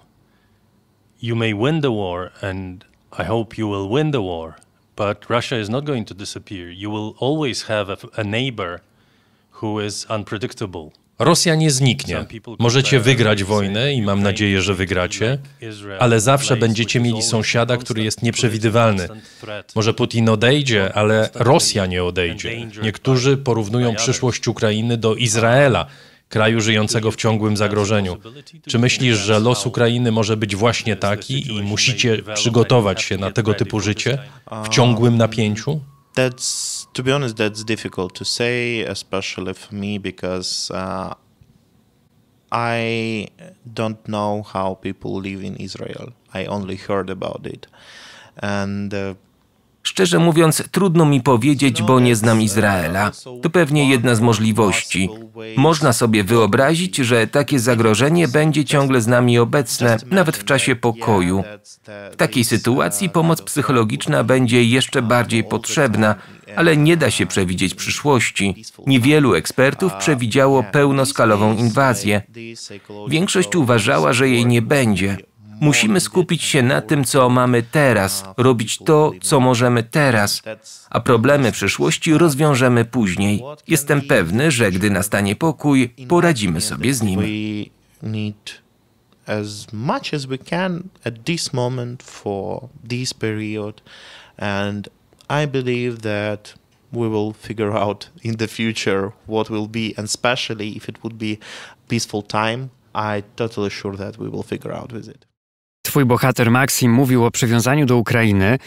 you may win the war, and I hope you will win the war, but Russia is not going to disappear. You will always have a, a neighbor who is unpredictable. Rosja nie zniknie. Możecie wygrać wojnę i mam nadzieję, że wygracie, ale zawsze będziecie mieli sąsiada, który jest nieprzewidywalny. Może Putin odejdzie, ale Rosja nie odejdzie. Niektórzy porównują przyszłość Ukrainy do Izraela kraju żyjącego w ciągłym zagrożeniu. Czy myślisz, że los Ukrainy może być właśnie taki i musicie przygotować się na tego typu życie w ciągłym napięciu? to be honest, to say, especially for me, because uh, I don't know how people live in Israel. I only heard about it. And uh, Szczerze mówiąc, trudno mi powiedzieć, bo nie znam Izraela. To pewnie jedna z możliwości. Można sobie wyobrazić, że takie zagrożenie będzie ciągle z nami obecne, nawet w czasie pokoju. W takiej sytuacji pomoc psychologiczna będzie jeszcze bardziej potrzebna, ale nie da się przewidzieć przyszłości. Niewielu ekspertów przewidziało pełnoskalową inwazję. Większość uważała, że jej nie będzie. Musimy skupić się na tym, co mamy teraz, robić to, co możemy teraz, a problemy przyszłości rozwiążemy później. Jestem pewny, że gdy nastanie pokój, poradzimy sobie z nim. As much as we can at this moment for this period, and I believe that we will figure out in the future what will be, and especially if it would be peaceful time, I totally sure that we will figure out with it. Twój bohater Maksim mówił o przywiązaniu do Ukrainy.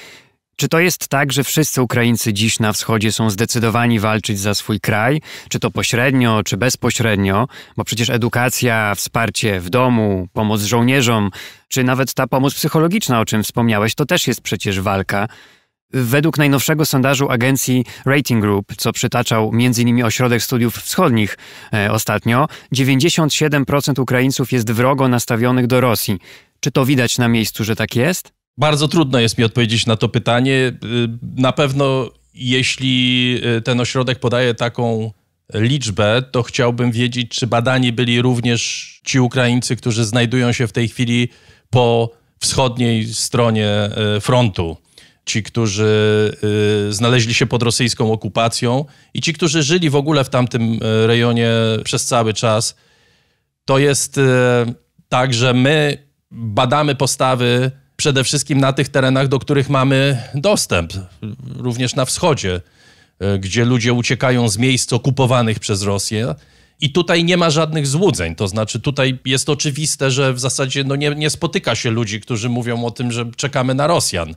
Czy to jest tak, że wszyscy Ukraińcy dziś na wschodzie są zdecydowani walczyć za swój kraj, czy to pośrednio, czy bezpośrednio, bo przecież edukacja, wsparcie w domu, pomoc żołnierzom, czy nawet ta pomoc psychologiczna, o czym wspomniałeś, to też jest przecież walka. Według najnowszego sondażu agencji Rating Group, co przytaczał m.in. Ośrodek Studiów Wschodnich e, ostatnio, 97% Ukraińców jest wrogo nastawionych do Rosji. Czy to widać na miejscu, że tak jest? Bardzo trudno jest mi odpowiedzieć na to pytanie. Y, na pewno, jeśli y, ten ośrodek podaje taką liczbę, to chciałbym wiedzieć, czy badani byli również ci Ukraińcy, którzy znajdują się w tej chwili po wschodniej stronie y, frontu. Ci, którzy znaleźli się pod rosyjską okupacją i ci, którzy żyli w ogóle w tamtym rejonie przez cały czas. To jest tak, że my badamy postawy przede wszystkim na tych terenach, do których mamy dostęp, również na wschodzie, e, gdzie ludzie uciekają z miejsc okupowanych przez Rosję. I tutaj nie ma żadnych złudzeń. To znaczy, tutaj jest oczywiste, że w zasadzie no nie, nie spotyka się ludzi, którzy mówią o tym, że czekamy na Rosjan.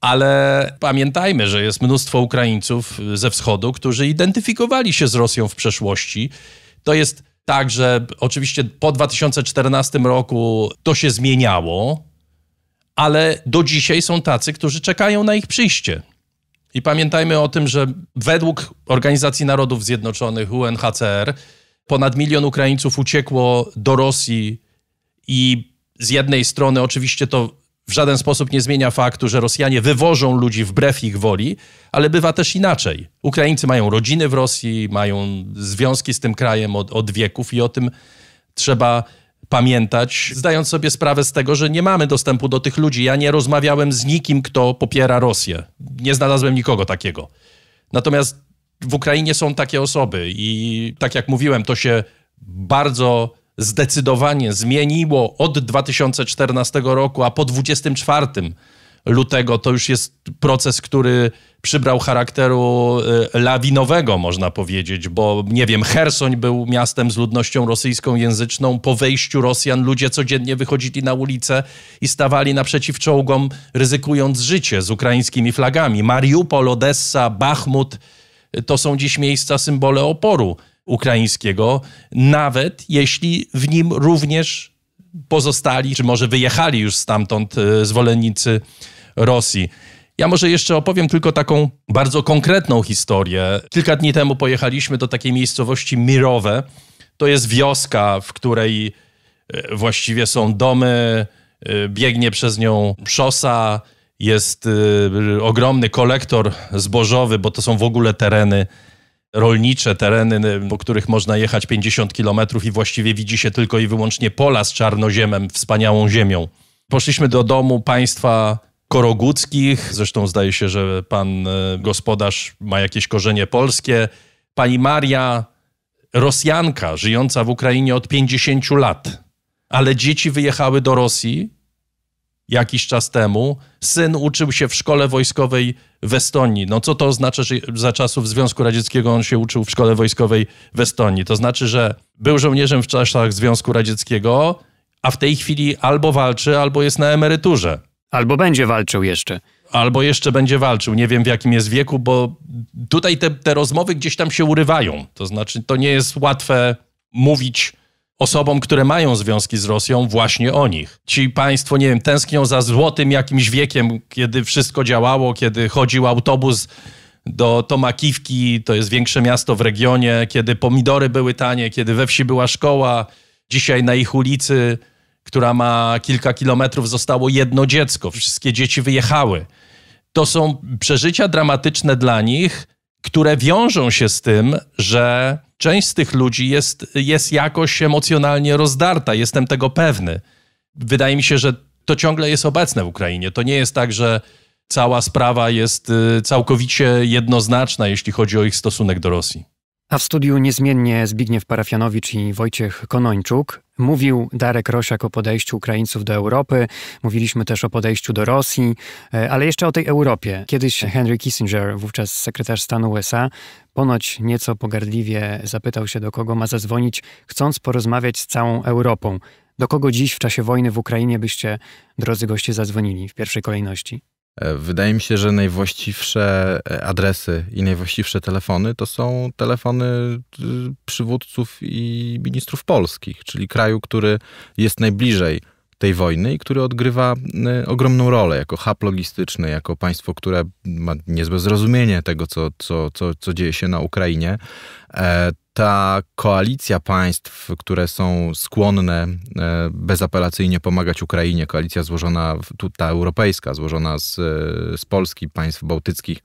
Ale pamiętajmy, że jest mnóstwo Ukraińców ze wschodu, którzy identyfikowali się z Rosją w przeszłości. To jest Także oczywiście po 2014 roku to się zmieniało, ale do dzisiaj są tacy, którzy czekają na ich przyjście. I pamiętajmy o tym, że według Organizacji Narodów Zjednoczonych, UNHCR, ponad milion Ukraińców uciekło do Rosji i z jednej strony oczywiście to w żaden sposób nie zmienia faktu, że Rosjanie wywożą ludzi wbrew ich woli, ale bywa też inaczej. Ukraińcy mają rodziny w Rosji, mają związki z tym krajem od, od wieków i o tym trzeba pamiętać, zdając sobie sprawę z tego, że nie mamy dostępu do tych ludzi. Ja nie rozmawiałem z nikim, kto popiera Rosję. Nie znalazłem nikogo takiego. Natomiast w Ukrainie są takie osoby i tak jak mówiłem, to się bardzo zdecydowanie zmieniło od 2014 roku, a po 24 lutego to już jest proces, który przybrał charakteru e, lawinowego, można powiedzieć, bo nie wiem, Hersoń był miastem z ludnością rosyjską języczną. Po wejściu Rosjan ludzie codziennie wychodzili na ulice i stawali naprzeciw czołgom, ryzykując życie z ukraińskimi flagami. Mariupol, Odessa, Bachmut e, to są dziś miejsca symbole oporu ukraińskiego, nawet jeśli w nim również pozostali, czy może wyjechali już stamtąd e, zwolennicy Rosji. Ja może jeszcze opowiem tylko taką bardzo konkretną historię. Kilka dni temu pojechaliśmy do takiej miejscowości Mirowe. To jest wioska, w której e, właściwie są domy, e, biegnie przez nią szosa, jest ogromny kolektor zbożowy, bo to są w ogóle tereny rolnicze, tereny, y, po których można jechać 50 kilometrów i właściwie widzi się tylko i wyłącznie pola z czarnoziemem, wspaniałą ziemią. Poszliśmy do domu państwa Korogódzkich, zresztą zdaje się, że pan y, gospodarz ma jakieś korzenie polskie. Pani Maria, Rosjanka, żyjąca w Ukrainie od 50 lat, ale dzieci wyjechały do Rosji jakiś czas temu. Syn uczył się w szkole wojskowej w Estonii. No co to oznacza, że za czasów Związku Radzieckiego on się uczył w szkole wojskowej w Estonii? To znaczy, że był żołnierzem w czasach Związku Radzieckiego, a w tej chwili albo walczy, albo jest na emeryturze. Albo będzie walczył jeszcze. Albo jeszcze będzie walczył. Nie wiem w jakim jest wieku, bo tutaj te, te rozmowy gdzieś tam się urywają. To znaczy, to nie jest łatwe mówić osobom, które mają związki z Rosją, właśnie o nich. Ci państwo, nie wiem, tęsknią za złotym jakimś wiekiem, kiedy wszystko działało, kiedy chodził autobus do Tomakiwki, to jest większe miasto w regionie, kiedy pomidory były tanie, kiedy we wsi była szkoła, dzisiaj na ich ulicy, która ma kilka kilometrów, zostało jedno dziecko, wszystkie dzieci wyjechały. To są przeżycia dramatyczne dla nich, które wiążą się z tym, że część z tych ludzi jest, jest jakoś emocjonalnie rozdarta, jestem tego pewny. Wydaje mi się, że to ciągle jest obecne w Ukrainie. To nie jest tak, że cała sprawa jest y, całkowicie jednoznaczna, jeśli chodzi o ich stosunek do Rosji. A w studiu niezmiennie Zbigniew Parafianowicz i Wojciech Konończuk. Mówił Darek Rosiak o podejściu Ukraińców do Europy, mówiliśmy też o podejściu do Rosji, e, ale jeszcze o tej Europie. Kiedyś Henry Kissinger, wówczas sekretarz stanu USA, ponoć nieco pogardliwie zapytał się, do kogo ma zadzwonić, chcąc porozmawiać z całą Europą. Do kogo dziś w czasie wojny w Ukrainie byście, drodzy goście, zadzwonili w pierwszej kolejności? E, wydaje mi się, że najwłaściwsze e, adresy i najwłaściwsze telefony to są telefony y, przywódców i ministrów polskich, czyli kraju, który jest najbliżej tej wojny i który odgrywa y, ogromną rolę jako hub logistyczny, jako państwo, które ma niezłe zrozumienie tego, co, co, co, co dzieje się na Ukrainie. E, ta koalicja państw, które są skłonne e, bezapelacyjnie pomagać Ukrainie, koalicja złożona, ta europejska, złożona z, z Polski, państw bałtyckich,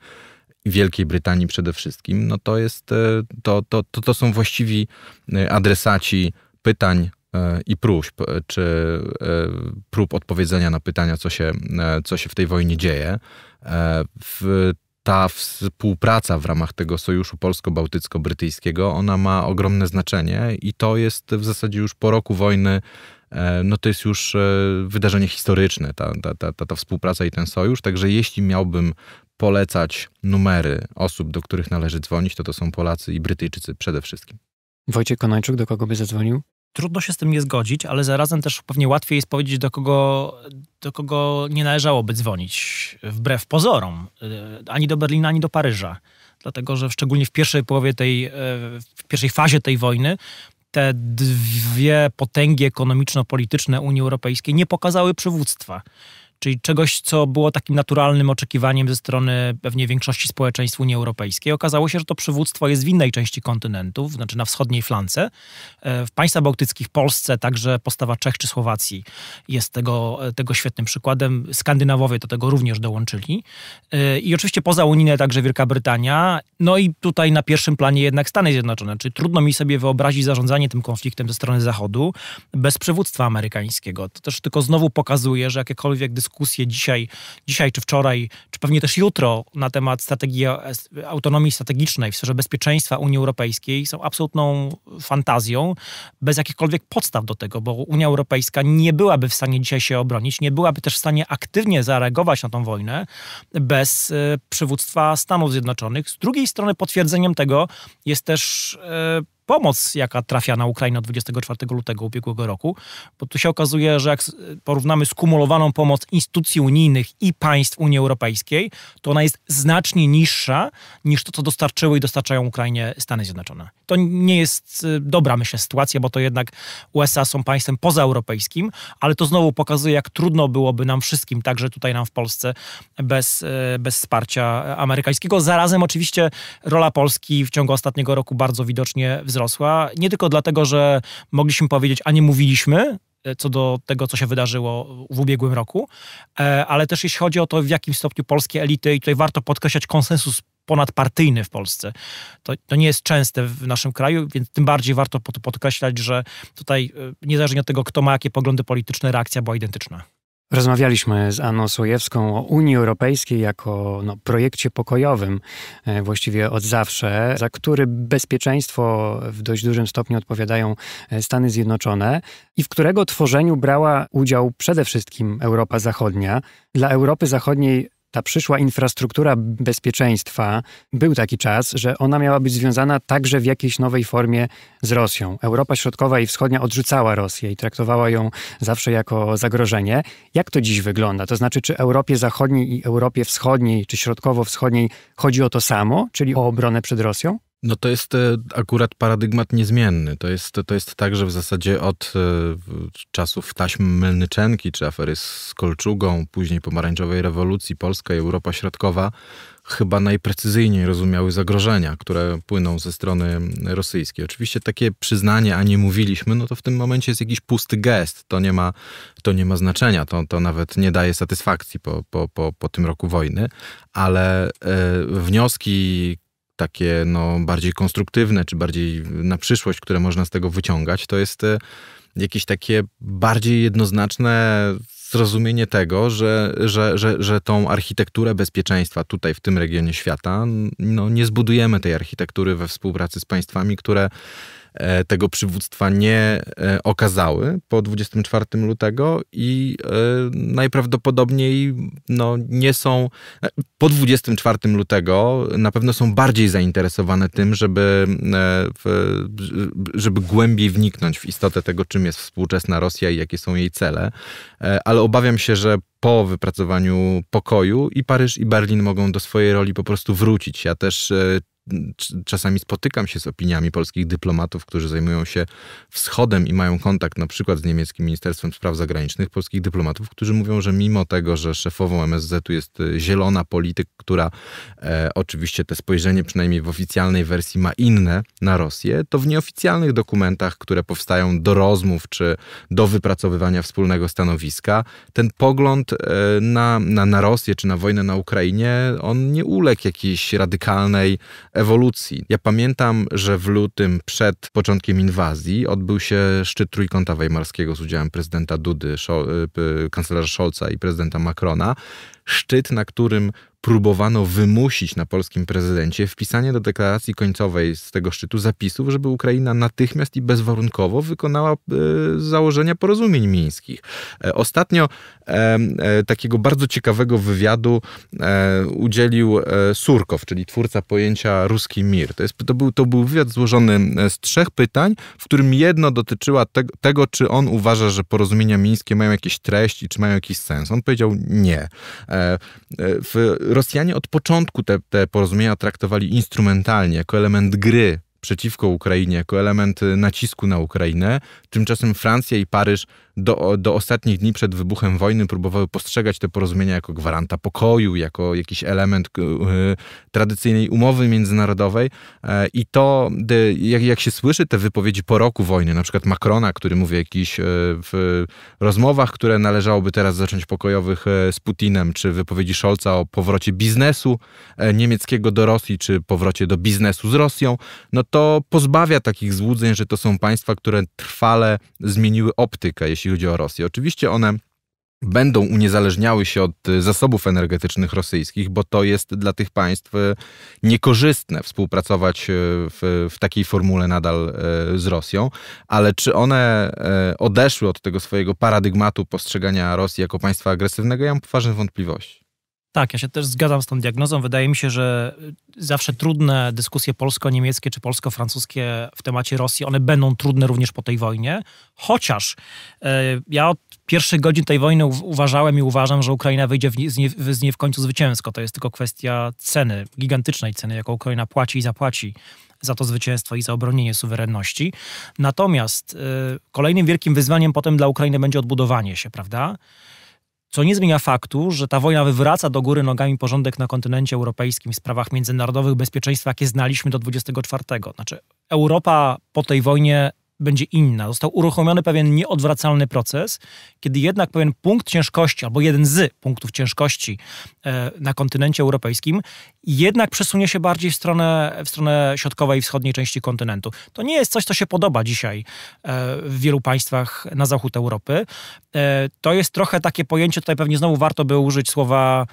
Wielkiej Brytanii przede wszystkim, no to jest, e, to, to, to, to są właściwi adresaci pytań, E, i próśb, e, czy e, prób odpowiedzenia na pytania, co się, co się w tej wojnie dzieje. W ta współpraca w ramach tego sojuszu polsko-bałtycko-brytyjskiego, ona ma ogromne znaczenie i to jest w zasadzie już po roku wojny, no to jest już wydarzenie historyczne, ta, ta, ta, ta współpraca i ten sojusz. Także jeśli miałbym polecać numery osób, do których należy dzwonić, to to są Polacy i Brytyjczycy przede wszystkim. Wojciech Konajczuk, do kogo by zadzwonił? trudno się z tym nie zgodzić, ale zarazem też pewnie łatwiej jest powiedzieć, do kogo, do kogo nie należałoby dzwonić, wbrew pozorom, e, ani do Berlina, ani do Paryża. Dlatego, że szczególnie w pierwszej połowie tej, e, w pierwszej fazie tej wojny te dwie potęgi ekonomiczno-polityczne Unii Europejskiej nie pokazały przywództwa czyli czegoś, co było takim naturalnym oczekiwaniem ze strony pewnie większości społeczeństw Unii Europejskiej. Okazało się, że to przywództwo jest w innej części kontynentu, znaczy na wschodniej flance. E, w państwach bałtyckich, Polsce, także postawa Czech czy Słowacji jest tego, e, tego świetnym przykładem. Skandynawowie do tego również dołączyli. E, I oczywiście poza unijne także Wielka Brytania. No i tutaj na pierwszym planie jednak Stany Zjednoczone. Czyli trudno mi sobie wyobrazić zarządzanie tym konfliktem ze strony Zachodu bez przywództwa amerykańskiego. To też tylko znowu pokazuje, że jakiekolwiek dyskusje dyskusję dzisiaj, dzisiaj czy wczoraj, czy pewnie też jutro na temat strategii e, autonomii strategicznej w sferze bezpieczeństwa Unii Europejskiej są absolutną fantazją, bez jakichkolwiek podstaw do tego, bo Unia Europejska nie byłaby w stanie dzisiaj się obronić, nie byłaby też w stanie aktywnie zareagować na tą wojnę bez e, przywództwa Stanów Zjednoczonych. Z drugiej strony potwierdzeniem tego jest też e, pomoc, jaka trafia na Ukrainę 24 lutego ubiegłego roku, bo tu się okazuje, że jak porównamy skumulowaną pomoc instytucji unijnych i państw Unii Europejskiej, to ona jest znacznie niższa niż to, co dostarczyły i dostarczają Ukrainie Stany Zjednoczone. To nie jest y, dobra, myślę, sytuacja, bo to jednak USA są państwem pozaeuropejskim, ale to znowu pokazuje, jak trudno byłoby nam wszystkim, także tutaj nam w Polsce, bez, y, bez wsparcia amerykańskiego. Zarazem oczywiście rola Polski w ciągu ostatniego roku bardzo widocznie wzrosła wzrosła. Nie tylko dlatego, że mogliśmy powiedzieć, a nie mówiliśmy, e, co do tego, co się wydarzyło w ubiegłym roku, e, ale też jeśli chodzi o to, w jakim stopniu polskie elity, i tutaj warto podkreślać konsensus ponadpartyjny w Polsce. To, to nie jest częste w naszym kraju, więc tym bardziej warto podkreślać, że tutaj e, niezależnie od tego, kto ma jakie poglądy polityczne, reakcja była identyczna. Rozmawialiśmy z Aną Sojewską o Unii Europejskiej jako no, projekcie pokojowym e, właściwie od zawsze, za który bezpieczeństwo w dość dużym stopniu odpowiadają e, Stany Zjednoczone i w którego tworzeniu brała udział przede wszystkim Europa Zachodnia. Dla Europy Zachodniej ta przyszła infrastruktura bezpieczeństwa, był taki czas, że ona miała być związana także w jakiejś nowej formie z Rosją. Europa Środkowa i Wschodnia odrzucała Rosję i traktowała ją zawsze jako zagrożenie. Jak to dziś wygląda? To znaczy, czy Europie Zachodniej i Europie Wschodniej, czy Środkowo-Wschodniej chodzi o to samo, czyli o obronę przed Rosją? No to jest e, akurat paradygmat niezmienny. To jest, to jest tak, że w zasadzie od e, czasów taśm Mylnyczenki czy afery z Kolczugą, później pomarańczowej rewolucji, Polska i Europa Środkowa chyba najprecyzyjniej rozumiały zagrożenia, które płyną ze strony rosyjskiej. Oczywiście takie przyznanie, a nie mówiliśmy, no to w tym momencie jest jakiś pusty gest. To nie ma, to nie ma znaczenia. To, to nawet nie daje satysfakcji po, po, po, po tym roku wojny, ale e, wnioski, takie no, bardziej konstruktywne, czy bardziej na przyszłość, które można z tego wyciągać, to jest e, jakieś takie bardziej jednoznaczne zrozumienie tego, że, że, że, że tą architekturę bezpieczeństwa tutaj w tym regionie świata, no, nie zbudujemy tej architektury we współpracy z państwami, które E, tego przywództwa nie e, okazały po 24 lutego i e, najprawdopodobniej no, nie są po 24 lutego na pewno są bardziej zainteresowane tym, żeby, żeby głębiej wniknąć w istotę tego, czym jest współczesna Rosja i jakie są jej cele. Ale obawiam się, że po wypracowaniu pokoju i Paryż i Berlin mogą do swojej roli po prostu wrócić. Ja też czasami spotykam się z opiniami polskich dyplomatów, którzy zajmują się wschodem i mają kontakt na przykład z niemieckim Ministerstwem Spraw Zagranicznych, polskich dyplomatów, którzy mówią, że mimo tego, że szefową MSZ-u jest y, zielona polityk, która e, oczywiście te spojrzenie przynajmniej w oficjalnej wersji ma inne na Rosję, to w nieoficjalnych dokumentach, które powstają do rozmów czy do wypracowywania wspólnego stanowiska, ten pogląd e, na, na, na Rosję czy na wojnę na Ukrainie, on nie uległ jakiejś radykalnej ewolucji. Ja pamiętam, że w lutym przed początkiem inwazji odbył się szczyt Trójkąta Weimarskiego z udziałem prezydenta Dudy, Szol y, y, kanclerza Scholza i prezydenta Macrona. Szczyt, na którym próbowano wymusić na polskim prezydencie wpisanie do deklaracji końcowej z tego szczytu zapisów, żeby Ukraina natychmiast i bezwarunkowo wykonała e, założenia porozumień mińskich. E, ostatnio e, takiego bardzo ciekawego wywiadu udzielił Surkow, czyli twórca pojęcia ruski mir. To, jest, to, był, to był wywiad złożony z trzech pytań, w którym jedno dotyczyło te, tego, czy on uważa, że porozumienia mińskie mają jakieś treść i czy mają jakiś sens. On powiedział nie. W Rosjanie od początku te, te porozumienia traktowali instrumentalnie, jako element gry przeciwko Ukrainie, jako element nacisku na Ukrainę. Tymczasem Francja i Paryż do, do ostatnich dni przed wybuchem wojny próbowały postrzegać te porozumienia jako gwaranta pokoju, jako jakiś element y, tradycyjnej umowy międzynarodowej. E, I to, jak, jak się słyszy te wypowiedzi po roku wojny, na przykład Macrona, który mówi jakiś e, w rozmowach, które należałoby teraz zacząć pokojowych z Putinem, czy wypowiedzi Scholza o powrocie biznesu niemieckiego do Rosji, czy powrocie do biznesu z Rosją, no to pozbawia takich złudzeń, że to są państwa, które trwale zmieniły optykę, jeśli chodzi o Rosję. Oczywiście one będą uniezależniały się od zasobów energetycznych rosyjskich, bo to jest dla tych państw e, niekorzystne współpracować e, w, w, takiej formule nadal e, z Rosją, ale czy one odeszły od tego swojego paradygmatu postrzegania Rosji jako państwa agresywnego, ja mam poważne wątpliwości. Tak, ja się też zgadzam z tą diagnozą. Wydaje mi się, że y, zawsze trudne dyskusje polsko-niemieckie czy polsko-francuskie w temacie Rosji, one będą trudne również po tej wojnie. Chociaż e, ja od pierwszych godzin tej wojny uważałem i uważam, że Ukraina wyjdzie w nie, z, niej z w końcu zwycięsko. To jest tylko kwestia ceny, gigantycznej ceny, jaką Ukraina płaci i zapłaci za to zwycięstwo i za obronienie suwerenności. Natomiast y, kolejnym wielkim wyzwaniem potem dla Ukrainy będzie odbudowanie się, prawda? Co nie zmienia faktu, że ta wojna wywraca do góry nogami porządek na kontynencie europejskim w sprawach międzynarodowych bezpieczeństwa, jakie znaliśmy do 24. Znaczy, Europa po tej wojnie będzie inna. Został uruchomiony pewien nieodwracalny proces, kiedy jednak pewien punkt ciężkości, albo jeden z punktów ciężkości e, na kontynencie europejskim, jednak przesunie się bardziej w stronę, w stronę środkowej i wschodniej części kontynentu. To nie jest coś, co się podoba dzisiaj e, w wielu państwach na zachód Europy. E, to jest trochę takie pojęcie, tutaj pewnie znowu warto by użyć słowa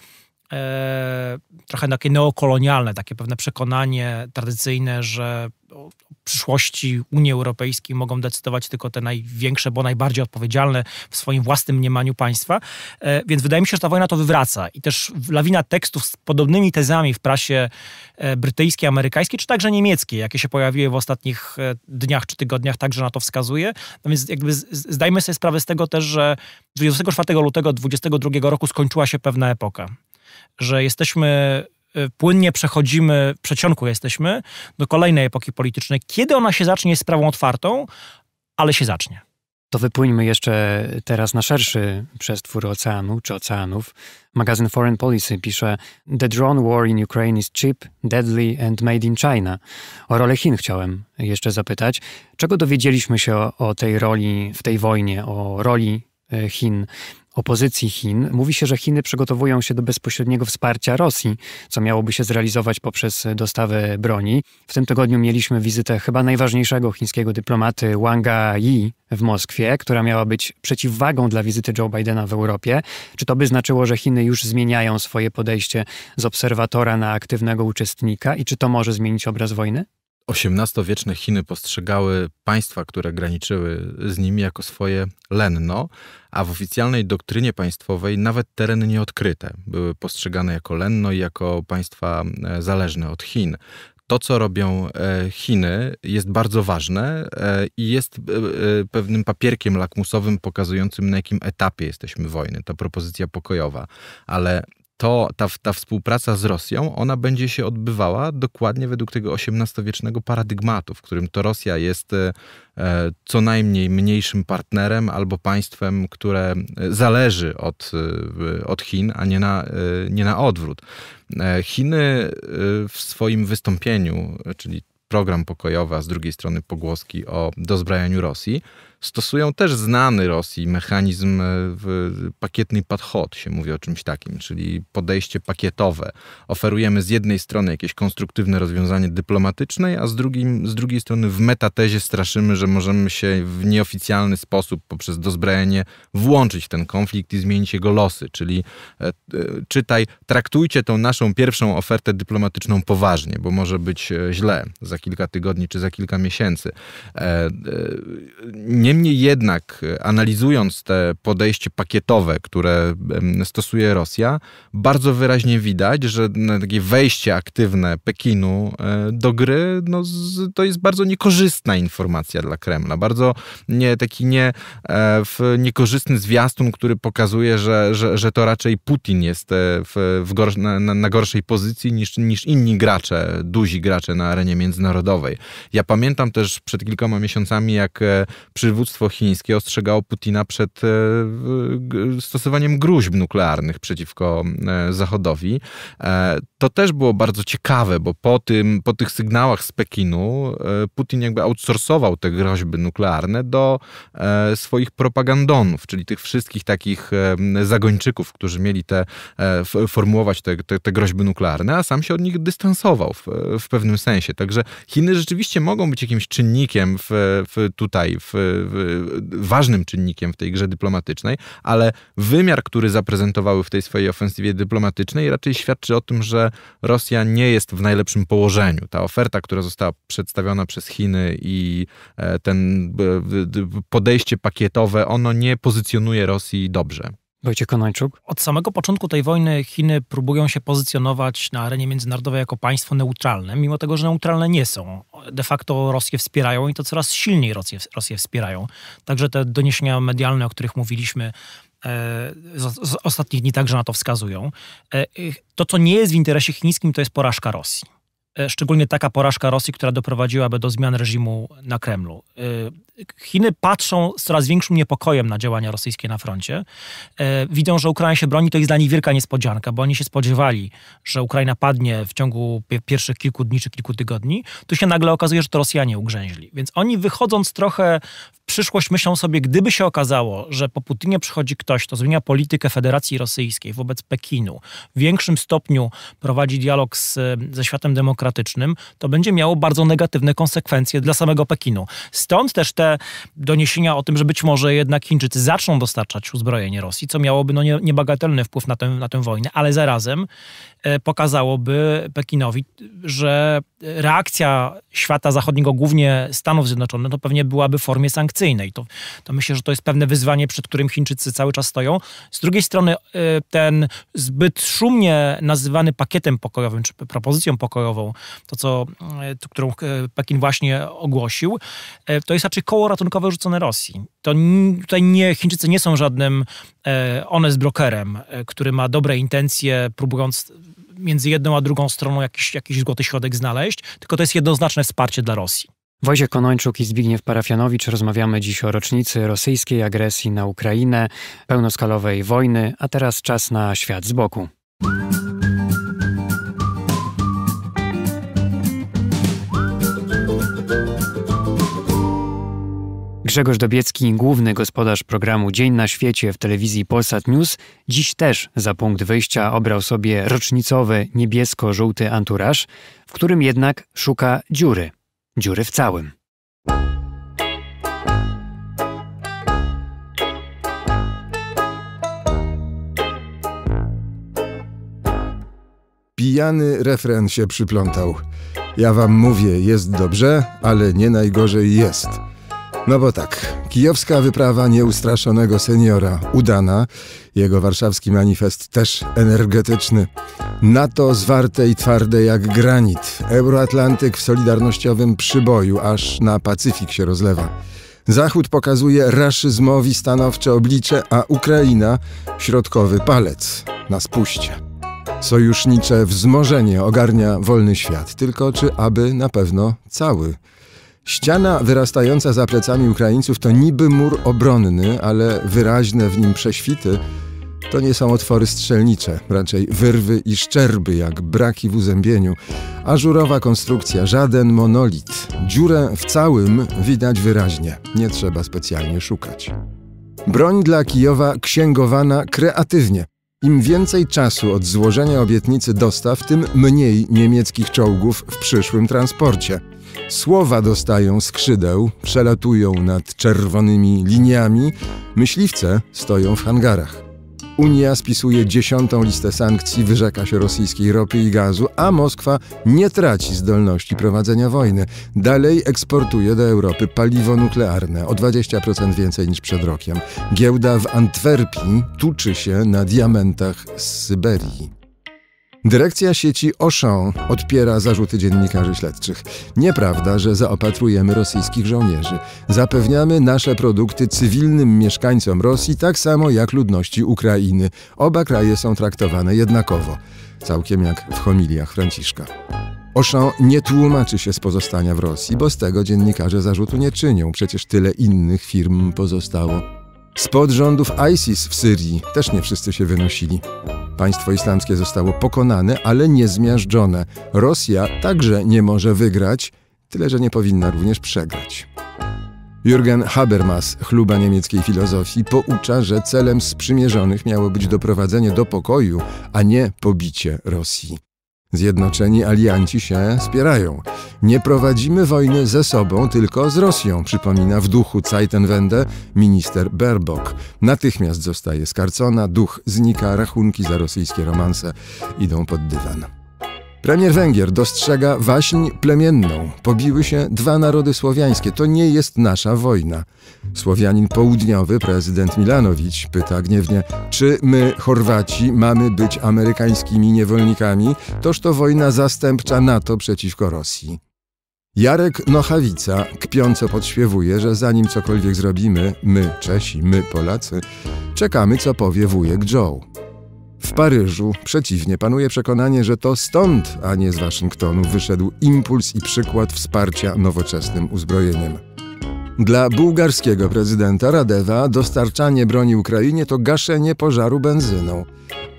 E, trochę takie neokolonialne, takie pewne przekonanie tradycyjne, że o przyszłości Unii Europejskiej mogą decydować tylko te największe, bo najbardziej odpowiedzialne w swoim własnym mniemaniu państwa. E, więc wydaje mi się, że ta wojna to wywraca. I też lawina tekstów z podobnymi tezami w prasie e, brytyjskiej, amerykańskiej, czy także niemieckiej, jakie się pojawiły w ostatnich dniach czy tygodniach, także na to wskazuje. No więc jakby zdajmy sobie sprawę z tego też, że 24 lutego 2022 roku skończyła się pewna epoka że jesteśmy e, płynnie przechodzimy, w przeciągu jesteśmy do kolejnej epoki politycznej. Kiedy ona się zacznie jest sprawą otwartą, ale się zacznie. To wypłyńmy jeszcze teraz na szerszy przestwór oceanu czy oceanów. Magazyn Foreign Policy pisze: The drone war in Ukraine is cheap, deadly and made in China. O rolę Chin chciałem jeszcze zapytać. Czego dowiedzieliśmy się o, o tej roli w tej wojnie, o roli e, Chin opozycji Chin. Mówi się, że Chiny przygotowują się do bezpośredniego wsparcia Rosji, co miałoby się zrealizować poprzez dostawę broni. W tym tygodniu mieliśmy wizytę chyba najważniejszego chińskiego dyplomaty Wanga Yi w Moskwie, która miała być przeciwwagą dla wizyty Joe Bidena w Europie. Czy to by znaczyło, że Chiny już zmieniają swoje podejście z obserwatora na aktywnego uczestnika i czy to może zmienić obraz wojny? XVIII-wieczne Chiny postrzegały państwa, które graniczyły z nimi, jako swoje lenno, a w oficjalnej doktrynie państwowej nawet tereny nieodkryte były postrzegane jako lenno i jako państwa e, zależne od Chin. To, co robią e, Chiny, jest bardzo ważne e, i jest pewnym papierkiem lakmusowym pokazującym, na jakim etapie jesteśmy wojny, ta propozycja pokojowa. Ale to ta, ta współpraca z Rosją, ona będzie się odbywała dokładnie według tego XVIII-wiecznego paradygmatu, w którym to Rosja jest e, e, co najmniej mniejszym partnerem albo państwem, które zależy od, e, od Chin, a nie na, nie na odwrót. Chiny w swoim wystąpieniu, czyli program pokojowy, a z drugiej strony pogłoski o dozbrajaniu Rosji, stosują też znany Rosji mechanizm e, pakietny podchod, się mówi o czymś takim, czyli podejście pakietowe. Oferujemy z jednej strony jakieś konstruktywne rozwiązanie dyplomatyczne, a z, drugim, z drugiej strony w metatezie straszymy, że możemy się w nieoficjalny sposób poprzez dozbrojenie włączyć w ten konflikt i zmienić jego losy, czyli e, e, czytaj, traktujcie tą naszą pierwszą ofertę dyplomatyczną poważnie, bo może być źle za kilka tygodni czy za kilka miesięcy. Nie Niemniej jednak, e, analizując te podejście pakietowe, które stosuje Rosja, bardzo wyraźnie widać, że takie wejście aktywne Pekinu e, do gry no, to jest bardzo niekorzystna informacja dla Kremla. Bardzo nie, taki nie, e, w niekorzystny zwiastun, który pokazuje, że, że, że to raczej Putin jest w, w na, na, gorszej pozycji niż, niż inni gracze, duzi gracze na arenie międzynarodowej. Ja pamiętam też przed kilkoma miesiącami, jak przy przywództwo chińskie ostrzegało Putina przed e, stosowaniem gruźb nuklearnych przeciwko e, Zachodowi. E, to też było bardzo ciekawe, bo po, tym, po tych sygnałach z Pekinu Putin jakby outsourcował te groźby nuklearne do swoich propagandonów, czyli tych wszystkich takich zagończyków, którzy mieli te, formułować te, te, te groźby nuklearne, a sam się od nich dystansował w, w pewnym sensie. Także Chiny rzeczywiście mogą być jakimś czynnikiem w, w tutaj w, ważnym czynnikiem w tej grze dyplomatycznej, ale wymiar, który zaprezentowały w tej swojej ofensywie dyplomatycznej, raczej świadczy o tym, że Rosja nie jest w najlepszym położeniu. Ta oferta, która została przedstawiona przez Chiny i e, ten e, podejście pakietowe, ono nie pozycjonuje Rosji dobrze. Wojciech konajczuk? Od samego początku tej wojny Chiny próbują się pozycjonować na arenie międzynarodowej jako państwo neutralne, mimo tego, że neutralne nie są. De facto Rosję wspierają i to coraz silniej Rosję, Rosję wspierają. Także te doniesienia medialne, o których mówiliśmy, e, z, ostatnich dni także na to wskazują. E, to, co nie jest w interesie chińskim, to jest porażka Rosji. E, szczególnie taka porażka Rosji, która doprowadziłaby do zmian reżimu na Kremlu. E, Chiny patrzą z coraz większym niepokojem na działania rosyjskie na froncie. E, widzą, że Ukraina się broni, to jest dla nich wielka niespodzianka, bo oni się spodziewali, że Ukraina padnie w ciągu pierwszych kilku dni czy kilku tygodni. Tu się nagle okazuje, że to Rosjanie ugrzęźli. Więc oni wychodząc trochę w przyszłość, myślą sobie, gdyby się okazało, że po Putinie przychodzi ktoś, kto zmienia politykę Federacji Rosyjskiej wobec Pekinu, w większym stopniu prowadzi dialog z, ze światem demokratycznym, demokratycznym, to będzie miało bardzo negatywne konsekwencje dla samego Pekinu. Stąd też te doniesienia o tym, że być może jednak Chińczycy zaczną dostarczać uzbrojenie Rosji, co miałoby no, niebagatelny wpływ na tę, na tę wojnę, ale zarazem E, pokazałoby Pekinowi, że reakcja świata zachodniego, głównie Stanów Zjednoczonych, to pewnie byłaby w formie sankcyjnej. To, to myślę, że to jest pewne wyzwanie, przed którym Chińczycy cały czas stoją. Z drugiej strony e, ten zbyt szumnie nazywany pakietem pokojowym, czy propozycją pokojową, to co, e, to, którą Pekin właśnie ogłosił, to jest raczej koło ratunkowe rzucone Rosji. To tutaj nie, Chińczycy nie są żadnym one z brokerem, który ma dobre intencje, próbując między jedną a drugą stroną jakiś, jakiś złoty środek znaleźć, tylko to jest jednoznaczne wsparcie dla Rosji. Wojciech Konończuk i Zbigniew Parafianowicz rozmawiamy dziś o rocznicy rosyjskiej agresji na Ukrainę, pełnoskalowej wojny, a teraz czas na świat z boku. Grzegorz Dobiecki, główny gospodarz programu Dzień na świecie w telewizji Polsat News, dziś też za punkt wyjścia obrał sobie rocznicowy niebiesko-żółty anturaż, w którym jednak szuka dziury. Dziury w całym. Pijany refren się przyplątał. Ja wam mówię, jest dobrze, ale nie najgorzej jest. No bo tak, kijowska wyprawa nieustraszonego seniora udana, jego warszawski manifest też energetyczny. NATO zwarte i twarde jak granit, Euroatlantyk w solidarnościowym przyboju, aż na Pacyfik się rozlewa. Zachód pokazuje raszyzmowi stanowcze oblicze, a Ukraina środkowy palec na spuście. Sojusznicze wzmożenie ogarnia wolny świat, tylko czy aby na pewno cały? Ściana wyrastająca za plecami Ukraińców to niby mur obronny, ale wyraźne w nim prześwity to nie są otwory strzelnicze, raczej wyrwy i szczerby, jak braki w uzębieniu. Ażurowa konstrukcja, żaden monolit. Dziurę w całym widać wyraźnie, nie trzeba specjalnie szukać. Broń dla Kijowa księgowana kreatywnie. Im więcej czasu od złożenia obietnicy dostaw, tym mniej niemieckich czołgów w przyszłym transporcie. Słowa dostają skrzydeł, przelatują nad czerwonymi liniami, myśliwce stoją w hangarach. Unia spisuje dziesiątą listę sankcji, wyrzeka się rosyjskiej ropy i gazu, a Moskwa nie traci zdolności prowadzenia wojny. Dalej eksportuje do Europy paliwo nuklearne o 20% więcej niż przed rokiem. Giełda w Antwerpii tuczy się na diamentach z Syberii. Dyrekcja sieci Auchan odpiera zarzuty dziennikarzy śledczych. Nieprawda, że zaopatrujemy rosyjskich żołnierzy. Zapewniamy nasze produkty cywilnym mieszkańcom Rosji tak samo jak ludności Ukrainy. Oba kraje są traktowane jednakowo, całkiem jak w homiliach Franciszka. Auchan nie tłumaczy się z pozostania w Rosji, bo z tego dziennikarze zarzutu nie czynią. Przecież tyle innych firm pozostało. Spod rządów ISIS w Syrii też nie wszyscy się wynosili. Państwo islamskie zostało pokonane, ale nie zmiażdżone. Rosja także nie może wygrać, tyle że nie powinna również przegrać. Jürgen Habermas, chluba niemieckiej filozofii, poucza, że celem sprzymierzonych miało być doprowadzenie do pokoju, a nie pobicie Rosji. Zjednoczeni alianci się spierają. Nie prowadzimy wojny ze sobą, tylko z Rosją, przypomina w duchu Zeitenwende minister Berbok. Natychmiast zostaje skarcona, duch znika, rachunki za rosyjskie romanse idą pod dywan. Premier Węgier dostrzega waśń plemienną. Pobiły się dwa narody słowiańskie. To nie jest nasza wojna. Słowianin południowy, prezydent Milanowicz, pyta gniewnie, czy my, Chorwaci, mamy być amerykańskimi niewolnikami? Toż to wojna zastępcza NATO przeciwko Rosji. Jarek Nochawica kpiąco podśpiewuje, że zanim cokolwiek zrobimy, my Czesi, my Polacy, czekamy co powie wujek Joe. W Paryżu przeciwnie panuje przekonanie, że to stąd, a nie z Waszyngtonu, wyszedł impuls i przykład wsparcia nowoczesnym uzbrojeniem. Dla bułgarskiego prezydenta Radewa dostarczanie broni Ukrainie to gaszenie pożaru benzyną.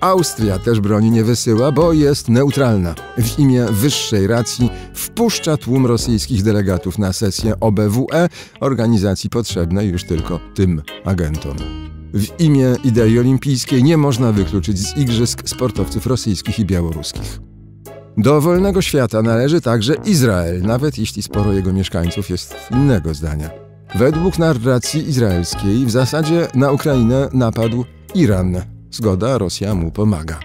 Austria też broni nie wysyła, bo jest neutralna. W imię wyższej racji wpuszcza tłum rosyjskich delegatów na sesję OBWE, organizacji potrzebnej już tylko tym agentom. W imię idei olimpijskiej nie można wykluczyć z igrzysk sportowców rosyjskich i białoruskich. Do wolnego świata należy także Izrael, nawet jeśli sporo jego mieszkańców jest innego zdania. Według narracji izraelskiej w zasadzie na Ukrainę napadł Iran. Zgoda, Rosja mu pomaga.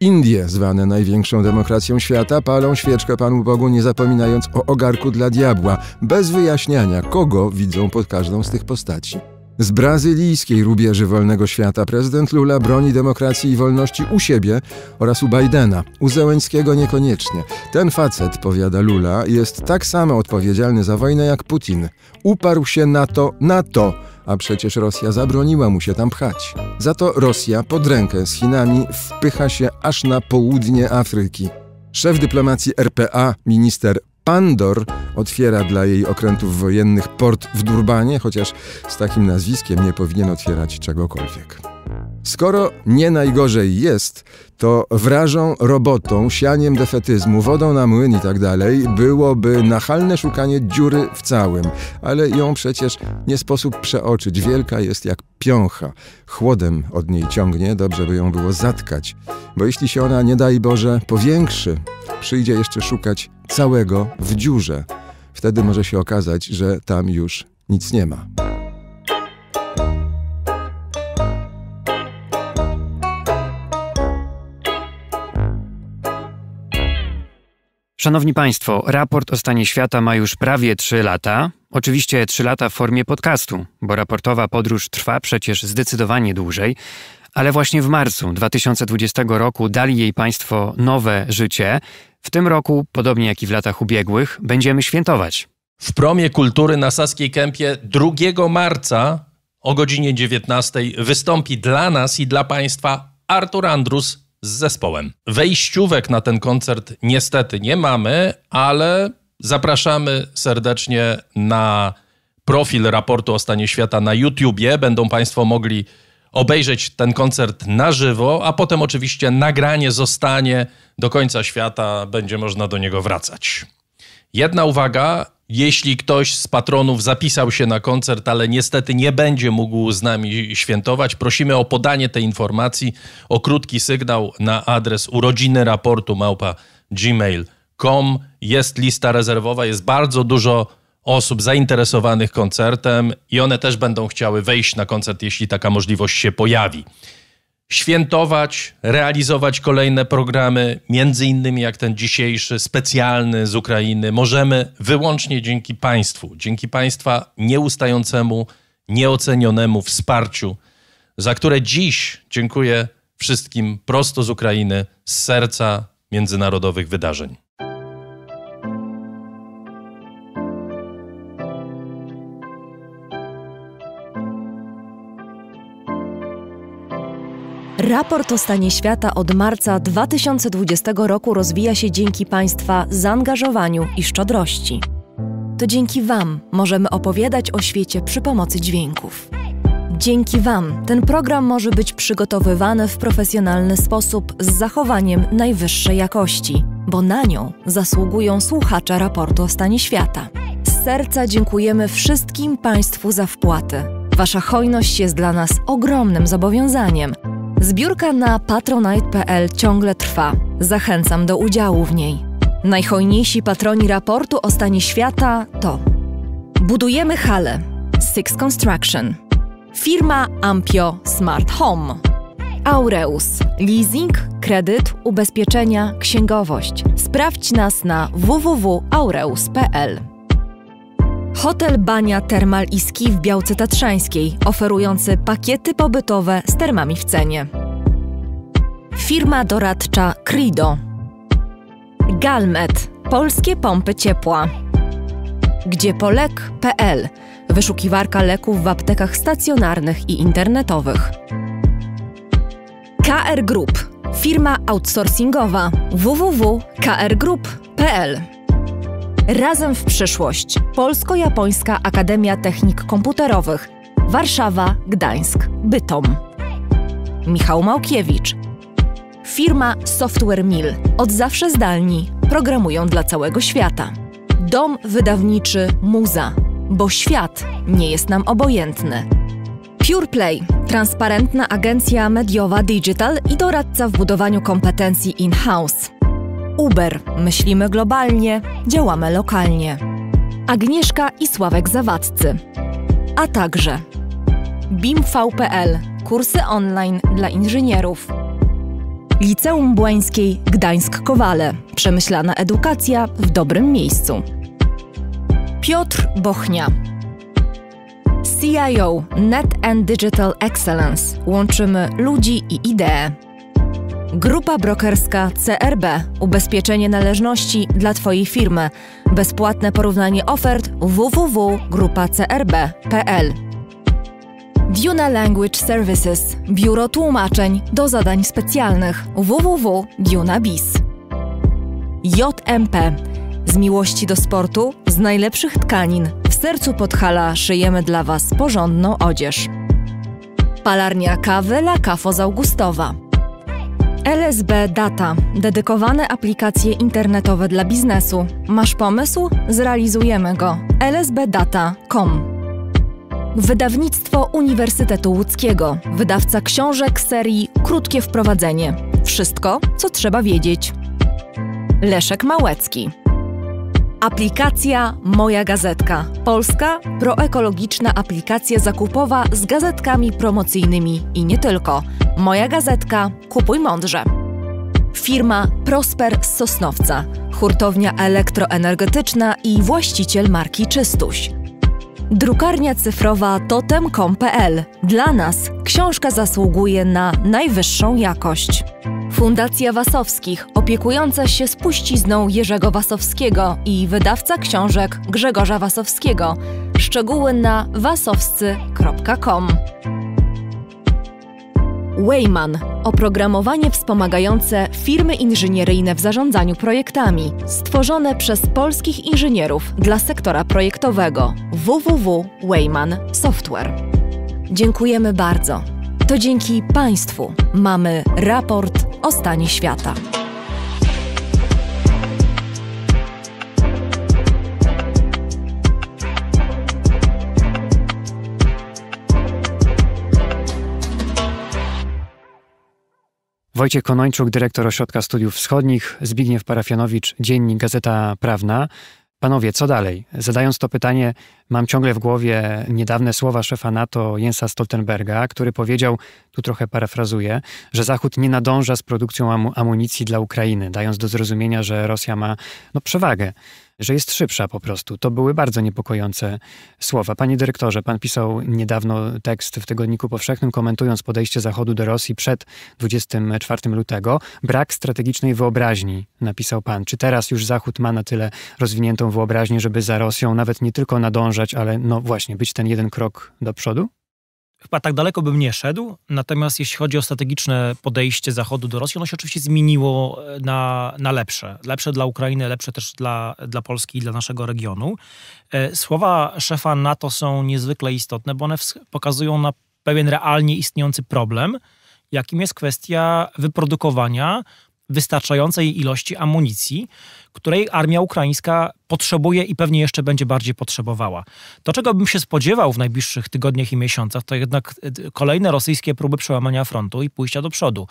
Indie, zwane największą demokracją świata, palą świeczkę Panu Bogu, nie zapominając o ogarku dla diabła, bez wyjaśniania, kogo widzą pod każdą z tych postaci. Z brazylijskiej rubieży wolnego świata prezydent Lula broni demokracji i wolności u siebie oraz u Bidena, u Zełęckiego niekoniecznie. Ten facet, powiada Lula, jest tak samo odpowiedzialny za wojnę jak Putin. Uparł się na to, na to, a przecież Rosja zabroniła mu się tam pchać. Za to Rosja pod rękę z Chinami wpycha się aż na południe Afryki. Szef dyplomacji RPA, minister Pandor otwiera dla jej okrętów wojennych port w Durbanie, chociaż z takim nazwiskiem nie powinien otwierać czegokolwiek. Skoro nie najgorzej jest, to wrażą robotą, sianiem defetyzmu, wodą na młyn i tak dalej byłoby nachalne szukanie dziury w całym, ale ją przecież nie sposób przeoczyć. Wielka jest jak piącha. Chłodem od niej ciągnie, dobrze by ją było zatkać, bo jeśli się ona, nie daj Boże, powiększy, przyjdzie jeszcze szukać całego w dziurze. Wtedy może się okazać, że tam już nic nie ma. Szanowni Państwo, raport o stanie świata ma już prawie 3 lata. Oczywiście 3 lata w formie podcastu, bo raportowa podróż trwa przecież zdecydowanie dłużej. Ale właśnie w marcu 2020 roku dali jej Państwo nowe życie. W tym roku, podobnie jak i w latach ubiegłych, będziemy świętować. W promie kultury na Saskiej Kępie 2 marca o godzinie 19 wystąpi dla nas i dla Państwa Artur Andrus z zespołem. Wejściówek na ten koncert niestety nie mamy, ale zapraszamy serdecznie na profil raportu o stanie świata na YouTubie. Będą Państwo mogli obejrzeć ten koncert na żywo, a potem oczywiście nagranie zostanie do końca świata, będzie można do niego wracać. Jedna uwaga, jeśli ktoś z patronów zapisał się na koncert, ale niestety nie będzie mógł z nami świętować, prosimy o podanie tej informacji, o krótki sygnał na adres urodziny raportu małpa gmail.com. Jest lista rezerwowa, jest bardzo dużo osób zainteresowanych koncertem i one też będą chciały wejść na koncert, jeśli taka możliwość się pojawi świętować, realizować kolejne programy, między innymi jak ten dzisiejszy specjalny z Ukrainy. Możemy wyłącznie dzięki Państwu, dzięki Państwa nieustającemu, nieocenionemu wsparciu, za które dziś dziękuję wszystkim prosto z Ukrainy, z serca międzynarodowych wydarzeń. Raport o stanie świata od marca 2020 roku rozwija się dzięki Państwa zaangażowaniu i szczodrości. To dzięki Wam możemy opowiadać o świecie przy pomocy dźwięków. Dzięki Wam ten program może być przygotowywany w profesjonalny sposób z zachowaniem najwyższej jakości, bo na nią zasługują słuchacze raportu o stanie świata. Z serca dziękujemy wszystkim Państwu za wpłaty. Wasza hojność jest dla nas ogromnym zobowiązaniem – Zbiórka na patronite.pl ciągle trwa. Zachęcam do udziału w niej. Najhojniejsi patroni raportu o stanie świata to Budujemy hale Six Construction Firma Ampio Smart Home Aureus Leasing, kredyt, ubezpieczenia, księgowość. Sprawdź nas na www.aureus.pl Hotel Bania Termal i Ski w Białce Tatrzańskiej, oferujący pakiety pobytowe z termami w cenie. Firma doradcza Crido. Galmet. Polskie pompy ciepła. Gdziepolek.pl. Wyszukiwarka leków w aptekach stacjonarnych i internetowych. KR Group. Firma outsourcingowa www.krgroup.pl Razem w przyszłość. Polsko-Japońska Akademia Technik Komputerowych. Warszawa, Gdańsk, Bytom. Michał Małkiewicz. Firma Software Mill. Od zawsze zdalni. Programują dla całego świata. Dom wydawniczy Muza. Bo świat nie jest nam obojętny. PurePlay. Transparentna agencja mediowa digital i doradca w budowaniu kompetencji in-house. Uber. Myślimy globalnie, działamy lokalnie. Agnieszka i Sławek Zawadcy. A także BIMV.pl. Kursy online dla inżynierów. Liceum Błańskiej Gdańsk-Kowale. Przemyślana edukacja w dobrym miejscu. Piotr Bochnia. CIO Net and Digital Excellence. Łączymy ludzi i idee. Grupa brokerska CRB. Ubezpieczenie należności dla Twojej firmy. Bezpłatne porównanie ofert www.grupacrb.pl. Duna Language Services. Biuro tłumaczeń do zadań specjalnych www.dunabis JMP. Z miłości do sportu, z najlepszych tkanin. W sercu Podhala szyjemy dla Was porządną odzież. Palarnia kawy La Cafo z Augustowa. LSB Data dedykowane aplikacje internetowe dla biznesu. Masz pomysł? Zrealizujemy go. lsbdata.com Wydawnictwo Uniwersytetu Łódzkiego, wydawca książek serii Krótkie Wprowadzenie. Wszystko, co trzeba wiedzieć. Leszek Małecki. Aplikacja Moja Gazetka. Polska proekologiczna aplikacja zakupowa z gazetkami promocyjnymi i nie tylko. Moja Gazetka, kupuj mądrze. Firma Prosper z Sosnowca, hurtownia elektroenergetyczna i właściciel marki Czystuś. Drukarnia cyfrowa totem.com.pl. Dla nas książka zasługuje na najwyższą jakość. Fundacja Wasowskich, opiekująca się spuścizną Jerzego Wasowskiego i wydawca książek Grzegorza Wasowskiego. Szczegóły na wasowscy.com. Wayman oprogramowanie wspomagające firmy inżynieryjne w zarządzaniu projektami, stworzone przez polskich inżynierów dla sektora projektowego www.wayman Software. Dziękujemy bardzo. To dzięki Państwu mamy raport o stanie świata. Wojciech Konończuk, dyrektor Ośrodka Studiów Wschodnich, Zbigniew Parafianowicz, Dziennik Gazeta Prawna. Panowie, co dalej? Zadając to pytanie, mam ciągle w głowie niedawne słowa szefa NATO Jensa Stoltenberga, który powiedział, tu trochę parafrazuję, że Zachód nie nadąża z produkcją amunicji dla Ukrainy, dając do zrozumienia, że Rosja ma no, przewagę że jest szybsza po prostu. To były bardzo niepokojące słowa. Panie dyrektorze, pan pisał niedawno tekst w Tygodniku Powszechnym, komentując podejście Zachodu do Rosji przed 24 lutego. Brak strategicznej wyobraźni, napisał pan. Czy teraz już Zachód ma na tyle rozwiniętą wyobraźnię, żeby za Rosją nawet nie tylko nadążać, ale no właśnie, być ten jeden krok do przodu? chyba tak daleko bym nie szedł. Natomiast jeśli chodzi o strategiczne podejście Zachodu do Rosji, ono się oczywiście zmieniło e, na, na lepsze. Lepsze dla Ukrainy, lepsze też dla, dla Polski i dla naszego regionu. E, słowa szefa NATO są niezwykle istotne, bo one pokazują na pewien realnie istniejący problem, jakim jest kwestia wyprodukowania wystarczającej ilości amunicji, której armia ukraińska potrzebuje i pewnie jeszcze będzie bardziej potrzebowała. To, czego bym się spodziewał w najbliższych tygodniach i miesiącach, to jednak e, kolejne rosyjskie próby przełamania frontu i pójścia do przodu.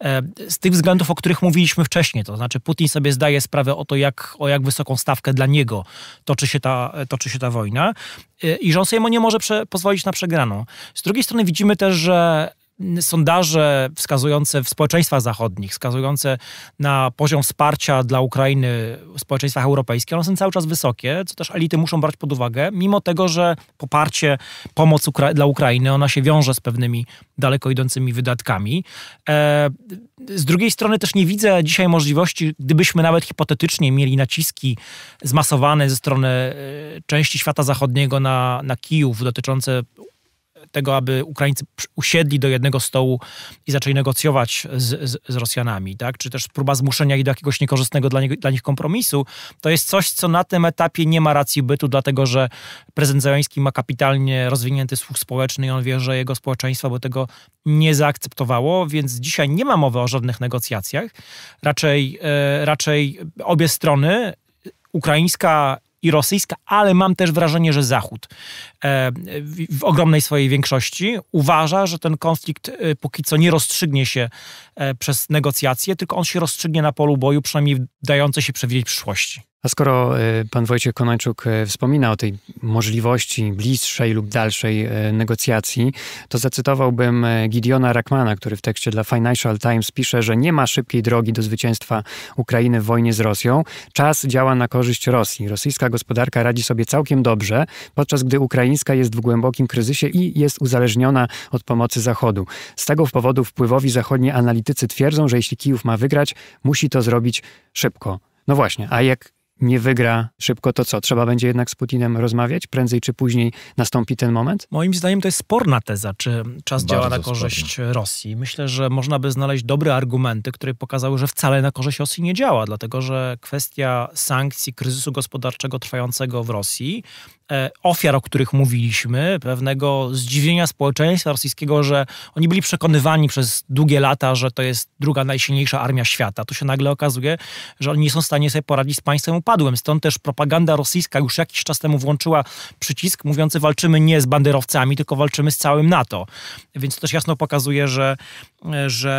E, z tych względów, o których mówiliśmy wcześniej, to znaczy Putin sobie zdaje sprawę o to, jak, o jak wysoką stawkę dla niego toczy się ta, e, toczy się ta wojna i że on sobie nie może prze, pozwolić na przegraną. Z drugiej strony widzimy też, że sondaże wskazujące w społeczeństwach zachodnich, wskazujące na poziom wsparcia dla Ukrainy w społeczeństwach europejskich, one są cały czas wysokie, co też elity muszą brać pod uwagę, mimo tego, że poparcie, pomoc Ukra dla Ukrainy, ona się wiąże z pewnymi daleko idącymi wydatkami. E, z drugiej strony też nie widzę dzisiaj możliwości, gdybyśmy nawet hipotetycznie mieli naciski zmasowane ze strony e, części świata zachodniego na, na Kijów dotyczące tego, aby Ukraińcy usiedli do jednego stołu i zaczęli negocjować z, z, z Rosjanami, tak? czy też próba zmuszenia ich do jakiegoś niekorzystnego dla, nie, dla nich kompromisu, to jest coś, co na tym etapie nie ma racji bytu, dlatego że prezydent Zajański ma kapitalnie rozwinięty słuch społeczny i on wie, że jego społeczeństwo by tego nie zaakceptowało, więc dzisiaj nie ma mowy o żadnych negocjacjach. Raczej, e, raczej obie strony, ukraińska i rosyjska, ale mam też wrażenie, że Zachód e, w ogromnej swojej większości uważa, że ten konflikt e, póki co nie rozstrzygnie się e, przez negocjacje, tylko on się rozstrzygnie na polu boju, przynajmniej dające się przewidzieć przyszłości. A skoro y, pan Wojciech Konończuk y, wspomina o tej możliwości bliższej lub dalszej y, negocjacji, to zacytowałbym Gideona Rakmana, który w tekście dla Financial Times pisze, że nie ma szybkiej drogi do zwycięstwa Ukrainy w wojnie z Rosją. Czas działa na korzyść Rosji. Rosyjska gospodarka radzi sobie całkiem dobrze, podczas gdy ukraińska jest w głębokim kryzysie i jest uzależniona od pomocy Zachodu. Z tego powodu wpływowi zachodni analitycy twierdzą, że jeśli Kijów ma wygrać, musi to zrobić szybko. No właśnie, a jak nie wygra szybko, to co? Trzeba będzie jednak z Putinem rozmawiać? Prędzej czy później nastąpi ten moment? Moim zdaniem to jest sporna teza, czy czas Bardzo działa na korzyść Rosji. Myślę, że można by znaleźć dobre argumenty, które pokazały, że wcale na korzyść Rosji nie działa, dlatego że kwestia sankcji, kryzysu gospodarczego trwającego w Rosji E, ofiar, o których mówiliśmy, pewnego zdziwienia społeczeństwa rosyjskiego, że oni byli przekonywani przez długie lata, że to jest druga najsilniejsza armia świata. Tu się nagle okazuje, że oni nie są w stanie sobie poradzić z państwem upadłym. Stąd też propaganda rosyjska już jakiś czas temu włączyła przycisk mówiący walczymy nie z banderowcami, tylko walczymy z całym NATO. Więc to też jasno pokazuje, że, e, że,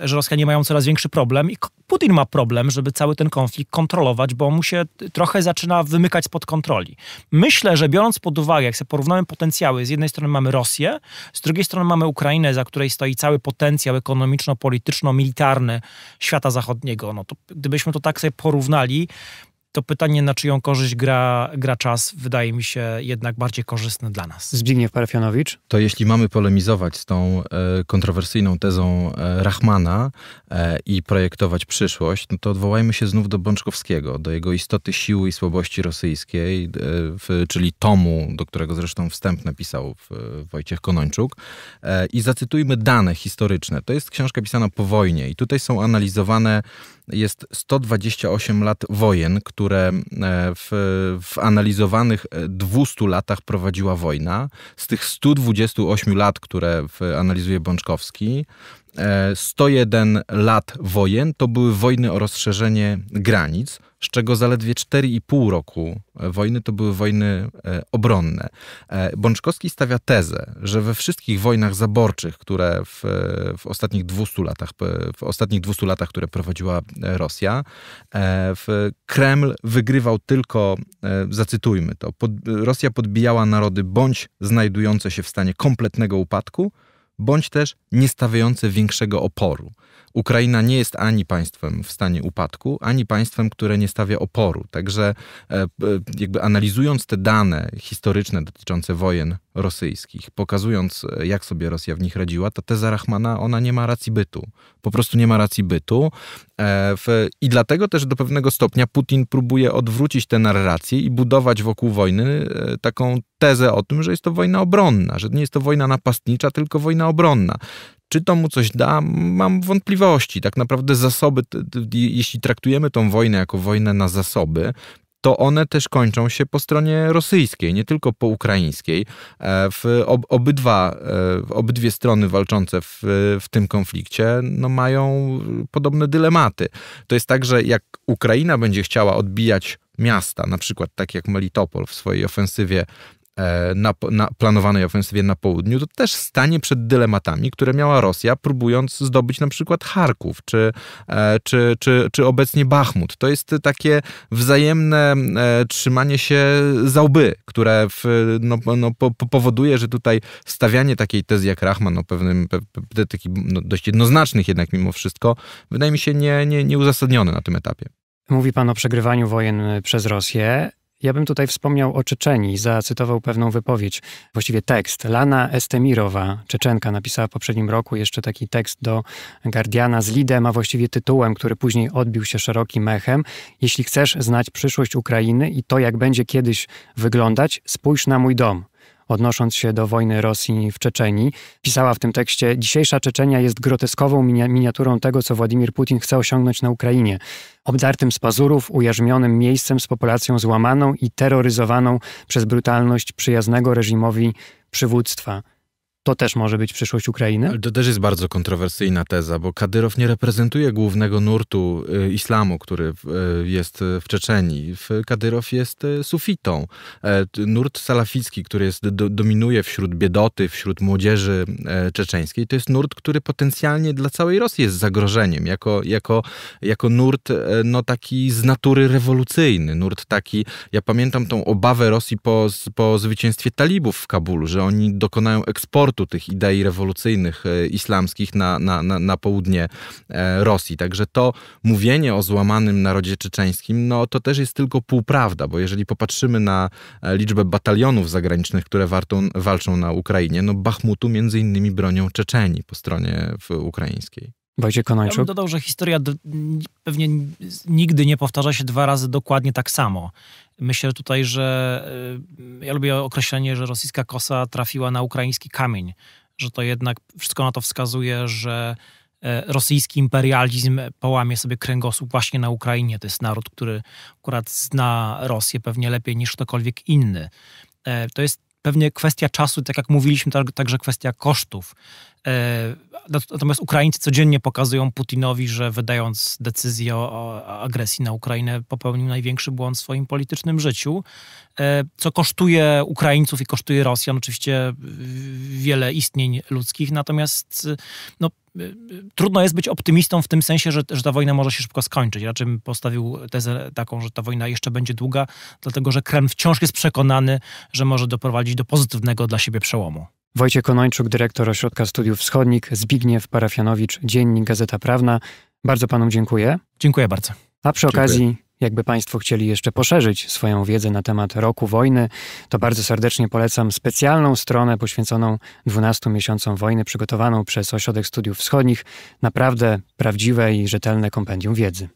że Rosjanie mają coraz większy problem i Putin ma problem, żeby cały ten konflikt kontrolować, bo mu się trochę zaczyna wymykać spod kontroli. Myślę, że biorąc pod uwagę, jak sobie porównamy potencjały, z jednej strony mamy Rosję, z drugiej strony mamy Ukrainę, za której stoi cały potencjał ekonomiczno-polityczno-militarny świata zachodniego. No to gdybyśmy to tak sobie porównali, to pytanie, na czyją korzyść gra, gra czas, wydaje mi się jednak bardziej korzystne dla nas. Zbigniew Parafianowicz. To jeśli mamy polemizować z tą e, kontrowersyjną tezą e, Rachmana e, i projektować przyszłość, no to odwołajmy się znów do Bączkowskiego, do jego istoty siły i słabości rosyjskiej, e, w, czyli tomu, do którego zresztą wstęp napisał w, Wojciech Konończuk. E, I zacytujmy dane historyczne. To jest książka pisana po wojnie i tutaj są analizowane jest 128 lat wojen, które e, w, w analizowanych 200 e, latach prowadziła wojna. Z tych 128 lat, które analizuje Bączkowski, 101 e, lat wojen to były wojny o rozszerzenie granic, z czego zaledwie 4,5 roku e, wojny to były wojny e, obronne. Bączkowski stawia tezę, że we wszystkich wojnach zaborczych, które w, w, ostatnich, 200 latach, w ostatnich 200 latach, które prowadziła Rosja, w Kreml wygrywał tylko, zacytujmy to, pod, Rosja podbijała narody bądź znajdujące się w stanie kompletnego upadku, bądź też nie stawiające większego oporu. Ukraina nie jest ani państwem w stanie upadku, ani państwem, które nie stawia oporu. Także e, e, jakby analizując te dane historyczne dotyczące wojen rosyjskich, pokazując e, jak sobie Rosja w nich radziła, ta teza Rachmana, ona nie ma racji bytu. Po prostu nie ma racji bytu. I dlatego też do pewnego stopnia Putin próbuje odwrócić tę narrację i budować wokół wojny taką tezę o tym, że jest to wojna obronna, że nie jest to wojna napastnicza, tylko wojna obronna. Czy to mu coś da? Mam wątpliwości. Tak naprawdę zasoby, jeśli traktujemy tą wojnę jako wojnę na zasoby, to one też kończą się po stronie rosyjskiej, nie tylko po ukraińskiej. E, w obydwa, e, obydwie strony walczące w, w tym konflikcie no mają podobne dylematy. To jest tak, że jak Ukraina będzie chciała odbijać miasta, na przykład tak jak Melitopol w swojej ofensywie E, na, na, planowanej ofensywie na południu, to też stanie przed dylematami, które miała Rosja, próbując zdobyć na przykład Charków czy, e, czy, czy, czy obecnie Bachmut. To jest takie wzajemne e, trzymanie się za łby, które w, no, no, po, powoduje, że tutaj stawianie takiej tezy jak Rachman, o no, pewnym, pe, taki, no, dość jednoznacznych jednak mimo wszystko, wydaje mi się nie, nie, nieuzasadnione na tym etapie. Mówi pan o przegrywaniu wojen przez Rosję. Ja bym tutaj wspomniał o Czeczenii, zacytował pewną wypowiedź, właściwie tekst. Lana Estemirowa, Czeczenka, napisała w poprzednim roku jeszcze taki tekst do Guardiana z Lidem, a właściwie tytułem, który później odbił się szerokim echem. Jeśli chcesz znać przyszłość Ukrainy i to, jak będzie kiedyś wyglądać, spójrz na mój dom odnosząc się do wojny Rosji w Czeczeni. Pisała w tym tekście: Dzisiejsza Czeczenia jest groteskową miniaturą tego, co Władimir Putin chce osiągnąć na Ukrainie. Obdartym z pazurów, ujarzmionym miejscem z populacją złamaną i terroryzowaną przez brutalność przyjaznego reżimowi przywództwa to też może być przyszłość Ukrainy. Ale to też jest bardzo kontrowersyjna teza, bo Kadyrow nie reprezentuje głównego nurtu y, islamu, który y, jest w Czeczenii. Kadyrow jest y, sufitą. E, nurt salaficki, który jest, do, dominuje wśród biedoty, wśród młodzieży e, czeczeńskiej, to jest nurt, który potencjalnie dla całej Rosji jest zagrożeniem, jako, jako, jako nurt e, no, taki z natury rewolucyjny, nurt taki, ja pamiętam tą obawę Rosji po, po zwycięstwie talibów w Kabulu, że oni dokonają eksportu eksportu tych idei rewolucyjnych e, islamskich na, na, na, na południe e, Rosji. Także to mówienie o złamanym narodzie czeczeńskim, no to też jest tylko półprawda, bo jeżeli popatrzymy na e, liczbę batalionów zagranicznych, które wartą, walczą na Ukrainie, no Bachmutu między innymi bronią Czeczeni po stronie ukraińskiej. Wojciech Konańczuk. Ja bym dodał, że historia pewnie nigdy nie powtarza się dwa razy dokładnie tak samo. Myślę tutaj, że y, ja lubię określenie, że rosyjska kosa trafiła na ukraiński kamień, że to jednak wszystko na to wskazuje, że e, rosyjski imperializm połamie sobie kręgosłup właśnie na Ukrainie. To jest naród, który akurat zna Rosję pewnie lepiej niż ktokolwiek inny. E, to jest pewnie kwestia czasu, tak jak mówiliśmy, tak, także kwestia kosztów. E, no, natomiast Ukraińcy codziennie pokazują Putinowi, że wydając decyzję o agresji na Ukrainę, popełnił największy błąd w swoim politycznym życiu, e, co kosztuje Ukraińców i kosztuje Rosjan oczywiście wiele istnień ludzkich. Natomiast e, no, trudno jest być optymistą w tym sensie, że, że ta wojna może się szybko skończyć. Raczej bym postawił tezę taką, że ta wojna jeszcze będzie długa, dlatego że Kreml wciąż jest przekonany, że może doprowadzić do pozytywnego dla siebie przełomu. Wojciech Konończuk, dyrektor Ośrodka Studiów Wschodnich, Zbigniew Parafianowicz, Dziennik Gazeta Prawna. Bardzo panom dziękuję. Dziękuję bardzo. A przy dziękuję. okazji jakby Państwo chcieli jeszcze poszerzyć swoją wiedzę na temat roku wojny, to bardzo serdecznie polecam specjalną stronę poświęconą 12 miesiącom wojny, przygotowaną przez Ośrodek Studiów Wschodnich. Naprawdę prawdziwe i rzetelne kompendium wiedzy.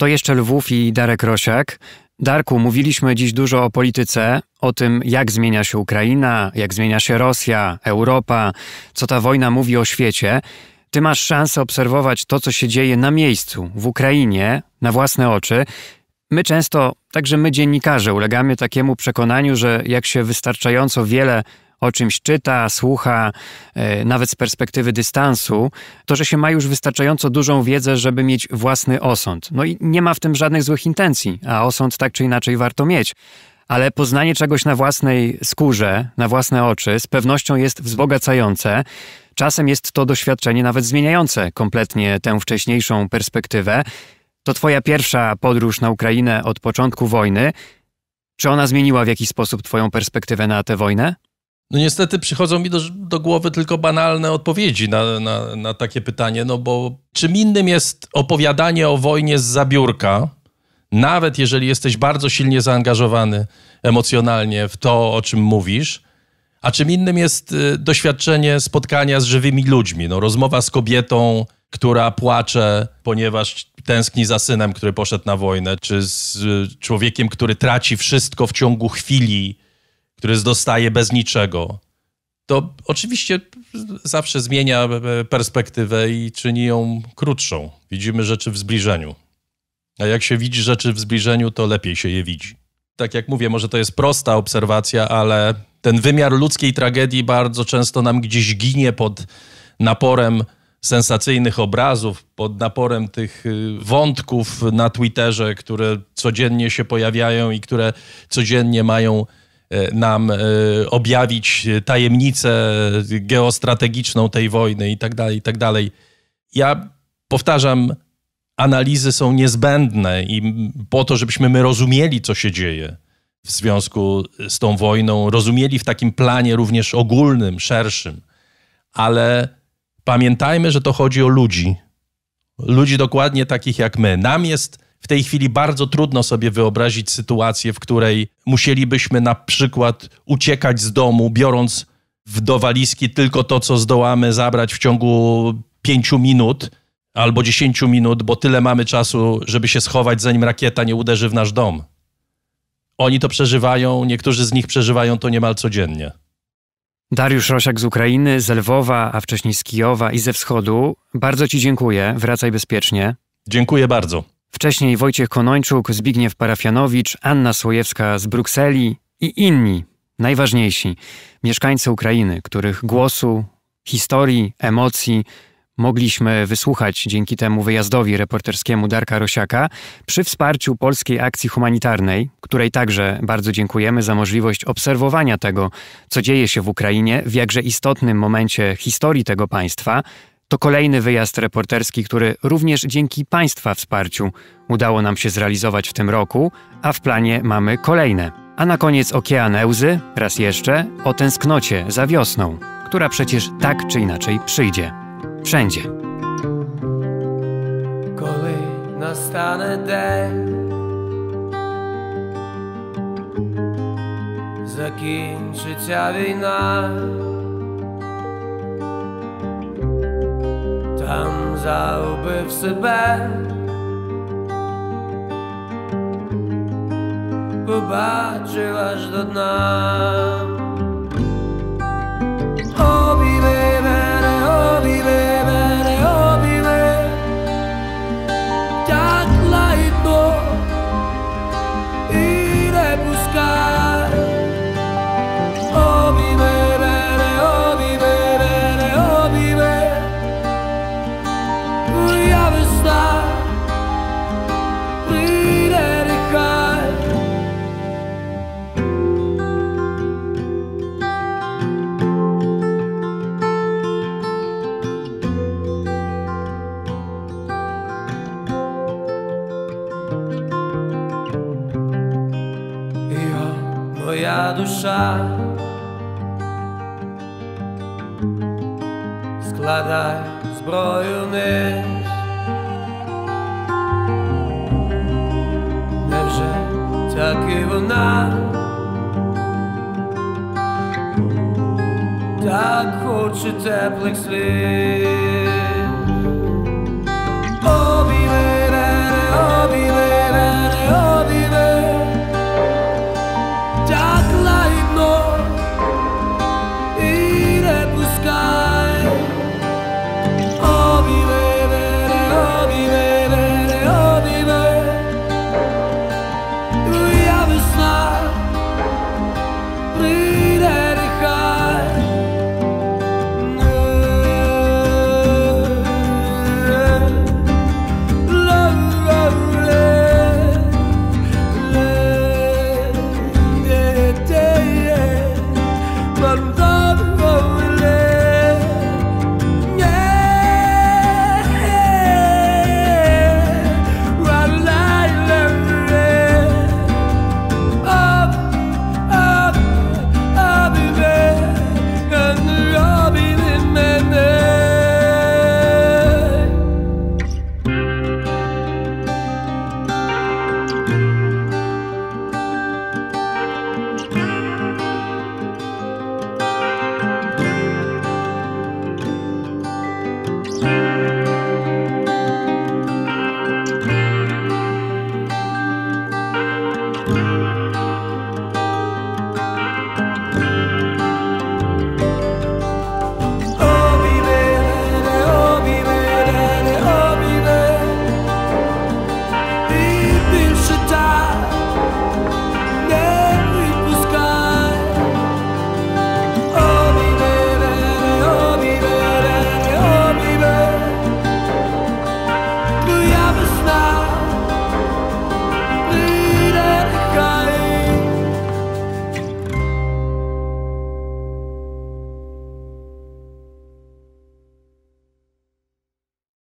To jeszcze Lwów i Darek Rosiak. Darku, mówiliśmy dziś dużo o polityce, o tym, jak zmienia się Ukraina, jak zmienia się Rosja, Europa, co ta wojna mówi o świecie. Ty masz szansę obserwować to, co się dzieje na miejscu, w Ukrainie, na własne oczy. My często, także my dziennikarze, ulegamy takiemu przekonaniu, że jak się wystarczająco wiele o czymś czyta, słucha, e, nawet z perspektywy dystansu, to że się ma już wystarczająco dużą wiedzę, żeby mieć własny osąd. No i nie ma w tym żadnych złych intencji, a osąd tak czy inaczej warto mieć. Ale poznanie czegoś na własnej skórze, na własne oczy, z pewnością jest wzbogacające. Czasem jest to doświadczenie nawet zmieniające kompletnie tę wcześniejszą perspektywę. To Twoja pierwsza podróż na Ukrainę od początku wojny. Czy ona zmieniła w jakiś sposób Twoją perspektywę na tę wojnę? No niestety przychodzą mi do, do głowy tylko banalne odpowiedzi na, na, na, takie pytanie, no bo czym innym jest opowiadanie o wojnie z zabiórka, nawet jeżeli jesteś bardzo silnie zaangażowany emocjonalnie w to, o czym mówisz, a czym innym jest y, doświadczenie spotkania z żywymi ludźmi, no rozmowa z kobietą, która płacze, ponieważ tęskni za synem, który poszedł na wojnę, czy z y, człowiekiem, który traci wszystko w ciągu chwili, który dostaje bez niczego, to oczywiście zawsze zmienia e, perspektywę i czyni ją krótszą. Widzimy rzeczy w zbliżeniu. A jak się widzi rzeczy w zbliżeniu, to lepiej się je widzi. Tak jak mówię, może to jest prosta obserwacja, ale ten wymiar ludzkiej tragedii bardzo często nam gdzieś ginie pod naporem sensacyjnych obrazów, pod naporem tych y, wątków na Twitterze, które codziennie się pojawiają i które codziennie mają E, nam e, objawić tajemnicę geostrategiczną tej wojny i tak dalej, i tak dalej. Ja powtarzam, analizy są niezbędne i po to, żebyśmy my rozumieli, co się dzieje w związku z tą wojną, rozumieli w takim planie również ogólnym, szerszym, ale pamiętajmy, że to chodzi o ludzi. Ludzi dokładnie takich jak my. Nam jest w tej chwili bardzo trudno sobie wyobrazić sytuację, w której musielibyśmy na przykład uciekać z domu, biorąc w dowaliski tylko to, co zdołamy zabrać w ciągu pięciu minut albo dziesięciu minut, bo tyle mamy czasu, żeby się schować, zanim rakieta nie uderzy w nasz dom. Oni to przeżywają, niektórzy z nich przeżywają to niemal codziennie. Dariusz Rosiak z Ukrainy, z Lwowa, a wcześniej z Kijowa i ze wschodu. Bardzo Ci dziękuję. Wracaj bezpiecznie. Dziękuję bardzo. Wcześniej Wojciech Konończuk, Zbigniew Parafianowicz, Anna Słojewska z Brukseli i inni, najważniejsi, mieszkańcy Ukrainy, których głosu, historii, emocji mogliśmy wysłuchać dzięki temu wyjazdowi reporterskiemu Darka Rosiaka przy wsparciu Polskiej Akcji Humanitarnej, której także bardzo dziękujemy za możliwość obserwowania tego, co dzieje się w Ukrainie w jakże istotnym momencie historii tego państwa, to kolejny wyjazd reporterski, który również dzięki Państwa wsparciu udało nam się zrealizować w tym roku, a w planie mamy kolejne. A na koniec okean Ełzy, raz jeszcze, o tęsknocie za wiosną, która przecież tak czy inaczej przyjdzie. Wszędzie. Коли настане день, закінчиться війна. tam zauby v sebe. Pobáčil až do dna. Obívej, Tak i nepuskáš. душа, складай зброю ниж, невже таки вона так хоче теплих слів. Обійми, рене, обійми, рене, sky.